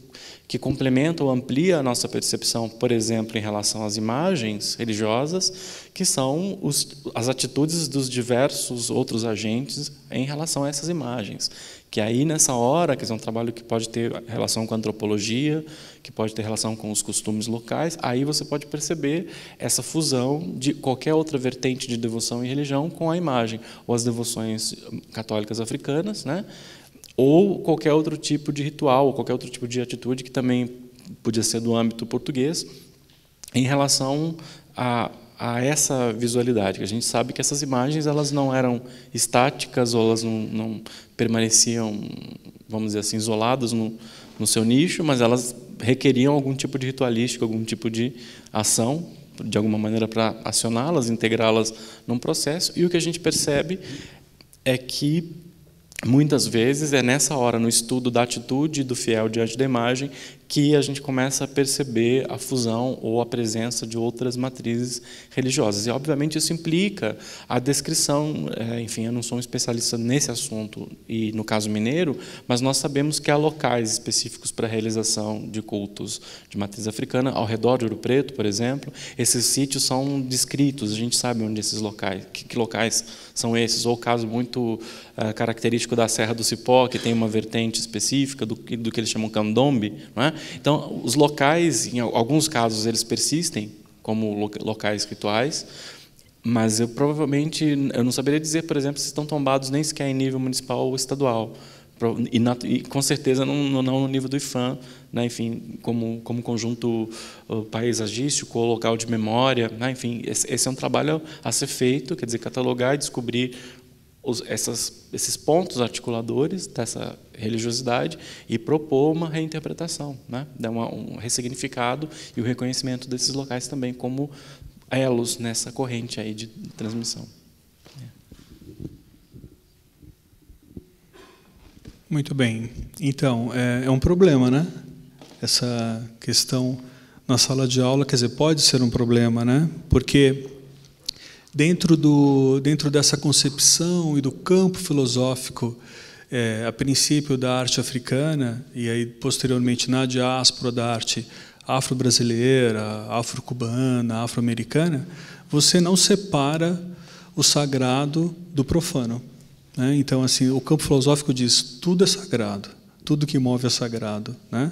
que complementa ou amplia a nossa percepção, por exemplo, em relação às imagens religiosas, que são os, as atitudes dos diversos outros agentes em relação a essas imagens. Que aí, nessa hora, que é um trabalho que pode ter relação com a antropologia, que pode ter relação com os costumes locais, aí você pode perceber essa fusão de qualquer outra vertente de devoção e religião com a imagem, ou as devoções católicas africanas, né? ou qualquer outro tipo de ritual, ou qualquer outro tipo de atitude que também podia ser do âmbito português, em relação a, a essa visualidade, que a gente sabe que essas imagens elas não eram estáticas ou elas não, não permaneciam, vamos dizer assim, isoladas no, no seu nicho, mas elas requeriam algum tipo de ritualístico algum tipo de ação, de alguma maneira para acioná-las, integrá-las num processo. E o que a gente percebe é que Muitas vezes é nessa hora, no estudo da atitude do fiel diante da imagem, que a gente começa a perceber a fusão ou a presença de outras matrizes religiosas. E, obviamente, isso implica a descrição. É, enfim, eu não sou um especialista nesse assunto, e no caso mineiro, mas nós sabemos que há locais específicos para a realização de cultos de matriz africana. Ao redor de Ouro Preto, por exemplo, esses sítios são descritos, a gente sabe onde esses locais, que, que locais são esses, ou caso muito eh, característico da Serra do Cipó, que tem uma vertente específica do, do que eles chamam candombe. É? Então, os locais, em alguns casos, eles persistem como locais rituais, mas eu provavelmente eu não saberia dizer, por exemplo, se estão tombados nem sequer em nível municipal ou estadual. E, na, e, com certeza não, não, no nível do IFAM, né? enfim, como, como conjunto paisagístico ou local de memória, né? enfim, esse, esse, é um trabalho a ser feito, quer dizer, catalogar e descobrir os, essas, esses pontos articuladores dessa religiosidade e propor uma reinterpretação, né? dar uma, um ressignificado e o reconhecimento desses locais também como elos nessa corrente aí de transmissão. Muito bem. Então, é, é um problema, né? Essa questão na sala de aula, quer dizer, pode ser um problema, né? Porque dentro, do, dentro dessa concepção e do campo filosófico, é, a princípio da arte africana, e aí posteriormente na diáspora da arte afro-brasileira, afro-cubana, afro-americana, você não separa o sagrado do profano. Né? Então, assim, o campo filosófico diz tudo é sagrado, tudo que move é sagrado. Né?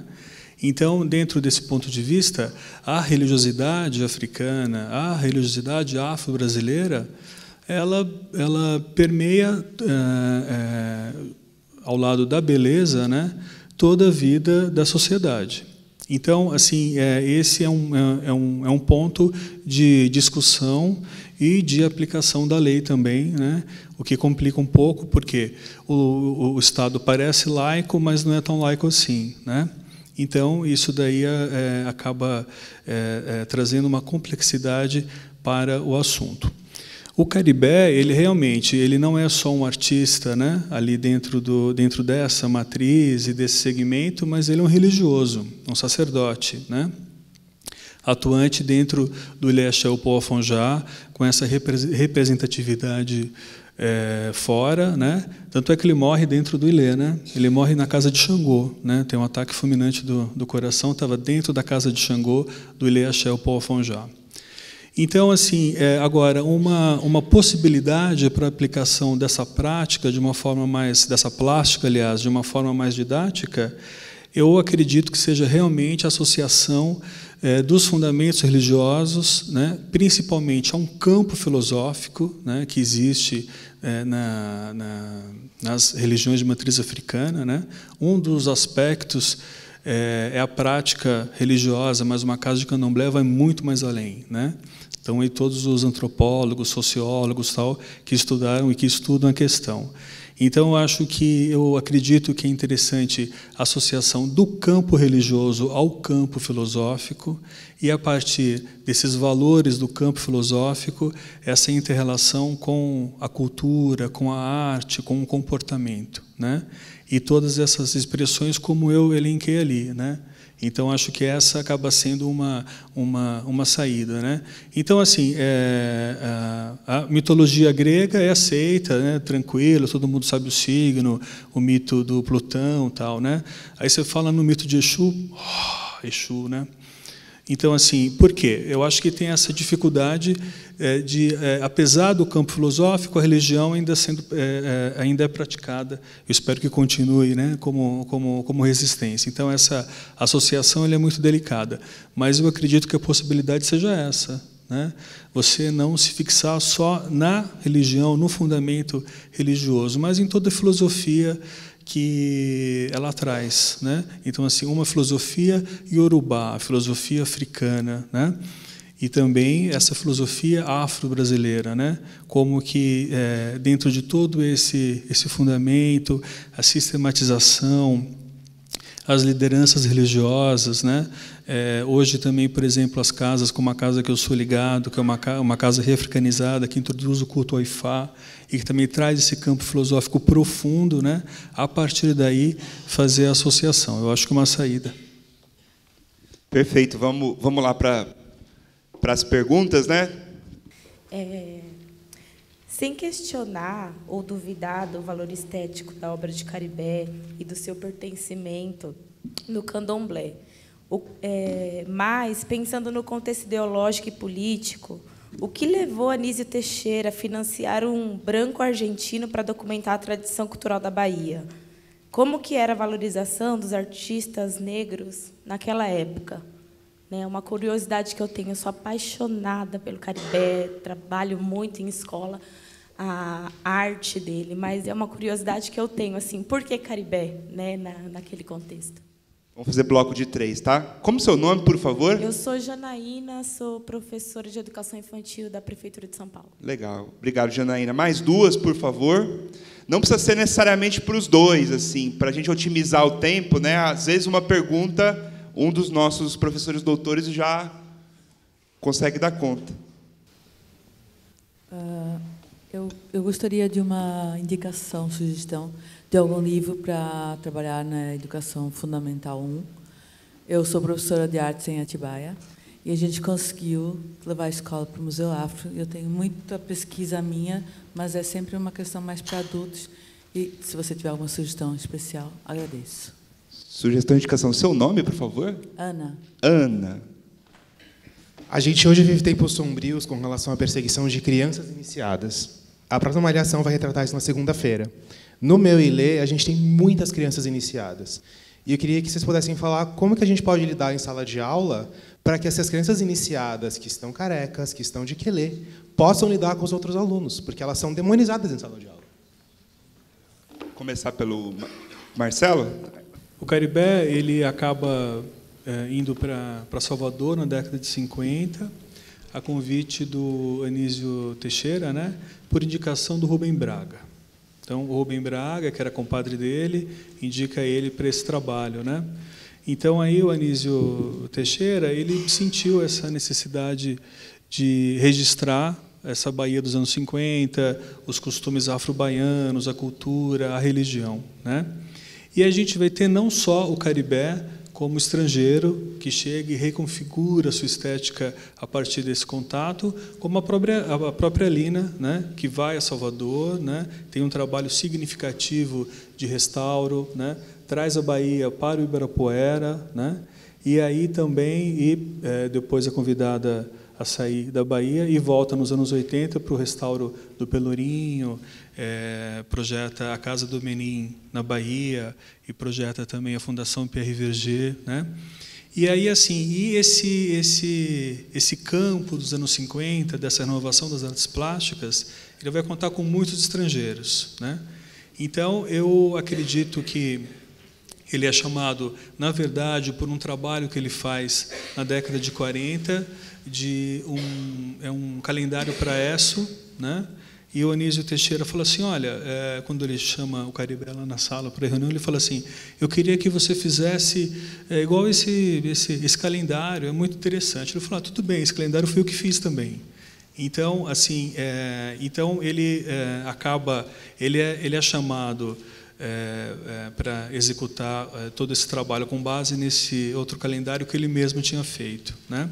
Então, dentro desse ponto de vista, a religiosidade africana, a religiosidade afro-brasileira, ela, ela permeia, é, é, ao lado da beleza, né, toda a vida da sociedade. Então, assim, é, esse é um, é, é, um, é um ponto de discussão e de aplicação da lei também, né? o que complica um pouco, porque o, o Estado parece laico, mas não é tão laico assim. Né? Então, isso daí é, é acaba é, é, trazendo uma complexidade para o assunto. O Caribé, ele realmente, ele não é só um artista, né, ali dentro do dentro dessa matriz e desse segmento, mas ele é um religioso, um sacerdote, né? Atuante dentro do Leste ao com essa representatividade é, fora, né? Tanto é que ele morre dentro do Ilê, né? Ele morre na casa de Xangô, né? Tem um ataque fulminante do, do coração, estava dentro da casa de Xangô, do Ilê Axé, o Paul Afonjá. Então, assim, é, agora, uma, uma possibilidade para aplicação dessa prática de uma forma mais, dessa plástica, aliás, de uma forma mais didática, eu acredito que seja realmente a associação é, dos fundamentos religiosos, né, principalmente a um campo filosófico né, que existe é, na, na, nas religiões de matriz africana. Né? Um dos aspectos é, é, a prática religiosa, mas uma casa de candomblé vai muito mais além. Né? Então, aí todos os antropólogos, sociólogos, tal, que estudaram e que estudam a questão. Então, acho que eu acredito que é interessante a associação do campo religioso ao campo filosófico e a partir desses valores do campo filosófico essa interrelação com a cultura, com a arte, com o comportamento, né? E todas essas expressões como eu elenquei ali, né? Então, acho que essa acaba sendo uma, uma, uma saída. Né? Então, assim, é, a, a, mitologia grega é aceita, né? tranquila, todo mundo sabe o signo, o mito do Plutão tal. Né? Aí você fala no mito de Exu, oh, Exu, né? Então, assim, por quê? Eu acho que tem essa dificuldade é, de, é, apesar do campo filosófico, a religião ainda, sendo, é, é ainda é praticada. Eu espero que continue né, como, como, como resistência. Então, essa associação é muito delicada. Mas eu acredito que a possibilidade seja essa. Né? Você não se fixar só na religião, no fundamento religioso, mas em toda a filosofia, que ela é traz, né? Então assim, uma filosofia iorubá, filosofia africana, né? E também essa filosofia afro-brasileira, né? Como que é, dentro de todo esse esse fundamento, a sistematização, as lideranças religiosas, né? É, hoje também, por exemplo, as casas, como a casa que eu sou ligado, que é uma, uma casa reafricanizada, que introduz o culto ao Ifá e que também traz esse campo filosófico profundo, né? a partir daí fazer a associação. Eu acho que é uma saída. Perfeito, vamos, vamos lá para as perguntas, né? É, sem questionar ou duvidar do valor estético da obra de Caribé e do seu pertencimento no candomblé, o, é, mas pensando no contexto ideológico e político, o que levou Anísio Teixeira a financiar um branco argentino para documentar a tradição cultural da Bahia? Como que era a valorização dos artistas negros naquela época? É uma curiosidade que eu tenho, eu sou apaixonada pelo Caribé, trabalho muito em escola a arte dele, mas é uma curiosidade que eu tenho, assim, por que Caribé, né, na, naquele contexto? Vamos fazer bloco de três, tá? Como seu nome, por favor? Eu sou Janaína, sou professora de educação infantil da Prefeitura de São Paulo. Legal. Obrigado, Janaína. Mais duas, por favor. Não precisa ser necessariamente para os dois, assim, para a gente otimizar o tempo, né? Às vezes uma pergunta, um dos nossos professores doutores já consegue dar conta. Uh, eu, eu gostaria de uma indicação, sugestão de algum livro para trabalhar na Educação Fundamental 1. Eu sou professora de artes em Atibaia e a gente conseguiu levar a escola para o Museu Afro. Eu tenho muita pesquisa minha, mas é sempre uma questão mais para adultos. E se você tiver alguma sugestão especial, agradeço. Sugestão de indicação. Seu nome, por favor? Ana. Ana. A gente hoje vive tempos sombrios com relação à perseguição de crianças iniciadas. A próxima malhação vai retratar isso na segunda-feira. No meu ILE, a gente tem muitas crianças iniciadas. E eu queria que vocês pudessem falar como que a gente pode lidar em sala de aula para que essas crianças iniciadas, que estão carecas, que estão de quelê, possam lidar com os outros alunos, porque elas são demonizadas em sala de aula. Começar pelo Marcelo? O Caribé ele acaba é, indo para Salvador na década de 50, a convite do Anísio Teixeira, né, por indicação do Rubem Braga. Então, o Rubem Braga, que era compadre dele, indica ele para esse trabalho, né? Então aí o Anísio Teixeira ele sentiu essa necessidade de registrar essa Bahia dos anos 50, os costumes afro-baianos, a cultura, a religião, né? E a gente vai ter não só o Caribé, como estrangeiro que chega e reconfigura sua estética a partir desse contato, como a própria, a própria Lina, né, que vai a Salvador, né, tem um trabalho significativo de restauro, né, traz a Bahia para o Ibirapuera, né, e aí também, e é, depois a convidada a sair da Bahia e volta nos anos 80 para o restauro do Pelourinho, é, projeta a Casa do Menin na Bahia e projeta também a Fundação Pierre Verger, né? E aí assim, e esse esse esse campo dos anos 50 dessa renovação das artes plásticas, ele vai contar com muitos estrangeiros, né? Então eu acredito que ele é chamado, na verdade, por um trabalho que ele faz na década de 40 de um, é um calendário para ESSO, né? E o Anísio Teixeira falou assim, olha, é, quando ele chama o Caribe lá na sala para a reunião, ele fala assim, eu queria que você fizesse é, igual esse, esse, esse calendário, é muito interessante. Ele falou, ah, tudo bem, esse calendário foi o que fiz também. Então, assim, é, então ele é, acaba, ele é, ele é chamado é, é, para executar todo esse trabalho com base nesse outro calendário que ele mesmo tinha feito, né?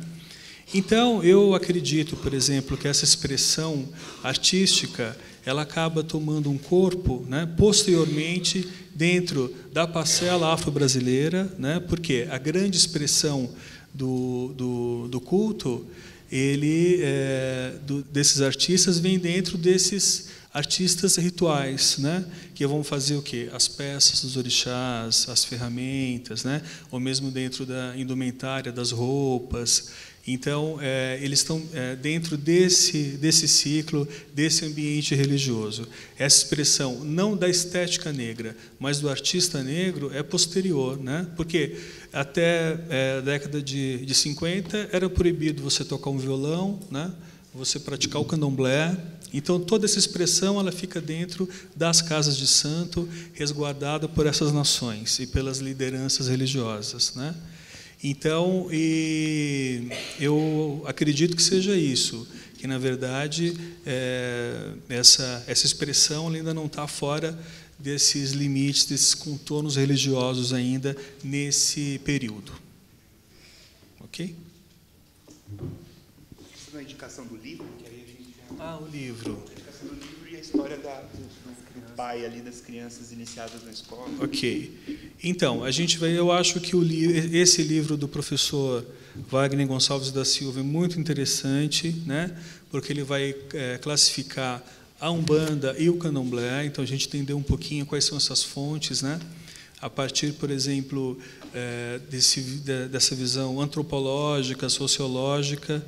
Então, eu acredito, por exemplo, que essa expressão artística ela acaba tomando um corpo, né, posteriormente, dentro da parcela afro-brasileira, né, porque a grande expressão do, do, do culto ele é, do, desses artistas vem dentro desses artistas rituais, né? Que vão fazer o quê? As peças dos orixás, as ferramentas, né? Ou mesmo dentro da indumentária, das roupas. Então, é, eles estão é, dentro desse, desse ciclo, desse ambiente religioso. Essa expressão, não da estética negra, mas do artista negro, é posterior, né? porque até é, a década de, de 50 era proibido você tocar um violão, né? você praticar o candomblé. Então, toda essa expressão ela fica dentro das casas de santo, resguardada por essas nações e pelas lideranças religiosas. Né? Então, eu acredito que seja isso, que na verdade é, essa, essa expressão ainda não está fora desses limites, desses contornos religiosos ainda nesse período. Ok? Isso na é indicação do livro? Ah, o livro. A indicação do livro e a história da pai ali das crianças iniciadas na escola? Ok. Então, a gente vai, eu acho que o li, esse livro do professor Wagner Gonçalves da Silva é muito interessante, né? porque ele vai é, classificar a Umbanda e o Candomblé, então a gente entender um pouquinho quais são essas fontes, né? a partir, por exemplo, é, desse, dessa visão antropológica, sociológica,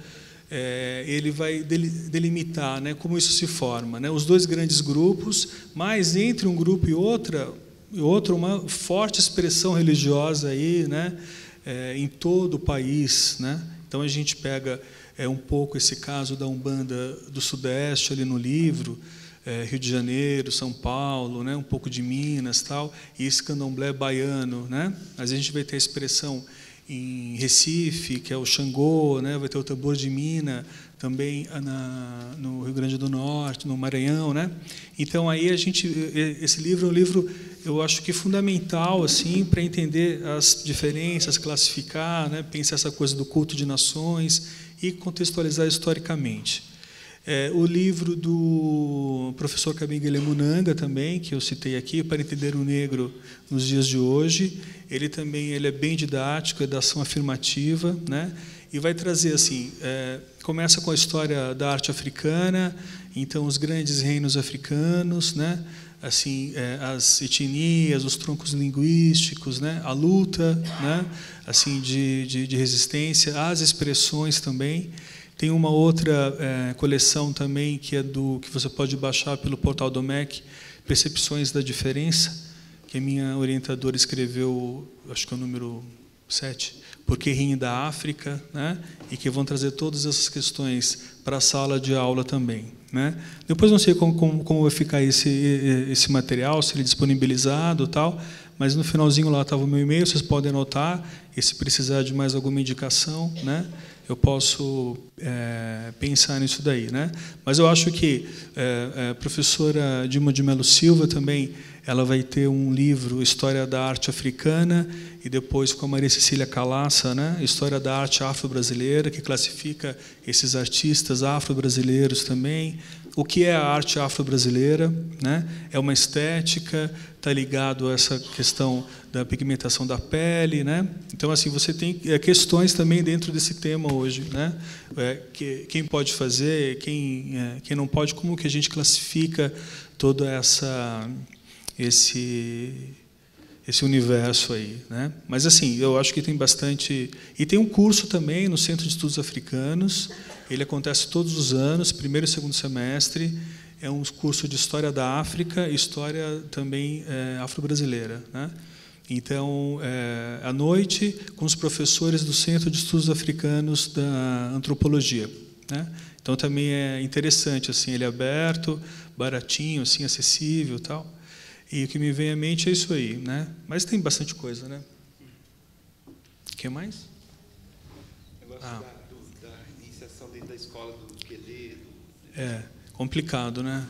é, ele vai delimitar né, como isso se forma. Né? Os dois grandes grupos, mas entre um grupo e outra, e outro, uma forte expressão religiosa aí, né, é, em todo o país. Né? Então a gente pega é, um pouco esse caso da Umbanda do Sudeste ali no livro, é, Rio de Janeiro, São Paulo, né, um pouco de Minas tal, e esse candomblé baiano. Né? Mas a gente vai ter a expressão em Recife, que é o Xangô, né? vai ter o tambor de mina, também na, no Rio Grande do Norte, no Maranhão, né? Então aí a gente, esse livro é um livro, eu acho que fundamental assim para entender as diferenças, classificar, né? Pensar essa coisa do culto de nações e contextualizar historicamente. É, o livro do professor Camilo Lemunanga também, que eu citei aqui, para entender o negro nos dias de hoje, ele também ele é bem didático, é da ação afirmativa, né? e vai trazer assim, é, começa com a história da arte africana, então os grandes reinos africanos, né? assim é, as etnias, os troncos linguísticos, né? a luta, né? assim de, de, de resistência, as expressões também. Tem uma outra é, coleção também que é do que você pode baixar pelo portal do MEC, Percepções da Diferença, que a minha orientadora escreveu, acho que é o número 7, porque riem da África, né? e que vão trazer todas essas questões para a sala de aula também. Né? Depois não sei como, como, como, vai ficar esse, esse material, se ele é disponibilizado tal, mas no finalzinho lá estava o meu e-mail, vocês podem anotar, e se precisar de mais alguma indicação, né? eu posso é, pensar nisso daí. Né? Mas eu acho que é, é, a professora Dilma de Melo Silva também ela vai ter um livro, História da Arte Africana, e depois com a Maria Cecília Calaça, né? História da Arte Afro-Brasileira, que classifica esses artistas afro-brasileiros também, o que é a arte afro-brasileira, né? É uma estética, está ligado a essa questão da pigmentação da pele, né? Então assim você tem é, questões também dentro desse tema hoje, né? É, que, quem pode fazer, quem é, quem não pode, como que a gente classifica toda essa esse esse universo aí, né? Mas assim eu acho que tem bastante e tem um curso também no Centro de Estudos Africanos ele acontece todos os anos, primeiro e segundo semestre. É um curso de História da África e História também é, afro-brasileira. Né? Então, é, à noite, com os professores do Centro de Estudos Africanos da Antropologia. Né? Então, também é interessante, assim, ele é aberto, baratinho, assim, acessível tal. E o que me vem à mente é isso aí. Né? Mas tem bastante coisa, né? O que mais? Ah. É complicado, né?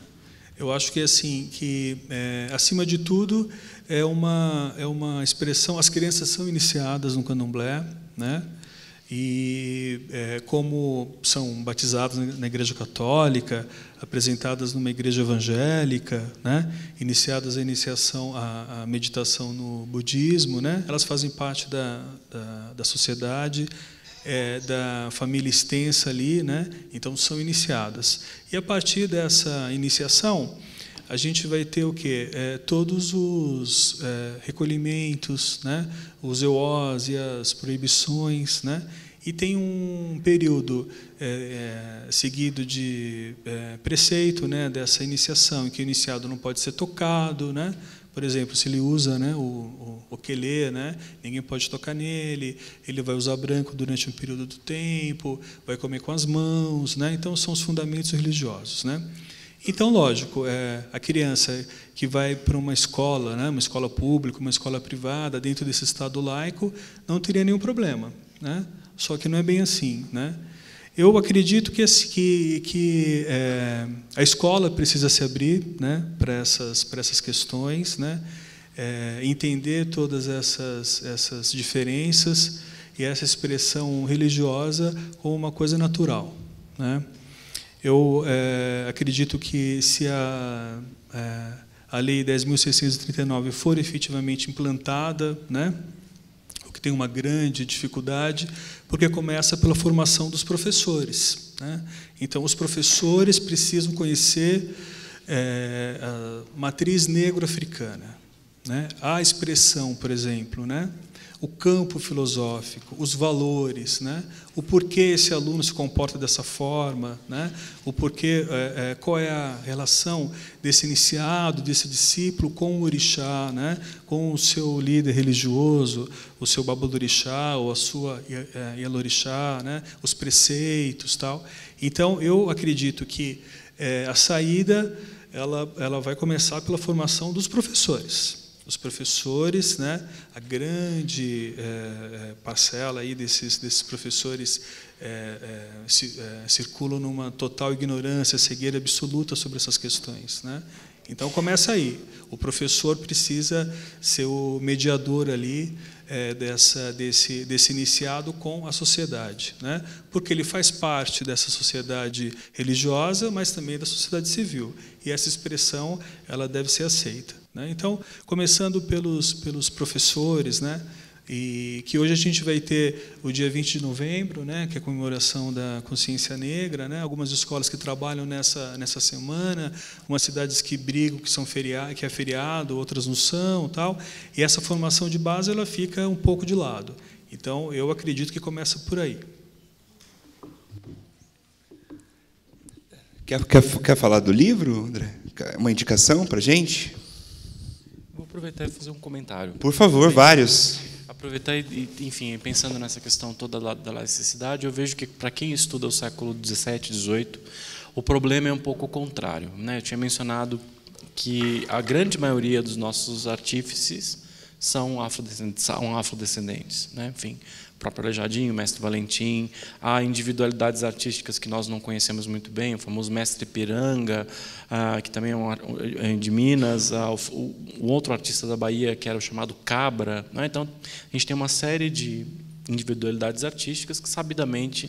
Eu acho que assim que é, acima de tudo é uma é uma expressão. As crianças são iniciadas no Candomblé, né? E é, como são batizadas na Igreja Católica, apresentadas numa igreja evangélica, né? iniciadas a iniciação, a, a meditação no budismo, né? elas fazem parte da, da, da sociedade, é, da família extensa ali, né? Então são iniciadas. E a partir dessa iniciação, a gente vai ter o quê? É, todos os é, recolhimentos, né? os EOs e as proibições, né? e tem um período é, é seguido de é, preceito né? dessa iniciação, em que o iniciado não pode ser tocado, né? Por exemplo, se ele usa né, o, o, o quelê, né, ninguém pode tocar nele, ele vai usar branco durante um período do tempo, vai comer com as mãos. Né, então, são os fundamentos religiosos. Né. Então, lógico, é, a criança que vai para uma escola, né, uma escola pública, uma escola privada, dentro desse estado laico, não teria nenhum problema. Né, só que não é bem assim. Né, eu acredito que, esse, que, que é, a escola precisa se abrir né, para essas, essas questões, né, é, entender todas essas, essas diferenças e essa expressão religiosa como uma coisa natural. Né. Eu é, acredito que se a, é, a Lei 10.639 for efetivamente implantada, né, que tem uma grande dificuldade, porque começa pela formação dos professores. Né? Então, os professores precisam conhecer é, a matriz negro-africana. Né? A expressão, por exemplo, né? o campo filosófico, os valores, né? o porquê esse aluno se comporta dessa forma, né? o porquê, é, é, qual é a relação desse iniciado, desse discípulo com o orixá, né? com o seu líder religioso, o seu babadorixá ou a sua yalorixá, é, é, né? os preceitos, tal. Então eu acredito que é, a saída ela, ela vai começar pela formação dos professores os professores, né, a grande é, parcela aí desses, desses professores é, circulam numa total ignorância, cegueira absoluta sobre essas questões. Né? Então começa aí. O professor precisa ser o mediador ali é, dessa, desse, desse iniciado com a sociedade, né? porque ele faz parte dessa sociedade religiosa, mas também da sociedade civil. E essa expressão ela deve ser aceita. Né? Então, começando pelos, pelos professores, né? e que hoje a gente vai ter o dia 20 de novembro, né, que é a comemoração da consciência negra, né, algumas escolas que trabalham nessa, nessa semana, umas cidades que brigam que são feriado, que é feriado, outras não são, tal, e essa formação de base ela fica um pouco de lado. Então, eu acredito que começa por aí. Quer, quer, quer falar do livro, André? Uma indicação para gente? Vou aproveitar e fazer um comentário. Por favor, vários. Aproveitar e, enfim, pensando nessa questão toda da, da laicidade, eu vejo que para quem estuda o século XVII, XVIII, o problema é um pouco o contrário. Né? Eu tinha mencionado que a grande maioria dos nossos artífices são afrodescendentes, são afrodescendentes né? enfim próprio Alejadinho, o mestre Valentim, há individualidades artísticas que nós não conhecemos muito bem, o famoso mestre Piranga, ah, que também é, é, é de Minas, ah, o, outro artista da Bahia, que era o chamado Cabra. Né? Então, a gente tem uma série de individualidades artísticas que, sabidamente,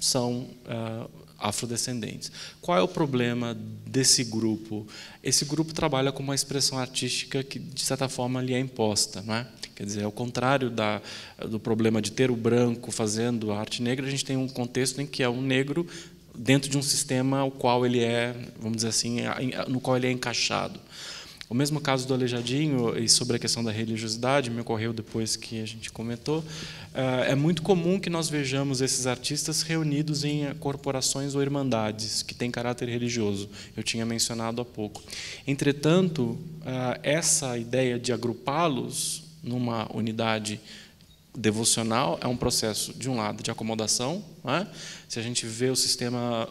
são ah, afrodescendentes. Qual é o problema desse grupo? Esse grupo trabalha com uma expressão artística que, de certa forma, lhe é imposta. Não é? Quer dizer, ao contrário da, do problema de ter o branco fazendo a arte negra, a gente tem um contexto em que é um negro dentro de um sistema ao qual ele é, vamos dizer assim, no qual ele é encaixado. O mesmo caso do Aleijadinho e sobre a questão da religiosidade, me ocorreu depois que a gente comentou, eh, é muito comum que nós vejamos esses artistas reunidos em corporações ou irmandades que têm caráter religioso. Eu tinha mencionado há pouco. Entretanto, eh, essa ideia de agrupá-los numa unidade devocional é um processo, de um lado, de acomodação. Né? Se a gente vê o sistema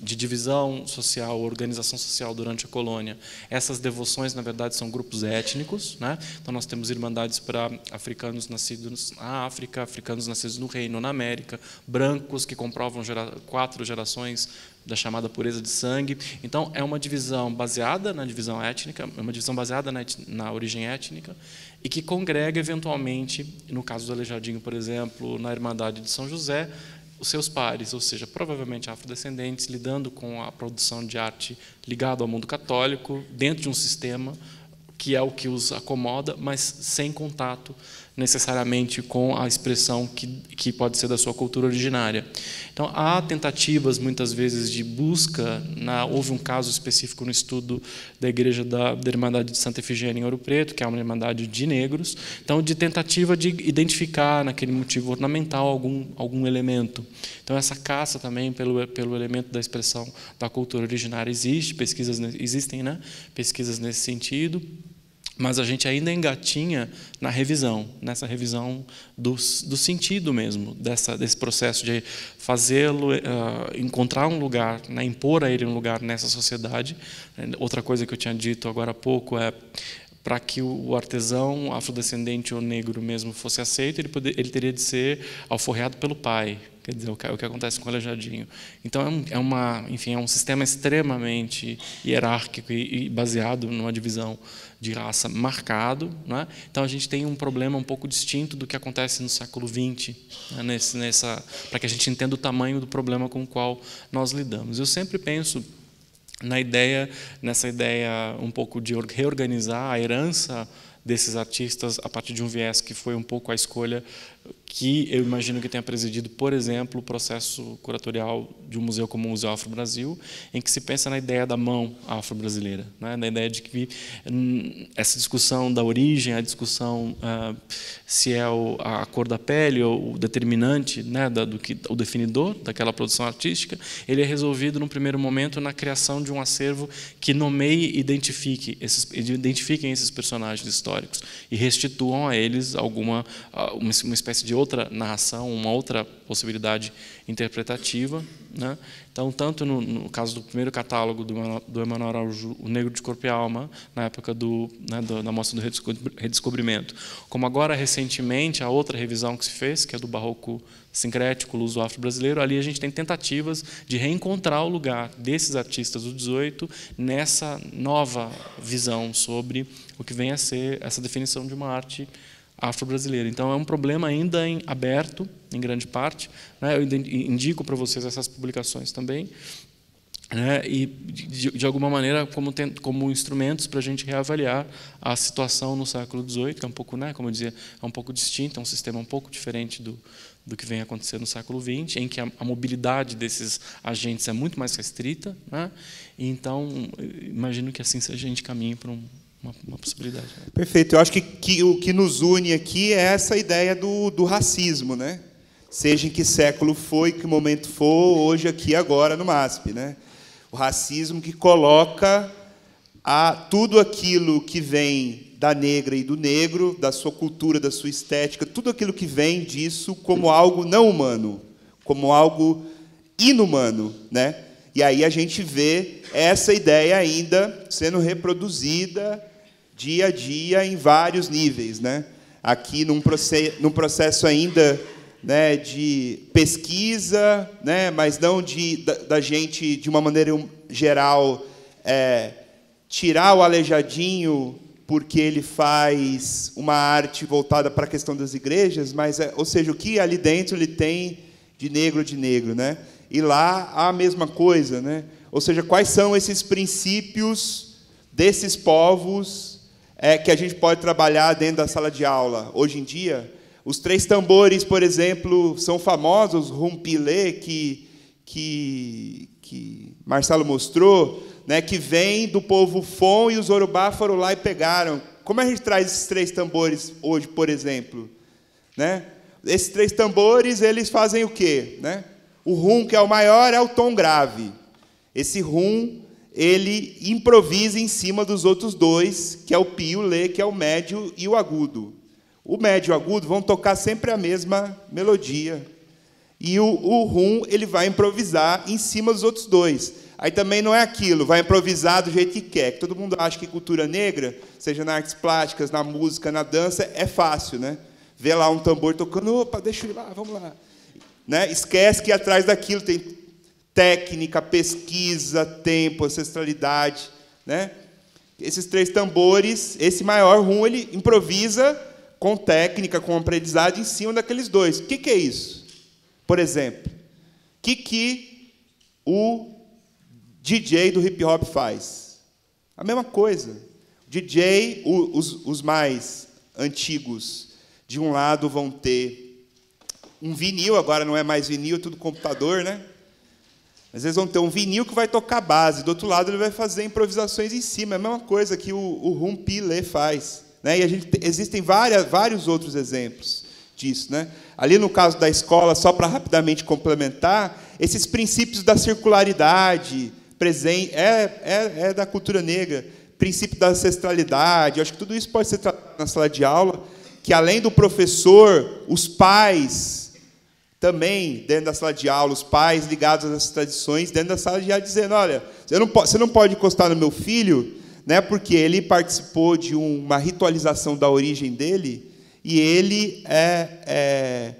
de divisão social, organização social durante a colônia, essas devoções, na verdade, são grupos étnicos. Né? Então, nós temos irmandades para africanos nascidos na África, africanos nascidos no Reino, na América, brancos que comprovam gera quatro gerações da chamada pureza de sangue. Então, é uma divisão baseada na divisão étnica, é uma divisão baseada na, na origem étnica, e que congrega eventualmente, no caso do Aleijadinho, por exemplo, na Irmandade de São José, os seus pares, ou seja, provavelmente afrodescendentes, lidando com a produção de arte ligada ao mundo católico, dentro de um sistema que é o que os acomoda, mas sem contato necessariamente com a expressão que, que pode ser da sua cultura originária. Então, há tentativas, muitas vezes, de busca. Na, houve um caso específico no estudo da Igreja da, da Irmandade de Santa Efigênia em Ouro Preto, que é uma irmandade de negros, então, de tentativa de identificar naquele motivo ornamental algum, algum elemento. Então, essa caça também pelo, pelo elemento da expressão da cultura originária existe, pesquisas existem, né? pesquisas nesse sentido mas a gente ainda engatinha na revisão, nessa revisão do, do sentido mesmo, dessa, desse processo de fazê-lo, uh, encontrar um lugar, né, impor a ele um lugar nessa sociedade. Outra coisa que eu tinha dito agora há pouco é para que o artesão afrodescendente ou negro mesmo fosse aceito, ele, poder, ele teria de ser alforreado pelo pai, quer dizer, o que, o que acontece com o aleijadinho. Então, é, um, é, uma, enfim, é um sistema extremamente hierárquico e, e baseado numa divisão de raça marcado. Né? Então a gente tem um problema um pouco distinto do que acontece no século XX, né? Nesse, nessa para que a gente entenda o tamanho do problema com o qual nós lidamos. Eu sempre penso na ideia, nessa ideia um pouco de reorganizar a herança desses artistas a partir de um viés que foi um pouco a escolha que eu imagino que tenha presidido, por exemplo, o processo curatorial de um museu como o Museu Afro-Brasil, em que se pensa na ideia da mão afro-brasileira, né? na ideia de que hum, essa discussão da origem, a discussão ah, se é o, a cor da pele ou o determinante, né, da, do que, o definidor daquela produção artística, ele é resolvido num primeiro momento na criação de um acervo que nomeie e identifique esses, identifiquem esses personagens históricos e restituam a eles alguma ah, uma espécie espécie de outra narração, uma outra possibilidade interpretativa. Né? Então, tanto no, no, caso do primeiro catálogo do, do Emanuel Araújo, O Negro de Corpo e Alma, na época do, né, da Mostra do Redescobrimento, como agora, recentemente, a outra revisão que se fez, que é do barroco sincrético, luso-afro-brasileiro, ali a gente tem tentativas de reencontrar o lugar desses artistas do 18 nessa nova visão sobre o que vem a ser essa definição de uma arte afro-brasileira. Então é um problema ainda em aberto, em grande parte. Né? Eu indico para vocês essas publicações também. Né? E, de, de, alguma maneira, como, tem, como instrumentos para a gente reavaliar a situação no século XVIII, que é um pouco, né, como eu dizia, é um pouco distinto, é um sistema um pouco diferente do, do que vem acontecendo no século XX, em que a, a, mobilidade desses agentes é muito mais restrita. Né? então, imagino que assim a gente caminhe para um, uma, uma possibilidade. Perfeito. Eu acho que, que, o que nos une aqui é essa ideia do, do racismo, né? Seja em que século foi, que momento for, hoje, aqui, agora, no MASP, né? O racismo que coloca a tudo aquilo que vem da negra e do negro, da sua cultura, da sua estética, tudo aquilo que vem disso como algo não humano, como algo inumano, né? E aí a gente vê essa ideia ainda sendo reproduzida dia a dia em vários níveis, né? Aqui num, proce num processo ainda né, de pesquisa, né, mas não de da, da gente de uma maneira geral é, tirar o aleijadinho porque ele faz uma arte voltada para a questão das igrejas, mas é, ou seja, o que ali dentro ele tem de negro de negro, né? E lá a mesma coisa, né? Ou seja, quais são esses princípios desses povos é, que a gente pode trabalhar dentro da sala de aula hoje em dia. Os três tambores, por exemplo, são famosos, rumpilê, que, que, que Marcelo mostrou, né, que vem do povo Fon e os Orubá foram lá e pegaram. Como a gente traz esses três tambores hoje, por exemplo? Né? Esses três tambores, eles fazem o quê? Né? O rum, que é o maior, é o tom grave. Esse rum ele improvisa em cima dos outros dois, que é o pi o lê, que é o médio e o agudo. O médio e o agudo vão tocar sempre a mesma melodia. E o, o rum, ele vai improvisar em cima dos outros dois. Aí também não é aquilo, vai improvisar do jeito que quer. Que todo mundo acha que cultura negra, seja nas artes plásticas, na música, na dança, é fácil, né? Vê lá um tambor tocando, opa, deixa eu ir lá, vamos lá. Né? Esquece que atrás daquilo tem técnica, pesquisa, tempo, ancestralidade, né? Esses três tambores, esse maior rum, ele improvisa com técnica, com aprendizado em cima daqueles dois. O que, que é isso? Por exemplo, o que, que o DJ do hip hop faz? A mesma coisa. O DJ, os, os mais antigos, de um lado vão ter um vinil, agora não é mais vinil, é tudo computador, né? às vezes vão ter um vinil que vai tocar base, do outro lado ele vai fazer improvisações em cima, é a mesma coisa que o, o Rumpilé faz. Né? E a gente, existem várias, vários outros exemplos disso. Né? Ali no caso da escola, só para rapidamente complementar, esses princípios da circularidade presente, é, é, é da cultura negra, princípio da ancestralidade, acho que tudo isso pode ser tratado na sala de aula, que além do professor, os pais também dentro da sala de aula, os pais ligados às tradições, dentro da sala de aula, dizendo: olha, você não pode, você não pode encostar no meu filho, né, porque ele participou de uma ritualização da origem dele e ele é, é,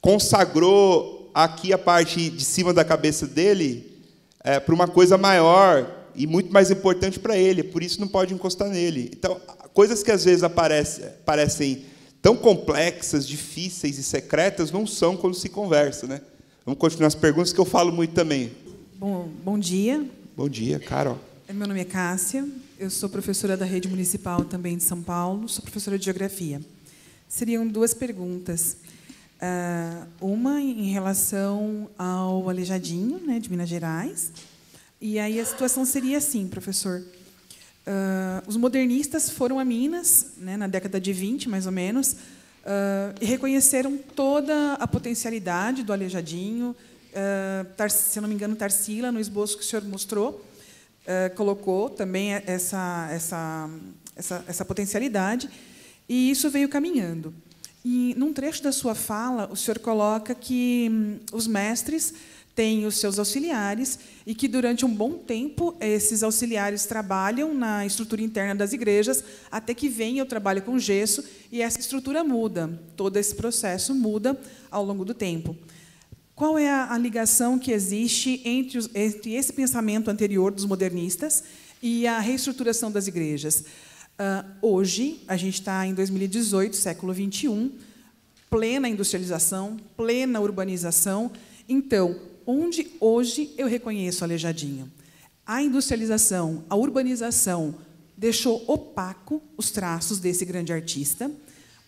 consagrou aqui a parte de cima da cabeça dele é, para uma coisa maior e muito mais importante para ele, por isso não pode encostar nele. Então, coisas que às vezes aparecem, tão complexas, difíceis e secretas não são quando se conversa, né? Vamos continuar as perguntas que eu falo muito também. Bom, bom dia. Bom dia, Carol. Meu nome é Cássia, eu sou professora da rede municipal também de São Paulo, sou professora de geografia. Seriam duas perguntas. Ah, uma em relação ao Alejadinho, né, de Minas Gerais. E aí a situação seria assim, professor. Uh, os modernistas foram a Minas, né, na década de 20, mais ou menos, uh, e reconheceram toda a potencialidade do Alejadinho. Uh, ah, se não me engano, Tarsila, no esboço que o senhor mostrou, colocou também essa, essa, essa, essa potencialidade, e isso veio caminhando. E, num trecho da sua fala, o senhor coloca que hum, os mestres tem os seus auxiliares e que durante um bom tempo esses auxiliares trabalham na estrutura interna das igrejas até que venha o trabalho com gesso e essa estrutura muda, todo esse processo muda ao longo do tempo. Qual é a, ligação que existe entre, os, entre esse pensamento anterior dos modernistas e a reestruturação das igrejas? Uh, hoje, a gente está em 2018, século 21, plena industrialização, plena urbanização. Então, onde hoje eu reconheço Aleijadinho. A industrialização, a urbanização deixou opaco os traços desse grande artista,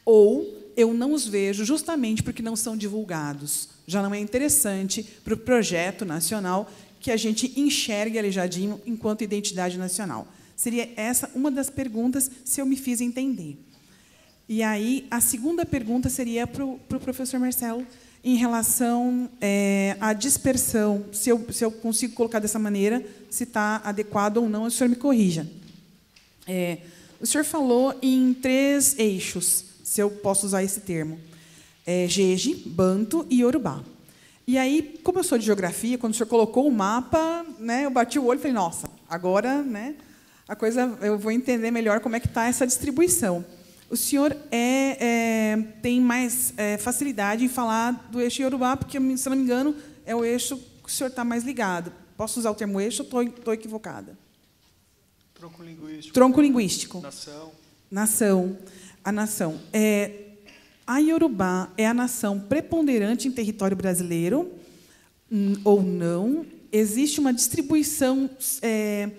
ou eu não os vejo justamente porque não são divulgados. Já não é interessante para o projeto nacional que a gente enxergue Aleijadinho enquanto identidade nacional. Seria essa uma das perguntas, se eu me fiz entender. E aí, a segunda pergunta seria para o pro professor Marcelo em relação é, à dispersão, se eu, se eu consigo colocar dessa maneira, se está adequado ou não, o senhor me corrija. É, o senhor falou em três eixos, se eu posso usar esse termo: é, Jeje, Banto e Urubá. E aí, como eu sou de geografia, quando o senhor colocou o mapa, né, eu bati o olho e falei: nossa, agora né, a coisa eu vou entender melhor como é que está essa distribuição. O senhor é, é tem mais é, facilidade em falar do eixo Yorubá, porque, se não me engano, é o eixo que o senhor está mais ligado. Posso usar o termo eixo ou estou equivocada? Tronco linguístico. Tronco linguístico. Nação. Nação. A nação. É, a Yorubá é a nação preponderante em território brasileiro hum, ou não? Existe uma distribuição é,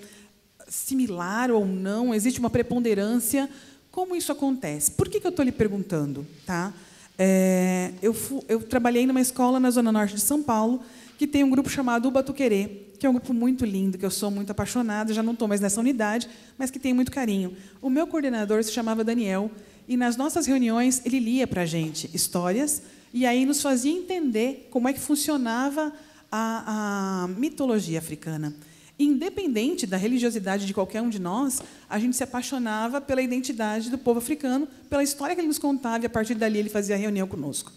similar ou não? Existe uma preponderância? Como isso acontece? Por que, que eu estou lhe perguntando? Tá? É, eu, eu, trabalhei numa escola na Zona Norte de São Paulo que tem um grupo chamado Ubatuquerê, que é um grupo muito lindo, que eu sou muito apaixonada, já não estou mais nessa unidade, mas que tem muito carinho. O meu coordenador se chamava Daniel, e nas nossas reuniões ele lia para a gente histórias e aí nos fazia entender como é que funcionava a, a mitologia africana. Independente da religiosidade de qualquer um de nós, a gente se apaixonava pela identidade do povo africano, pela história que ele nos contava, e a partir dali ele fazia reunião conosco.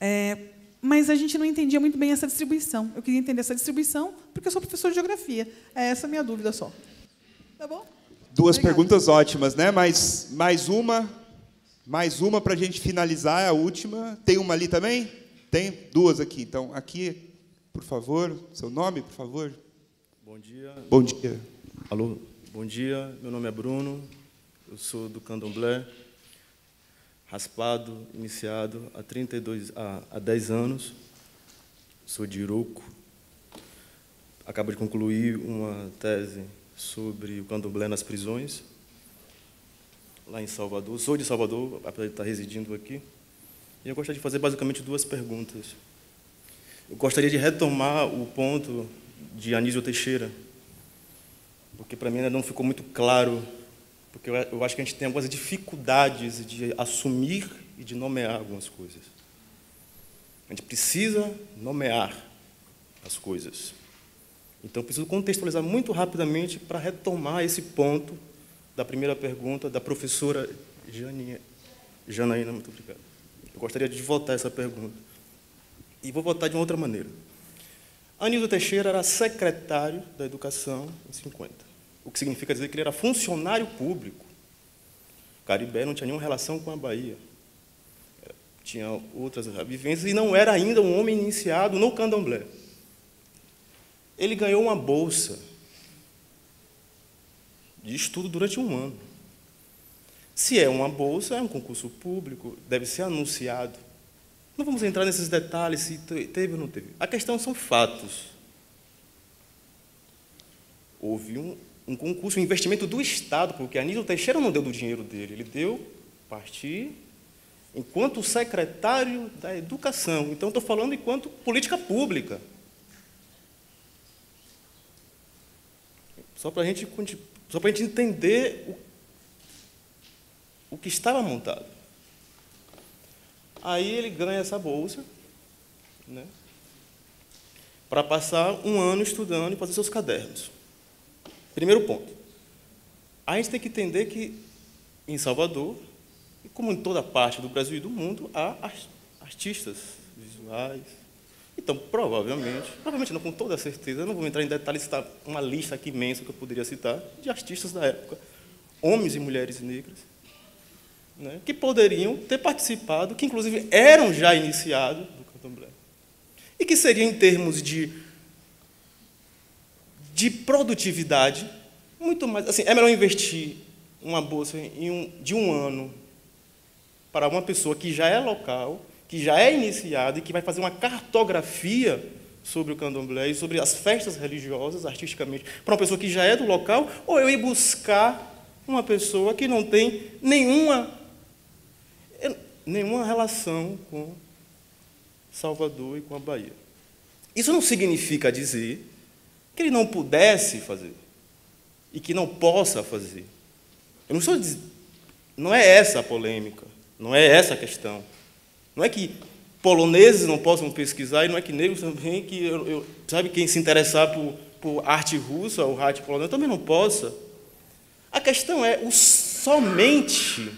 É, mas a gente não entendia muito bem essa distribuição. Eu queria entender essa distribuição porque eu sou professor de geografia. É essa a minha dúvida só. Tá bom? Duas perguntas ótimas, né? Mas mais uma, mais uma para a gente finalizar, a última. Tem uma ali também? Tem duas aqui. Então, aqui, por favor, seu nome, por favor. Bom dia. Bom dia. Alô, bom dia. Meu nome é Bruno, eu sou do candomblé, raspado, iniciado há, 32, há, há 10 anos, sou de Iroco. Acabo de concluir uma tese sobre o candomblé nas prisões, lá em Salvador. Sou de Salvador, apesar de estar residindo aqui. E eu gostaria de fazer basicamente duas perguntas. Eu gostaria de retomar o ponto de Anísio Teixeira, porque para mim ainda não ficou muito claro, porque eu acho que a gente tem algumas dificuldades de assumir e de nomear algumas coisas. A gente precisa nomear as coisas. Então, preciso contextualizar muito rapidamente para retomar esse ponto da primeira pergunta da professora Janinha. Janaína, muito obrigado. Eu gostaria de votar essa pergunta. E vou votar de uma outra maneira. Anísio Teixeira era secretário da Educação em 50, o que significa dizer que ele era funcionário público. Caribé não tinha nenhuma relação com a Bahia. É, tinha outras vivências e não era ainda um homem iniciado no candomblé. Ele ganhou uma bolsa de estudo durante um ano. Se é uma bolsa, é um concurso público, deve ser anunciado. Não vamos entrar nesses detalhes se teve ou não teve. A questão são fatos. Houve um, um concurso, um investimento do Estado, porque a Anísio Teixeira não deu do dinheiro dele, ele deu partir enquanto secretário da Educação. Então, estou falando enquanto política pública. Só para a gente, só gente entender o, o que estava montado. Aí ele ganha essa bolsa, né? Para passar um ano estudando e fazer seus cadernos. Primeiro ponto. A gente tem que entender que em Salvador, e como em toda parte do Brasil e do mundo, há artistas visuais. Então, provavelmente, provavelmente não com toda certeza, não vou entrar em detalhes, citar uma lista aqui imensa que eu poderia citar de artistas da época, homens e mulheres negras, né, que poderiam ter participado, que inclusive eram já iniciados do candomblé. E que seria, em termos de, de produtividade, muito mais. Assim, é melhor investir uma bolsa um, de um ano para uma pessoa que já é local, que já é iniciada e que vai fazer uma cartografia sobre o candomblé e sobre as festas religiosas, artisticamente, para uma pessoa que já é do local, ou eu ir buscar uma pessoa que não tem nenhuma nenhuma relação com Salvador e com a Bahia. Isso não significa dizer que ele não pudesse fazer e que não possa fazer. Eu não estou dizendo, não é essa a polêmica, não é essa a questão. Não é que poloneses não possam pesquisar e não é que negros também que eu, eu, sabe quem se interessar por, por arte russa ou arte polonesa também não possa. A questão é o somente.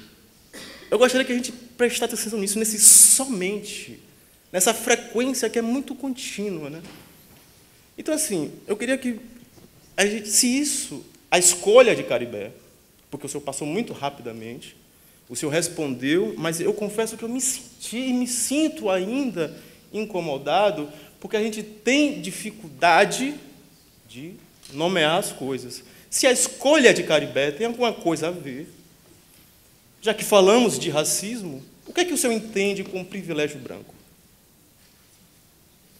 Eu gostaria que a gente prestar atenção nisso, nesse somente, nessa frequência que é muito contínua. Né? Então, assim, eu queria que a gente, se isso, a escolha de Caribé, porque o senhor passou muito rapidamente, o senhor respondeu, mas eu confesso que eu me senti e me sinto ainda incomodado, porque a gente tem dificuldade de nomear as coisas. Se a escolha de Caribé tem alguma coisa a ver já que falamos de racismo, o que é que o senhor entende com privilégio branco?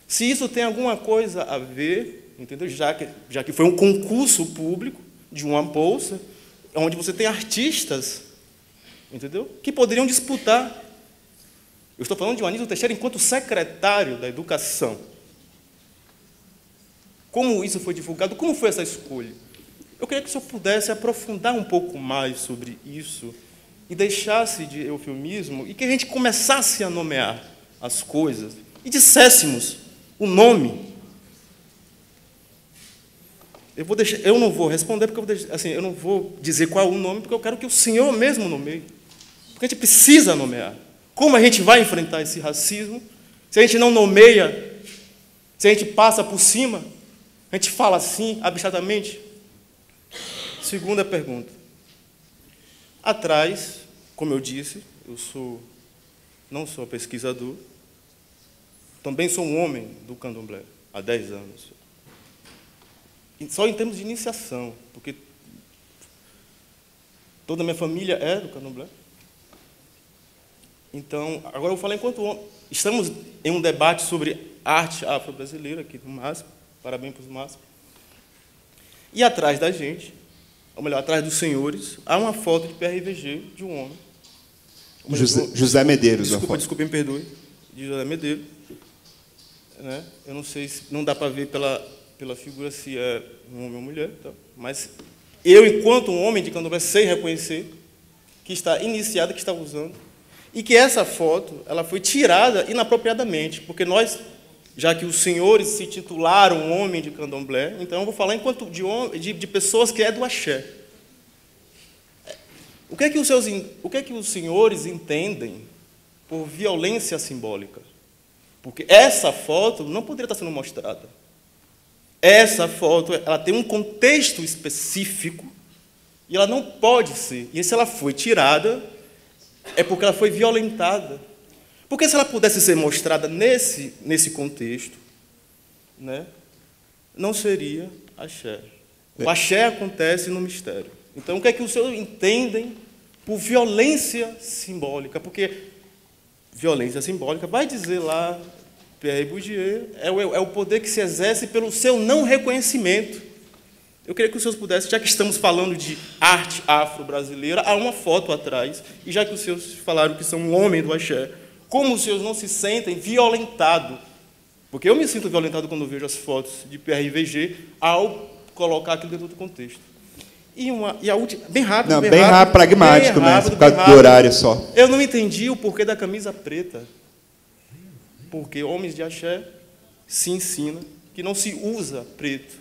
Se isso tem alguma coisa a ver, entendeu? Já que, já que foi um concurso público de uma bolsa, onde você tem artistas, entendeu? Que poderiam disputar. Eu estou falando de Anísio Teixeira enquanto secretário da Educação. Como isso foi divulgado? Como foi essa escolha? Eu queria que o senhor pudesse aprofundar um pouco mais sobre isso e deixasse de eufemismo e que a gente começasse a nomear as coisas e disséssemos o nome. Eu, vou deixar, eu não vou responder porque eu, vou deixar, assim, eu não vou dizer qual é o nome porque eu quero que o Senhor mesmo nomeie. Porque a gente precisa nomear. Como a gente vai enfrentar esse racismo se a gente não nomeia, se a gente passa por cima, a gente fala assim, abstratamente? Segunda pergunta. Atrás, como eu disse, eu sou não sou pesquisador, também sou um homem do candomblé há 10 anos. Só em termos de iniciação, porque toda a minha família é do candomblé. Então, agora eu vou falar enquanto homem. Estamos em um debate sobre arte afro-brasileira aqui no MASP, parabéns para o MASP. E atrás da gente ou melhor, atrás dos senhores, há uma foto de PRVG de um homem. É José, José, Medeiros. Desculpa, desculpa, me perdoe. De José Medeiros. Né? Eu não sei se não dá para ver pela, pela figura se é um homem ou mulher, tá? mas eu, enquanto um homem de candomblé, sei reconhecer que está iniciado, que está usando, e que essa foto ela foi tirada inapropriadamente, porque nós já que os senhores se titularam homem de candomblé, então eu vou falar enquanto de, de, de pessoas que é do axé. O que, é que os seus, o que é que os senhores entendem por violência simbólica? Porque essa foto não poderia estar sendo mostrada. Essa foto ela tem um contexto específico e ela não pode ser. E se ela foi tirada, é porque ela foi violentada. Porque se ela pudesse ser mostrada nesse, nesse contexto, né, não seria axé. É. O axé acontece no mistério. Então, o que é que os senhores entendem por violência simbólica? Porque violência simbólica vai dizer lá, Pierre Bourdieu, é o, é o poder que se exerce pelo seu não reconhecimento. Eu queria que os senhores pudessem, já que estamos falando de arte afro-brasileira, há uma foto atrás, e já que os senhores falaram que são um homem do axé, como os senhores não se sentem violentados? Porque eu me sinto violentado quando vejo as fotos de PRVG ao colocar aquilo dentro do contexto. E, uma, e a última, bem rápido, não, bem, bem rápido, rápido pragmático bem né? rápido, mesmo, por causa rápido. do horário só. Eu não entendi o porquê da camisa preta. Porque homens de axé se ensina que não se usa preto.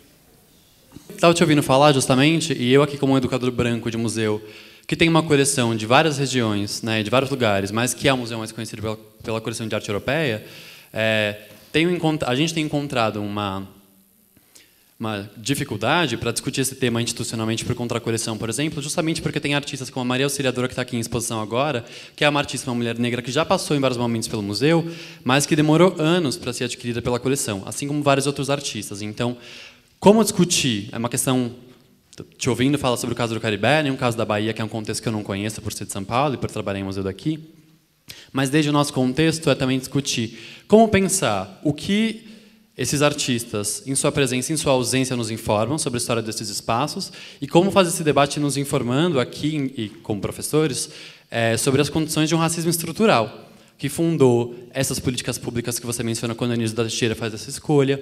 Estava te ouvindo falar justamente, e eu aqui como educador branco de museu, que tem uma coleção de várias regiões, né, de vários lugares, mas que é o museu mais conhecido pela, pela coleção de arte europeia, é, tem, a gente tem encontrado uma, uma dificuldade para discutir esse tema institucionalmente por coleção, por exemplo, justamente porque tem artistas como a Maria Auxiliadora, que está aqui em exposição agora, que é uma artista, uma mulher negra, que já passou em vários momentos pelo museu, mas que demorou anos para ser adquirida pela coleção, assim como vários outros artistas. Então, como discutir? É uma questão te ouvindo falar sobre o caso do Caribe, nem um caso da Bahia, que é um contexto que eu não conheço por ser de São Paulo e por trabalhar em museu daqui. Mas desde o nosso contexto é também discutir como pensar o que esses artistas, em sua presença e em sua ausência, nos informam sobre a história desses espaços e como fazer esse debate nos informando aqui e como professores é, sobre as condições de um racismo estrutural que fundou essas políticas públicas que você menciona quando a Anísio da Teixeira faz essa escolha,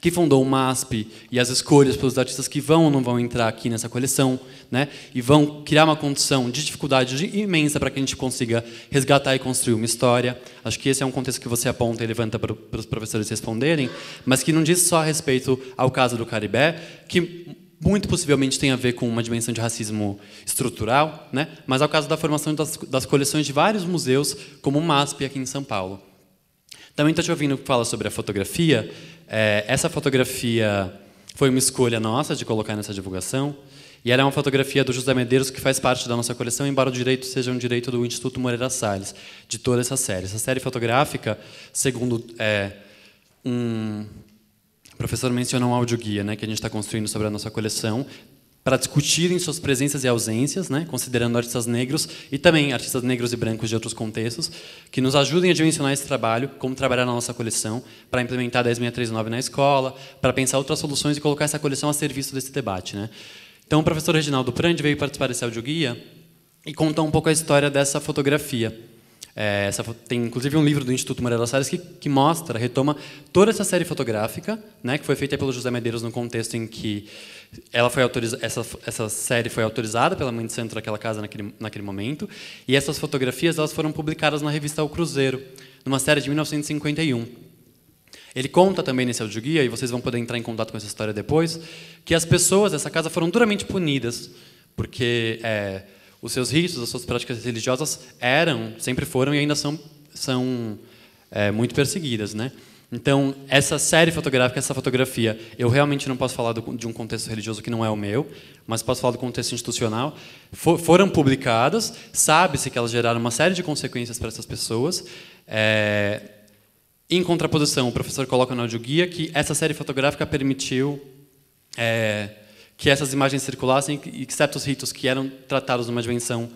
que fundou o MASP e as escolhas pelos artistas que vão ou não vão entrar aqui nessa coleção, né? E vão criar uma condição de dificuldade imensa para que a gente consiga resgatar e construir uma história. Acho que esse é um contexto que você aponta e levanta para os professores responderem, mas que não diz só a respeito ao caso do Caribé, que muito possivelmente tem a ver com uma dimensão de racismo estrutural, né? mas ao caso da formação das, das, coleções de vários museus, como o MASP aqui em São Paulo. Também estou tá te ouvindo falar sobre a fotografia, é, essa fotografia foi uma escolha nossa de colocar nessa divulgação. E ela é uma fotografia do José Medeiros que faz parte da nossa coleção, embora o direito seja um direito do Instituto Moreira Salles, de toda essa série. Essa série fotográfica, segundo é, um o professor mencionou um audioguia né, que a gente está construindo sobre a nossa coleção, para discutirem suas presenças e ausências, né, considerando artistas negros e também artistas negros e brancos de outros contextos, que nos ajudem a dimensionar esse trabalho, como trabalhar na nossa coleção, para implementar 10639 na escola, para pensar outras soluções e colocar essa coleção a serviço desse debate. Né. Então, o professor Reginaldo Prandi veio participar desse audioguia e contar um pouco a história dessa fotografia. É, essa, tem inclusive um livro do Instituto Moreira Salles que, que, mostra, retoma toda essa série fotográfica, né, que foi feita pelo José Medeiros no contexto em que ela foi autorizada, essa, essa série foi autorizada pela mãe de centro daquela casa naquele, naquele momento, e essas fotografias elas foram publicadas na revista O Cruzeiro, numa série de 1951. Ele conta também nesse audioguia, e vocês vão poder entrar em contato com essa história depois, que as pessoas dessa casa foram duramente punidas, porque é, os seus ritos, as suas práticas religiosas eram, sempre foram e ainda são, são é, muito perseguidas, né? Então, essa série fotográfica, essa fotografia, eu realmente não posso falar do, de um contexto religioso que não é o meu, mas posso falar do contexto institucional. For, foram publicadas, sabe-se que elas geraram uma série de consequências para essas pessoas. É, em contraposição, o professor coloca no guia que essa série fotográfica permitiu é, que essas imagens circulassem e que certos ritos que eram tratados numa dimensão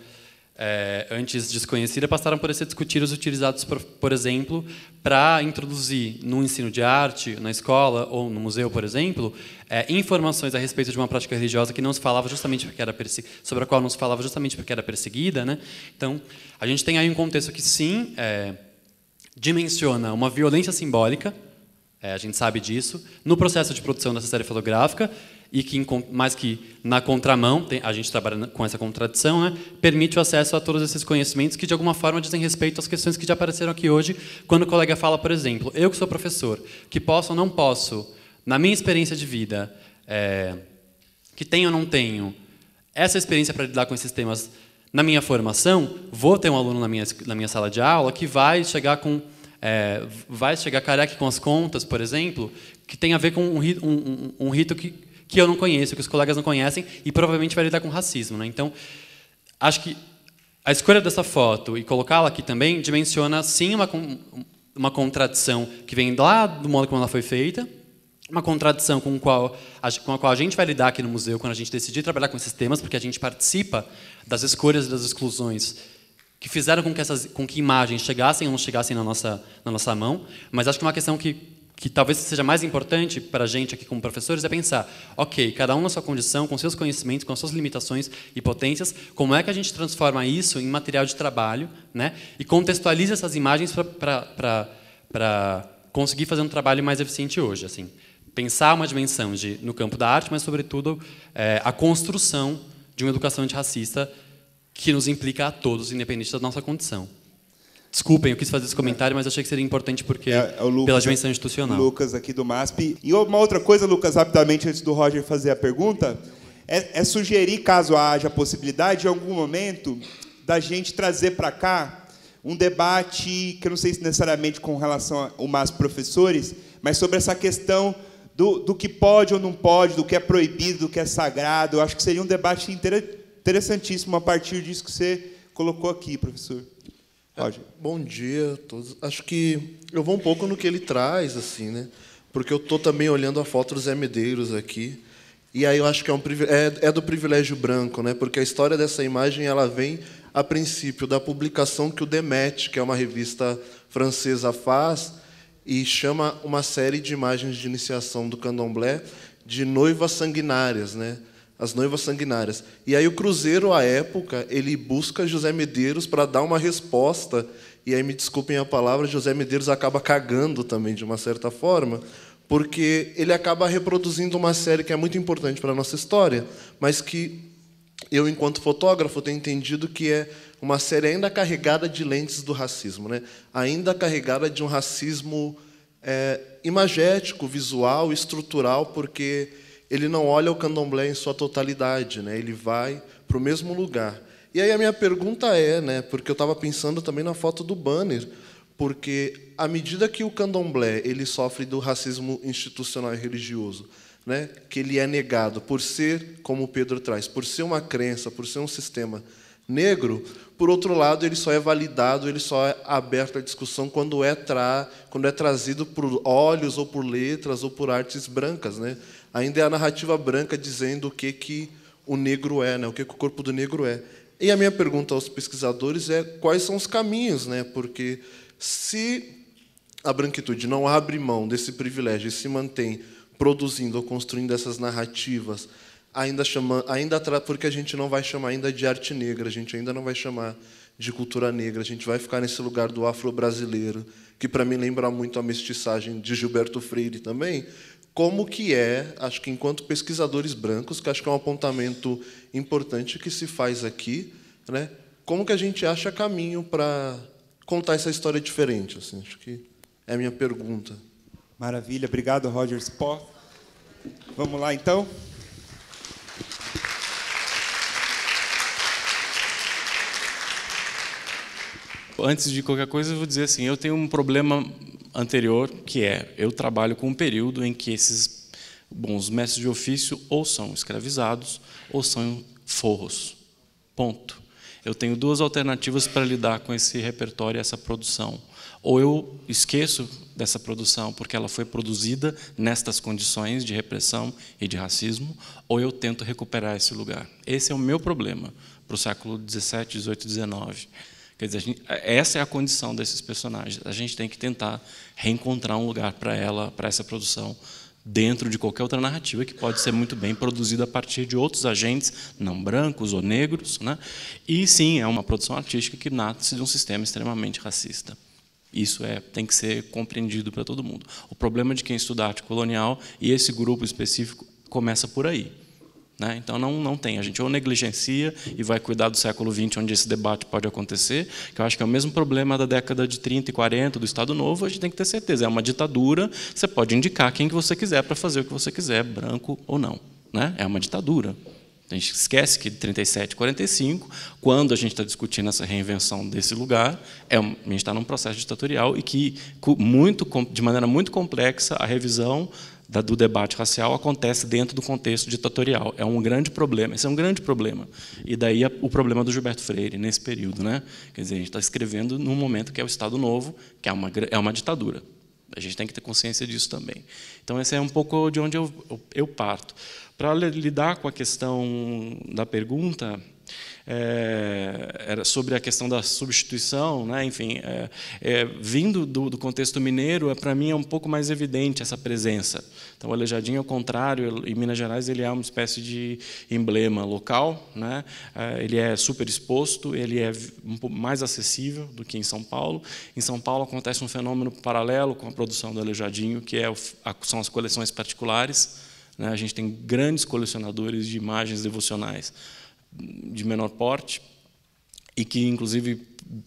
é, antes desconhecida passaram por ser discutidos e utilizados, por, por exemplo, para introduzir no ensino de arte, na escola ou no museu, por exemplo, é, informações a respeito de uma prática religiosa que não se falava justamente porque era sobre a qual não se falava justamente porque era perseguida. Né? Então, a gente tem aí um contexto que, sim, é, dimensiona uma violência simbólica, é, a gente sabe disso. No processo de produção dessa série fotográfica, e que, mais que na contramão, tem, a gente trabalha com essa contradição, né, permite o acesso a todos esses conhecimentos que, de alguma forma, dizem respeito às questões que já apareceram aqui hoje, quando o colega fala, por exemplo, eu que sou professor, que posso ou não posso, na minha experiência de vida, é, que tenho ou não tenho, essa experiência para lidar com esses temas na minha formação, vou ter um aluno na minha, na minha sala de aula que vai chegar com é, vai chegar careca com as contas, por exemplo, que tem a ver com um, um, um, rito que, que eu não conheço, que os colegas não conhecem, e provavelmente vai lidar com racismo. Né? Então, acho que a escolha dessa foto e colocá-la aqui também dimensiona, sim, uma, uma contradição que vem lá do modo como ela foi feita, uma contradição com, qual, com a qual a gente vai lidar aqui no museu quando a gente decidir trabalhar com esses temas, porque a gente participa das escolhas e das exclusões que fizeram com que, essas, com que imagens chegassem ou não chegassem na nossa, na nossa mão, mas acho que uma questão que, que talvez seja mais importante para a gente aqui como professores é pensar, ok, cada um na sua condição, com seus conhecimentos, com as suas limitações e potências, como é que a gente transforma isso em material de trabalho né, e contextualiza essas imagens para conseguir fazer um trabalho mais eficiente hoje. assim Pensar uma dimensão de, no campo da arte, mas, sobretudo, é, a construção de uma educação antirracista que nos implica a todos, independente da nossa condição. Desculpem, eu quis fazer esse comentário, mas achei que seria importante porque é, é Lucas, pela dimensão institucional. Lucas aqui do MASP. E uma outra coisa, Lucas, rapidamente antes do Roger fazer a pergunta, é, é sugerir, caso haja possibilidade, em algum momento, da gente trazer para cá um debate que eu não sei se necessariamente com relação ao MASP professores, mas sobre essa questão do, do que pode ou não pode, do que é proibido, do que é sagrado. Eu acho que seria um debate interessante interessantíssimo a partir disso que você colocou aqui, professor. É, bom dia a todos. Acho que eu vou um pouco no que ele traz, assim, né? Porque eu estou também olhando a foto dos Zé Medeiros aqui. E aí eu acho que é, um, é, é do privilégio branco, né? Porque a história dessa imagem ela vem a princípio da publicação que o Demet, que é uma revista francesa, faz e chama uma série de imagens de iniciação do candomblé de noivas sanguinárias, né? As Noivas Sanguinárias. E aí o Cruzeiro, à época, ele busca José Medeiros para dar uma resposta. E aí, me desculpem a palavra, José Medeiros acaba cagando também, de uma certa forma, porque ele acaba reproduzindo uma série que é muito importante para a nossa história, mas que eu, enquanto fotógrafo, tenho entendido que é uma série ainda carregada de lentes do racismo, né? ainda carregada de um racismo é, imagético, visual, estrutural, porque ele não olha o candomblé em sua totalidade, né? ele vai para o mesmo lugar. E aí a minha pergunta é, né, porque eu estava pensando também na foto do banner, porque à medida que o candomblé ele sofre do racismo institucional e religioso, né, que ele é negado por ser, como o Pedro traz, por ser uma crença, por ser um sistema negro, por outro lado, ele só é validado, ele só é aberto à discussão quando é, tra quando é trazido por olhos ou por letras ou por artes brancas. Né? ainda é a narrativa branca dizendo o que, que o negro é, né? o que, que o corpo do negro é. E a minha pergunta aos pesquisadores é quais são os caminhos, né? porque se a branquitude não abre mão desse privilégio e se mantém produzindo ou construindo essas narrativas, ainda chama, ainda porque a gente não vai chamar ainda de arte negra, a gente ainda não vai chamar de cultura negra, a gente vai ficar nesse lugar do afro-brasileiro, que para mim lembra muito a mestiçagem de Gilberto Freire também, como que é, acho que enquanto pesquisadores brancos, que acho que é um apontamento importante que se faz aqui, né? Como que a gente acha caminho para contar essa história diferente? Assim, acho que é a minha pergunta. Maravilha, obrigado, Roger Spó. Vamos lá, então. Antes de qualquer coisa, eu vou dizer assim: eu tenho um problema anterior, que é eu trabalho com um período em que esses bons mestres de ofício ou são escravizados ou são forros. Ponto. Eu tenho duas alternativas para lidar com esse repertório e essa produção. Ou eu esqueço dessa produção porque ela foi produzida nestas condições de repressão e de racismo, ou eu tento recuperar esse lugar. Esse é o meu problema para o século 17, 18, 19. Quer dizer, gente, essa é a condição desses personagens. A gente tem que tentar reencontrar um lugar para ela, para essa produção, dentro de qualquer outra narrativa que pode ser muito bem produzida a partir de outros agentes, não brancos ou negros. Né? E sim, é uma produção artística que nasce de um sistema extremamente racista. Isso é, tem que ser compreendido para todo mundo. O problema de quem estuda arte colonial e esse grupo específico começa por aí. Né? Então, não, não tem. A gente ou negligencia e vai cuidar do século XX, onde esse debate pode acontecer, que eu acho que é o mesmo problema da década de 30 e 40, do Estado Novo, a gente tem que ter certeza. É uma ditadura, você pode indicar quem que você quiser para fazer o que você quiser, branco ou não. Né? É uma ditadura. A gente esquece que de 37 a 45, quando a gente está discutindo essa reinvenção desse lugar, é, a gente está num processo ditatorial e que, muito, de maneira muito complexa, a revisão da, do debate racial acontece dentro do contexto ditatorial. É um grande problema, esse é um grande problema. E daí o problema do Gilberto Freire nesse período. Né? Quer dizer, a gente está escrevendo num momento que é o Estado Novo, que é uma, é uma ditadura. A gente tem que ter consciência disso também. Então, esse é um pouco de onde eu, eu parto. Para lidar com a questão da pergunta, é, era sobre a questão da substituição, né? enfim, é, é, vindo do, do, contexto mineiro, é, para mim é um pouco mais evidente essa presença. Então, o Alejadinho, ao contrário, em Minas Gerais, ele é uma espécie de emblema local, né? É, ele é super exposto, ele é um pouco mais acessível do que em São Paulo. Em São Paulo acontece um fenômeno paralelo com a produção do Alejadinho, que é o, a, são as coleções particulares. Né? A gente tem grandes colecionadores de imagens devocionais de menor porte, e que, inclusive,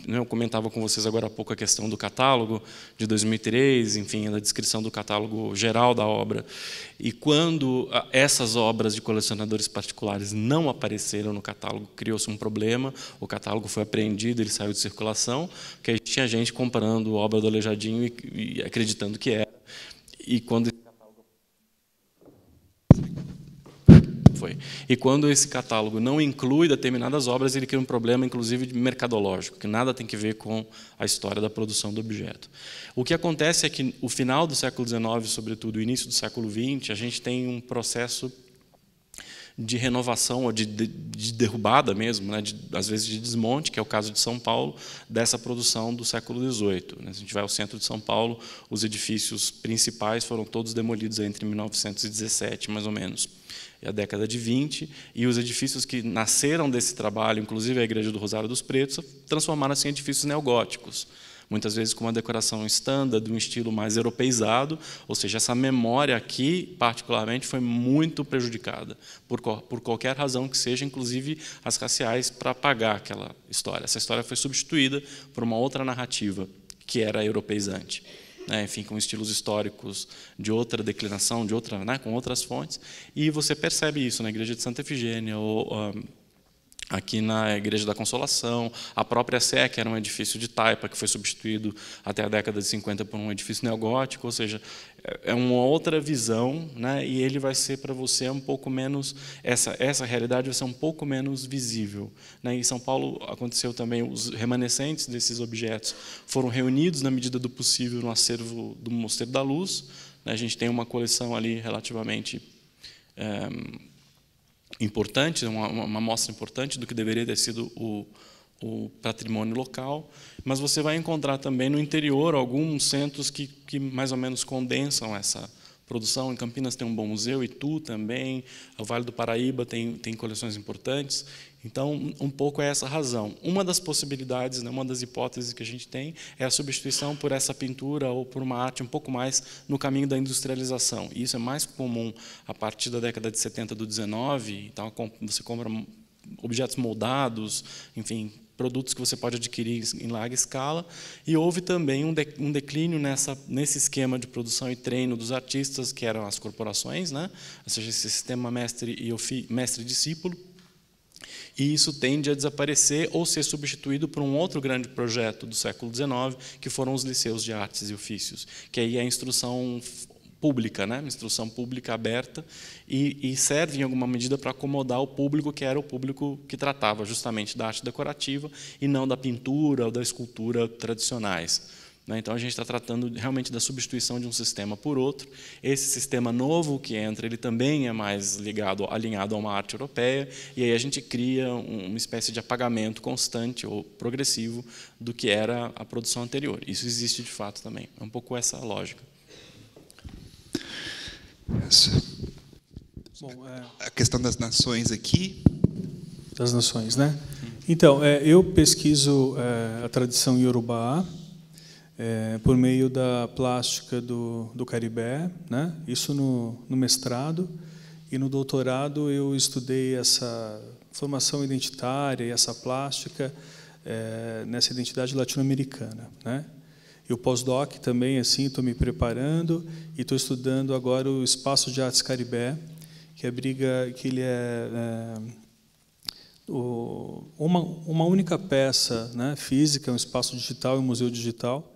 né, eu comentava com vocês agora há pouco a questão do catálogo de 2003, enfim, da descrição do catálogo geral da obra. E quando ah, essas obras de colecionadores particulares não apareceram no catálogo, criou-se um problema, o catálogo foi apreendido, ele saiu de circulação, porque aí tinha gente comprando obra do Alejadinho e, acreditando que era. E quando foi. E quando esse catálogo não inclui determinadas obras, ele cria um problema, inclusive, de mercadológico, que nada tem que ver com a história da produção do objeto. O que acontece é que o final do século XIX, sobretudo o início do século XX, a gente tem um processo de renovação ou de, de, de derrubada mesmo, né, de, às vezes de desmonte, que é o caso de São Paulo, dessa produção do século XVIII. Né. Se a gente vai ao centro de São Paulo, os edifícios principais foram todos demolidos entre 1917, mais ou menos e é a década de 20, e os edifícios que nasceram desse trabalho, inclusive a Igreja do Rosário dos Pretos, transformaram-se em assim, edifícios neogóticos, muitas vezes com uma decoração estándar, de um estilo mais europeizado, ou seja, essa memória aqui, particularmente, foi muito prejudicada, por, por qualquer razão que seja, inclusive as raciais, para apagar aquela história. Essa história foi substituída por uma outra narrativa, que era europeizante né, enfim, com estilos históricos de outra declinação, de outra, né, com outras fontes, e você percebe isso na igreja de Santa Efigênia ou um, ah, aqui na Igreja da Consolação, a própria Sé, que era um edifício de taipa, que foi substituído até a década de 50 por um edifício neogótico, ou seja, é, é uma outra visão, né? e ele vai ser para você um pouco menos, essa, essa realidade vai ser um pouco menos visível. Né? Em São Paulo aconteceu também, os remanescentes desses objetos foram reunidos na medida do possível no acervo do Mosteiro da Luz, né? a gente tem uma coleção ali relativamente é, importante, uma, uma amostra importante do que deveria ter sido o, o patrimônio local, mas você vai encontrar também no interior alguns centros que, que mais ou menos condensam essa produção. Em Campinas tem um bom museu, Itu também, o Vale do Paraíba tem, tem coleções importantes. Então, um pouco é essa razão. Uma das possibilidades, né, uma das hipóteses que a gente tem é a substituição por essa pintura ou por uma arte um pouco mais no caminho da industrialização. E isso é mais comum a partir da década de 70 do 19, então você compra objetos moldados, enfim, produtos que você pode adquirir em larga escala, e houve também um, declínio nessa, nesse esquema de produção e treino dos artistas, que eram as corporações, né? ou seja, esse sistema mestre e mestre discípulo e isso tende a desaparecer ou ser substituído por um outro grande projeto do século XIX, que foram os liceus de artes e ofícios, que aí é a instrução pública, né? uma instrução pública aberta, e, e, serve em alguma medida para acomodar o público que era o público que tratava justamente da arte decorativa e não da pintura ou da escultura tradicionais. Né? Então a gente está tratando realmente da substituição de um sistema por outro. Esse sistema novo que entra, ele também é mais ligado, alinhado a uma arte europeia, e aí a gente cria uma espécie de apagamento constante ou progressivo do que era a produção anterior. Isso existe de fato também. É um pouco essa a lógica. Bom, é... A questão das nações aqui. Das nações, né? Então, é, eu pesquiso é, a tradição iorubá é, por meio da plástica do, do Caribé, né? isso no, no mestrado. E no doutorado eu estudei essa formação identitária e essa plástica é, nessa identidade latino-americana. Né? E o pós-doc também, assim, estou me preparando e estou estudando agora o Espaço de Artes Caribé, que abriga, é que ele é, é o, uma, uma única peça né, física, é um espaço digital e é um museu digital,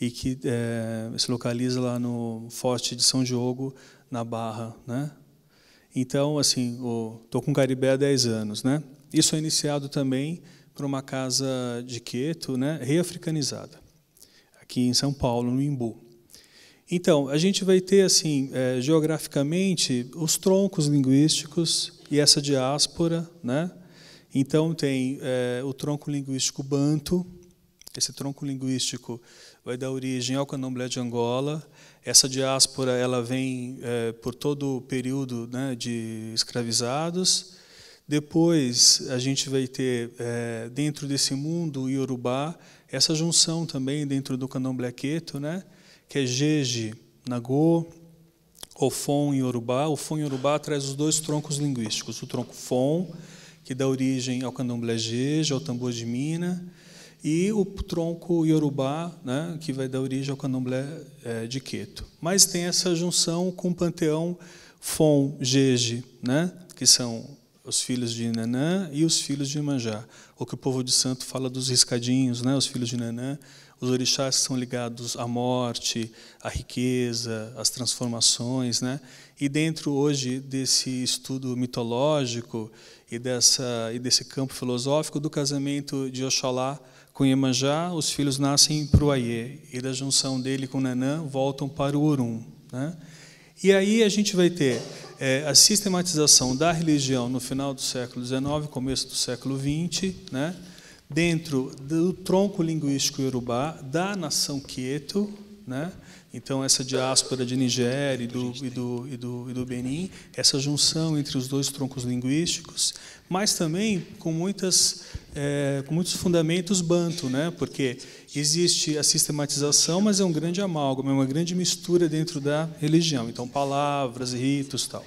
e que é, se localiza lá no Forte de São Diogo, na Barra. Né? Então, assim, estou com Caribé há 10 anos. Né? Isso é iniciado também por uma casa de Queto, né, reafricanizada, aqui em São Paulo, no Imbu. Então, a gente vai ter, assim, é, geograficamente, os troncos linguísticos e essa diáspora. Né? Então, tem é, o tronco linguístico banto, esse tronco linguístico vai dar origem ao candomblé de Angola. Essa diáspora ela vem é, por todo o período né, de escravizados. Depois a gente vai ter, é, dentro desse mundo iorubá, essa junção também dentro do candomblé queto, né, que é jeje, nagô, ofon e yorubá. Ofon e yorubá traz os dois troncos linguísticos, o tronco fon, que dá origem ao candomblé jeje, ao tambor de mina, e o tronco iorubá, né, que vai dar origem ao candomblé é, de Queto. Mas tem essa junção com o panteão Fon Jeje, né, que são os filhos de Nanã e os filhos de Manjá. O que o povo de santo fala dos riscadinhos, né, os filhos de Nanã, os orixás que são ligados à morte, à riqueza, às transformações, né? E dentro hoje desse estudo mitológico e dessa e desse campo filosófico do casamento de Oxalá com Iemanjá, os filhos nascem o Pruaiê, e da junção dele com Nanã voltam para o Urum. Né? E aí a gente vai ter é, a sistematização da religião no final do século XIX, começo do século XX, né? dentro do tronco linguístico iorubá, da nação Quieto, né? Então, essa diáspora de Nigéria e do, e do, e do, e do Benin, essa junção entre os dois troncos linguísticos, mas também com, muitas, é, com muitos fundamentos banto, né? porque existe a sistematização, mas é um grande amálgama, é uma grande mistura dentro da religião. Então, palavras, ritos tal.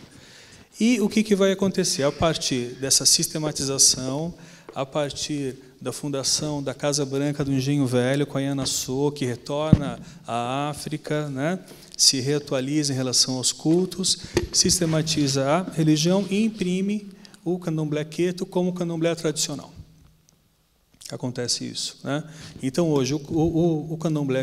E o que, que vai acontecer? A partir dessa sistematização, a partir da fundação da Casa Branca do Engenho Velho com a Yana So, que retorna à África, né? se reatualiza em relação aos cultos, sistematiza a religião e imprime o candomblé queto como candomblé tradicional. Acontece isso. Né? Então, hoje, o, o, o candomblé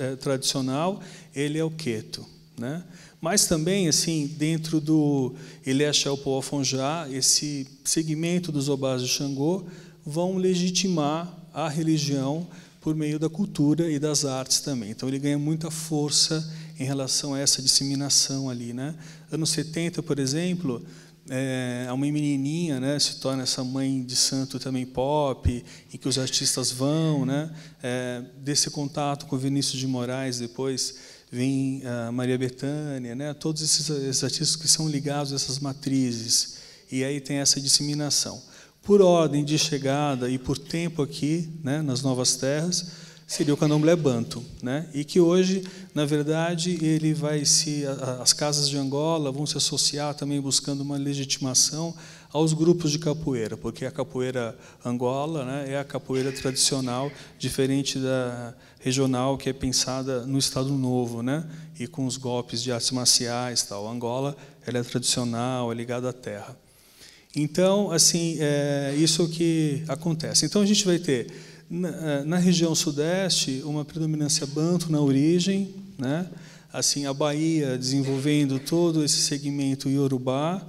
eh, tradicional ele é o queto. Né? Mas também, assim, dentro do Ilé Xelpo Afonjá, esse segmento dos Obás de Xangô, vão legitimar a religião por meio da cultura e das artes também. Então ele ganha muita força em relação a essa disseminação ali, né? Anos 70, por exemplo, é, uma menininha né, se torna essa mãe de santo também pop, em que os artistas vão. Né, é, desse contato com Vinícius de Moraes, depois vem a ah, Maria Bethânia, né, todos esses, esses artistas que são ligados a essas matrizes. E aí tem essa disseminação por ordem de chegada e por tempo aqui, né, nas novas terras, seria o candomblé banto, né? E que hoje, na verdade, ele vai se as casas de Angola vão se associar também buscando uma legitimação aos grupos de capoeira, porque a capoeira angola né, é a capoeira tradicional, diferente da regional que é pensada no Estado Novo, né, e com os golpes de artes marciais, tal. A Angola ela é tradicional, é ligada à terra. Então, assim, é isso que acontece. Então, a gente vai ter, na, é, na região sudeste, uma predominância banto na origem, né? assim, a Bahia desenvolvendo todo esse segmento iorubá,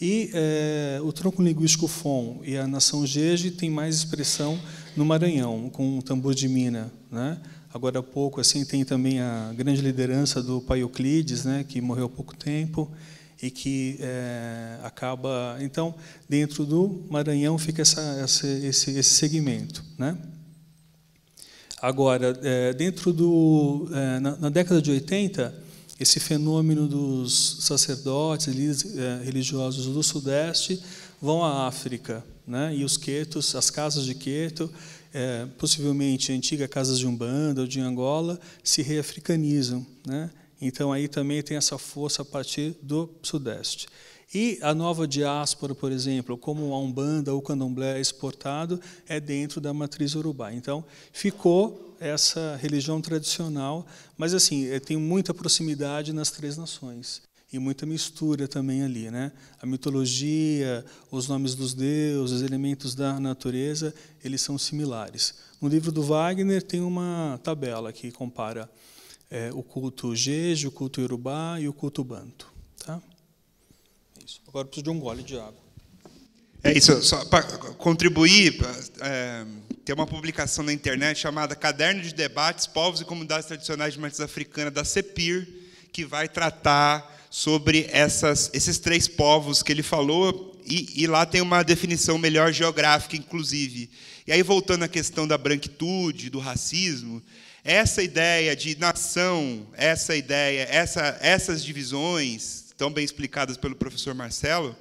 e é, o tronco linguístico Fon e a nação Jeje tem mais expressão no Maranhão, com o tambor de mina. Né? Agora há pouco assim, tem também a grande liderança do Pai Euclides, né, que morreu há pouco tempo, e que é, acaba. Então, dentro do Maranhão fica essa, essa, esse, esse segmento. Né? Agora, é, dentro do. É, na, na, década de 80, esse fenômeno dos sacerdotes é, religiosos do Sudeste vão à África. Né? E os quetos, as casas de queto, é, possivelmente antigas casas de Umbanda ou de Angola, se reafricanizam. Né? Então aí também tem essa força a partir do Sudeste. E a nova diáspora, por exemplo, como a Umbanda ou o Candomblé é exportado, é dentro da matriz urubá. Então, ficou essa religião tradicional, mas assim, eh, tem muita proximidade nas três nações e muita mistura também ali, né? A mitologia, os nomes dos deuses, os elementos da natureza, eles são similares. No livro do Wagner tem uma tabela que compara é, o culto jeje, o culto urubá e o culto banto. Tá? É isso. Agora preciso de um gole de água. É isso, só para contribuir, é, tem uma publicação na internet chamada Caderno de Debates, Povos e Comunidades Tradicionais de Matriz Africana, da CEPIR, que vai tratar sobre essas, esses três povos que ele falou, e, e, lá tem uma definição melhor geográfica, inclusive. E aí, voltando à questão da branquitude, do racismo, essa ideia de nação, essa ideia, essa, essas divisões, tão bem explicadas pelo professor Marcelo,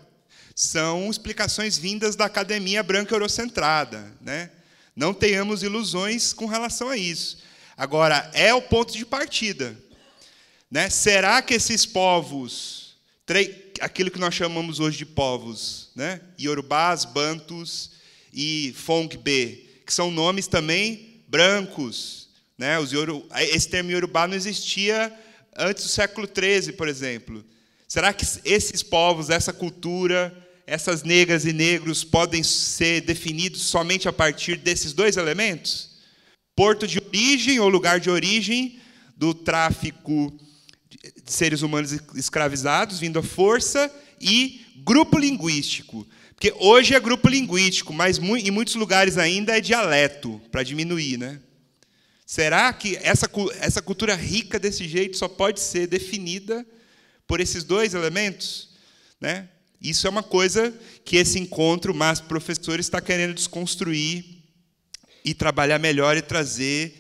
são explicações vindas da academia branca eurocentrada. Né? Não tenhamos ilusões com relação a isso. Agora, é o ponto de partida. Né? Será que esses povos, aquilo que nós chamamos hoje de povos, né? Yorubás, Bantus e Fongbe, que são nomes também brancos, né? Os Yoru... Esse termo Yorubá não existia antes do século XIII, por exemplo. Será que esses povos, essa cultura, essas negras e negros podem ser definidos somente a partir desses dois elementos? Porto de origem ou lugar de origem do tráfico de seres humanos escravizados, vindo à força, e grupo linguístico. Porque hoje é grupo linguístico, mas em muitos lugares ainda é dialeto, para diminuir, né? Será que essa, essa cultura rica desse jeito só pode ser definida por esses dois elementos? Né? Isso é uma coisa que esse encontro, mas professor está querendo desconstruir e trabalhar melhor e trazer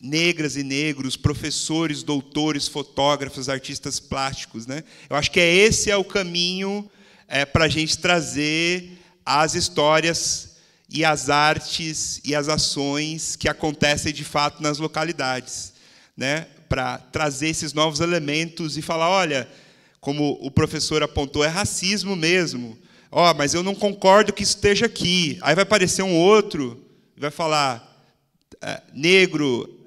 negras e negros, professores, doutores, fotógrafos, artistas plásticos, né? Eu acho que é esse é o caminho é, para a gente trazer as histórias e as artes e as ações que acontecem de fato nas localidades, né? para trazer esses novos elementos e falar, olha, como o professor apontou, é racismo mesmo. Ó, oh, mas eu não concordo que isso esteja aqui. Aí vai aparecer um outro e vai falar é, negro,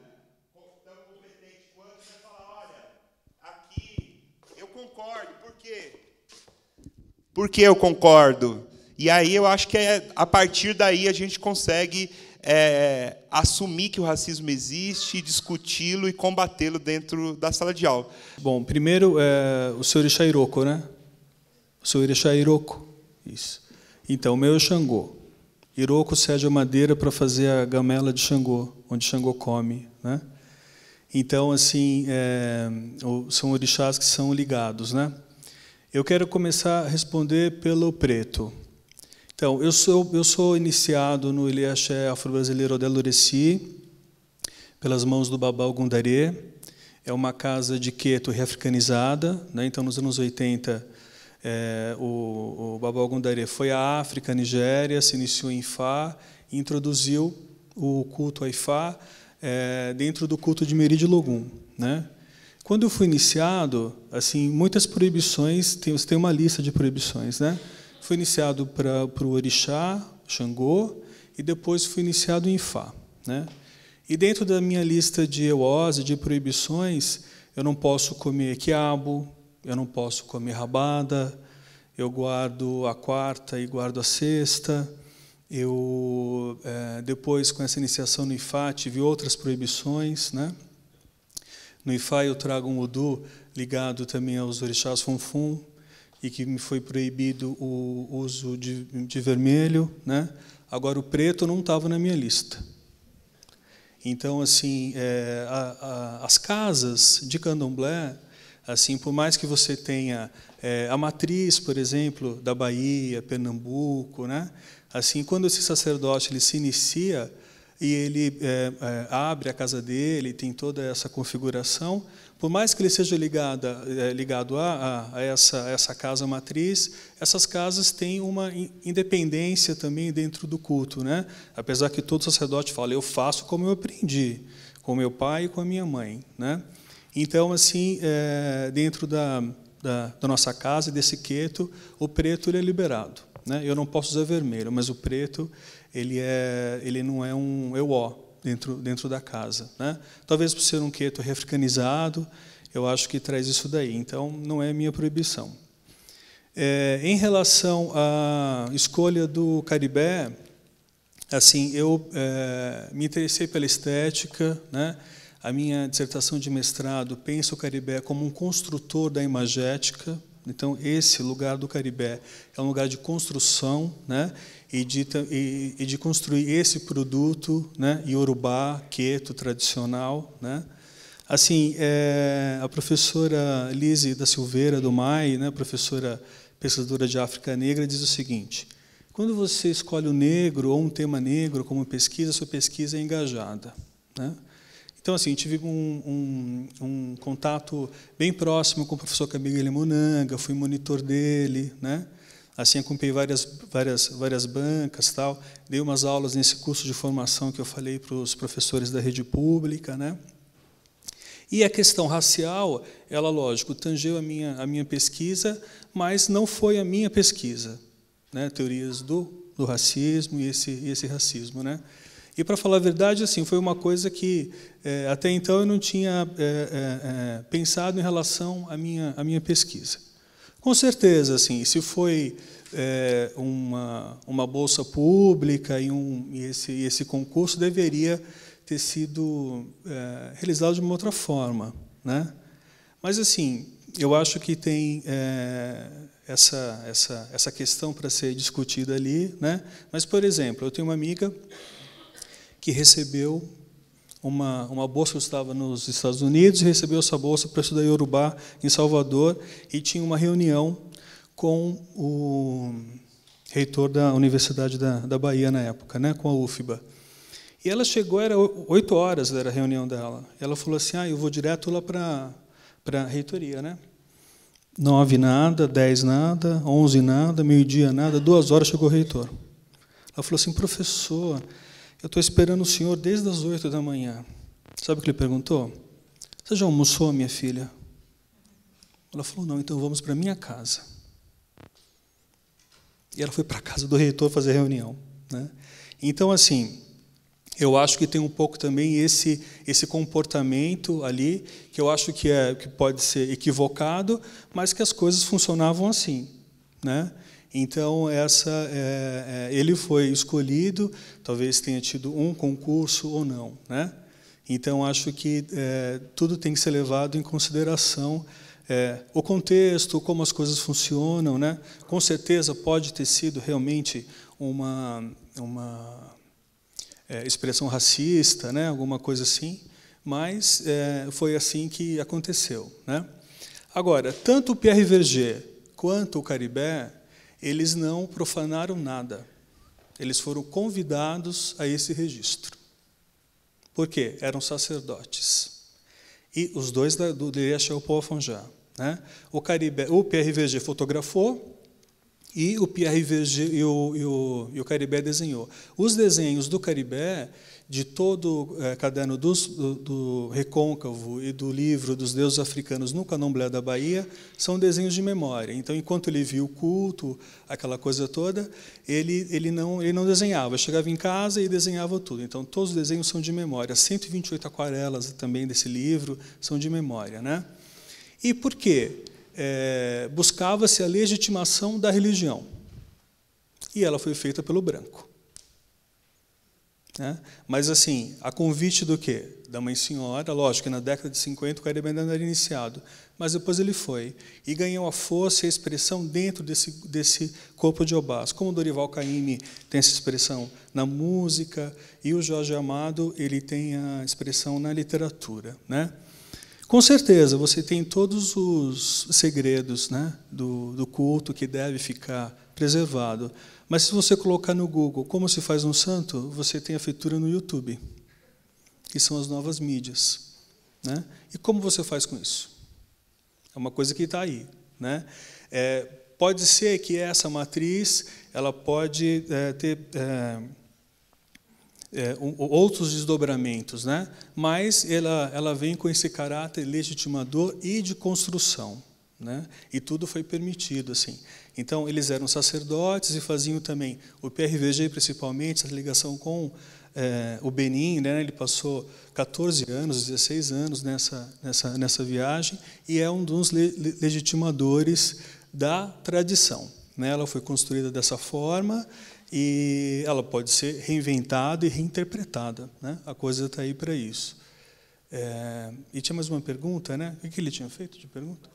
Por que eu concordo? E aí eu acho que é, a partir daí a gente consegue é, assumir que o racismo existe, discuti-lo e combatê-lo dentro da sala de aula. Bom, primeiro é, o senhor Orixá né? O senhor Orixá isso. Então, o meu é Xangô. Iroko cede a madeira para fazer a gamela de Xangô, onde Xangô come, né? Então, assim, é, são orixás que são ligados, né? Eu quero começar a responder pelo preto. Então, eu sou, eu sou iniciado no Eliaxé Afro-Brasileiro de Ureci, pelas mãos do Babal Gundarê. É uma casa de queto reafricanizada. Né? Então, nos anos 80, é, o, o Babal Gundarê foi à África, à Nigéria, se iniciou em Fá, introduziu o culto a Ifá é, dentro do culto de Meri de Logum. Né? Quando eu fui iniciado, assim, muitas proibições, tem, você tem uma lista de proibições, né? foi iniciado para, o Orixá, Xangô, e depois foi iniciado em Fá. Né? E dentro da minha lista de EOS, de proibições, eu não posso comer quiabo, eu não posso comer rabada, eu guardo a quarta e guardo a sexta. Eu, é, depois, com essa iniciação no Ifá, tive outras proibições. Né? No Ifá, eu trago um Odu ligado também aos orixás Funfun, e que me foi proibido o uso de, de vermelho, né? Agora o preto não estava na minha lista. Então, assim, é, a, a, as casas de Candomblé, assim, por mais que você tenha é, a matriz, por exemplo, da Bahia, Pernambuco, né? Assim, quando esse sacerdote ele se inicia e ele é, é abre a casa dele, tem toda essa configuração, por mais que ele seja ligada, é, ligado a, a, essa, a essa casa matriz, essas casas têm uma independência também dentro do culto. Né? Apesar que todo sacerdote fala, eu faço como eu aprendi, com meu pai e com a minha mãe. Né? Então, assim, é, dentro da, da, da, nossa casa, desse queto, o preto ele é liberado. Né? Eu não posso usar vermelho, mas o preto ele, é, ele não é um é ó dentro, dentro da casa. Né? Talvez por ser um keto reafricanizado, eu acho que traz isso daí. Então, não é minha proibição. É, em relação à escolha do Caribé, assim, eu é, me interessei pela estética, né? A minha dissertação de mestrado pensa o Caribé como um construtor da imagética. Então, esse lugar do Caribé é um lugar de construção, né? e de, e, e de construir esse produto né, iorubá, queto, tradicional. Né? Assim, é, a professora Lise da Silveira do MAI, né, professora pesquisadora de África Negra, diz o seguinte, quando você escolhe o negro ou um tema negro como pesquisa, sua pesquisa é engajada. Né? Então, assim, tive um, um, um, contato bem próximo com o professor Camille Monanga fui monitor dele, né? Assim, acompanhei várias, várias, várias bancas, tal. Dei umas aulas nesse curso de formação que eu falei para os professores da rede pública, né? E a questão racial, ela, lógico, tangeu a minha, a minha pesquisa, mas não foi a minha pesquisa. Né? Teorias do, do racismo e esse, e esse racismo. Né? E, para falar a verdade, assim, foi uma coisa que é, até então eu não tinha é, é, é pensado em relação à minha, à minha pesquisa. Com certeza, assim, se foi é, uma, uma bolsa pública e, um, e esse, esse concurso deveria ter sido é, realizado de uma outra forma, né? Mas assim, eu acho que tem é, essa, essa, essa questão para ser discutida ali, né? Mas por exemplo, eu tenho uma amiga que recebeu uma, uma bolsa que estava nos Estados Unidos, recebeu essa bolsa para estudar Yorubá em Salvador e tinha uma reunião com o reitor da Universidade da, da Bahia na época, né, com a UFBA. E ela chegou, era oito horas era a reunião dela. Ela falou assim: ah, eu vou direto lá para a reitoria, né? nove nada, dez nada, onze nada, meio-dia nada, duas horas chegou o reitor. Ela falou assim: professor, eu estou esperando o senhor desde as oito da manhã. Sabe o que ele perguntou? Você já almoçou, minha filha? Ela falou: Não, então vamos para minha casa. E ela foi para a casa do reitor fazer reunião. Né? Então, assim, eu acho que tem um pouco também esse, esse comportamento ali, que eu acho que, é, que pode ser equivocado, mas que as coisas funcionavam assim. Né? Então, essa, é, é, ele foi escolhido, talvez tenha tido um concurso ou não. Né? Então, acho que é, tudo tem que ser levado em consideração é, o contexto, como as coisas funcionam. Né? Com certeza, pode ter sido realmente uma, uma é, expressão racista, né? alguma coisa assim, mas é, foi assim que aconteceu. Né? Agora, tanto o Pierre Verger quanto o Caribé eles não profanaram nada. Eles foram convidados a esse registro. Por quê? Eram sacerdotes. E os dois da, do Liriachel Paul Afonjá. Né? O, o PRVG fotografou e o PRVG e o, e o, e o Caribé desenhou. Os desenhos do Caribé de todo o eh, é, caderno do, do, do, Recôncavo e do livro dos deuses africanos no Canomblé da Bahia são desenhos de memória. Então, enquanto ele via o culto, aquela coisa toda, ele, ele, não, ele não desenhava. chegava em casa e desenhava tudo. Então, todos os desenhos são de memória. 128 aquarelas também desse livro são de memória. Né? E por quê? É, Buscava-se a legitimação da religião. E ela foi feita pelo branco. Né? Mas, assim, a convite do quê? Da mãe senhora, lógico que na década de 50 o Caribe ainda não era iniciado, mas depois ele foi e ganhou a força e a expressão dentro desse, desse corpo de Obás. Como Dorival Caymmi tem essa expressão na música e o Jorge Amado ele tem a expressão na literatura, né? Com certeza, você tem todos os segredos né, do, do culto que deve ficar preservado. Mas se você colocar no Google como se faz um santo, você tem a feitura no YouTube, que são as novas mídias. Né? E como você faz com isso? É uma coisa que está aí. Né? É, pode ser que essa matriz ela pode é, ter é, é um, outros desdobramentos, né? mas ela, ela vem com esse caráter legitimador e de construção. Né? E tudo foi permitido. assim. Então, eles eram sacerdotes e faziam também o PRVG, principalmente, essa ligação com é, o Benin. Né? Ele passou 14 anos, 16 anos nessa, nessa, nessa viagem e é um dos le legitimadores da tradição. Né? Ela foi construída dessa forma e ela pode ser reinventada e reinterpretada. Né? A coisa está aí para isso. É, e tinha mais uma pergunta, né? O que ele tinha feito de pergunta?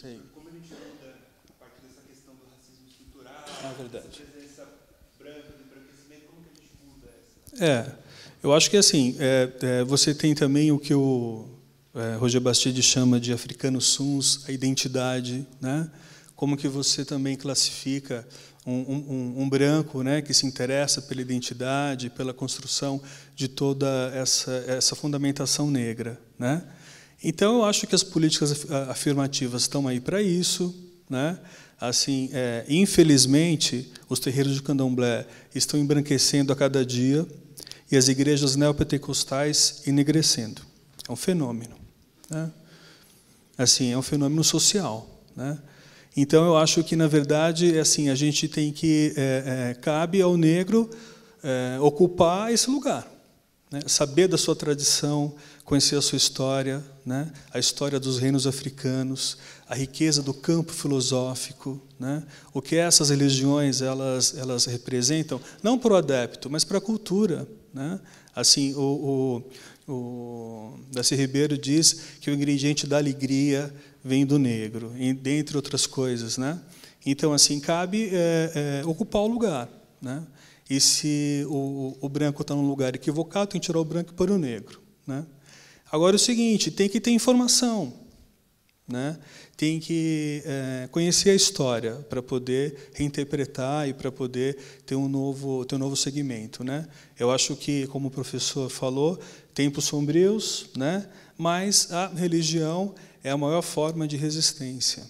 Sim. Como gente luta a partir dessa questão do racismo estrutural, é verdade. presença branca, do branquecimento, como que a gente muda essa? É, eu acho que é assim, é, é, você tem também o que o é, Roger Bastide chama de africano suns, a identidade, né? como que você também classifica um, um, um, branco né, que se interessa pela identidade, pela construção de toda essa, essa fundamentação negra. Né? Então, eu acho que as políticas afirmativas estão aí para isso. Né? Assim, é, infelizmente, os terreiros de candomblé estão embranquecendo a cada dia e as igrejas neopentecostais enegrecendo. É um fenômeno. Né? Assim, é um fenômeno social. Né? Então, eu acho que, na verdade, assim, a gente tem que... É, é, cabe ao negro é, ocupar esse lugar. Né? Saber da sua tradição, conhecer a sua história, né? a história dos reinos africanos, a riqueza do campo filosófico, né? o que essas religiões elas, elas representam, não para o adepto, mas para a cultura. Né? Assim, o, o, o Darcy Ribeiro diz que o ingrediente da alegria vem do negro, dentre outras coisas. Né? Então, assim, cabe é, é, ocupar o lugar. Né? E se o, o branco está num lugar equivocado, tem que tirar o branco para o negro. Né? Agora é o seguinte, tem que ter informação, né? tem que é, conhecer a história para poder reinterpretar e para poder ter um novo ter um novo segmento, né? Eu acho que, como o professor falou, tempos sombrios, né? Mas a religião é a maior forma de resistência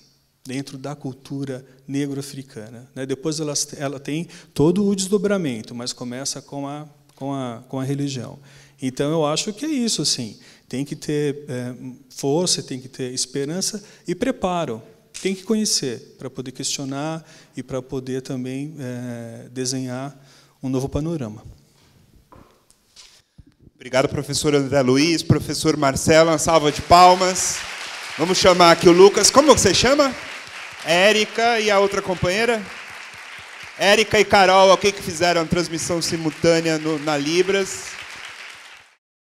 dentro da cultura negro-africana. Né? Depois ela, ela tem todo o desdobramento, mas começa com a com a com a religião. Então eu acho que é isso, assim. Tem que ter é, força, tem que ter esperança e preparo. Tem que conhecer para poder questionar e para poder também é, desenhar um novo panorama. Obrigado, professor André Luiz, professor Marcelo, uma salva de palmas. Vamos chamar aqui o Lucas. Como você chama? É Érica e a outra companheira? Érica e Carol, o que fizeram a transmissão simultânea no, na Libras?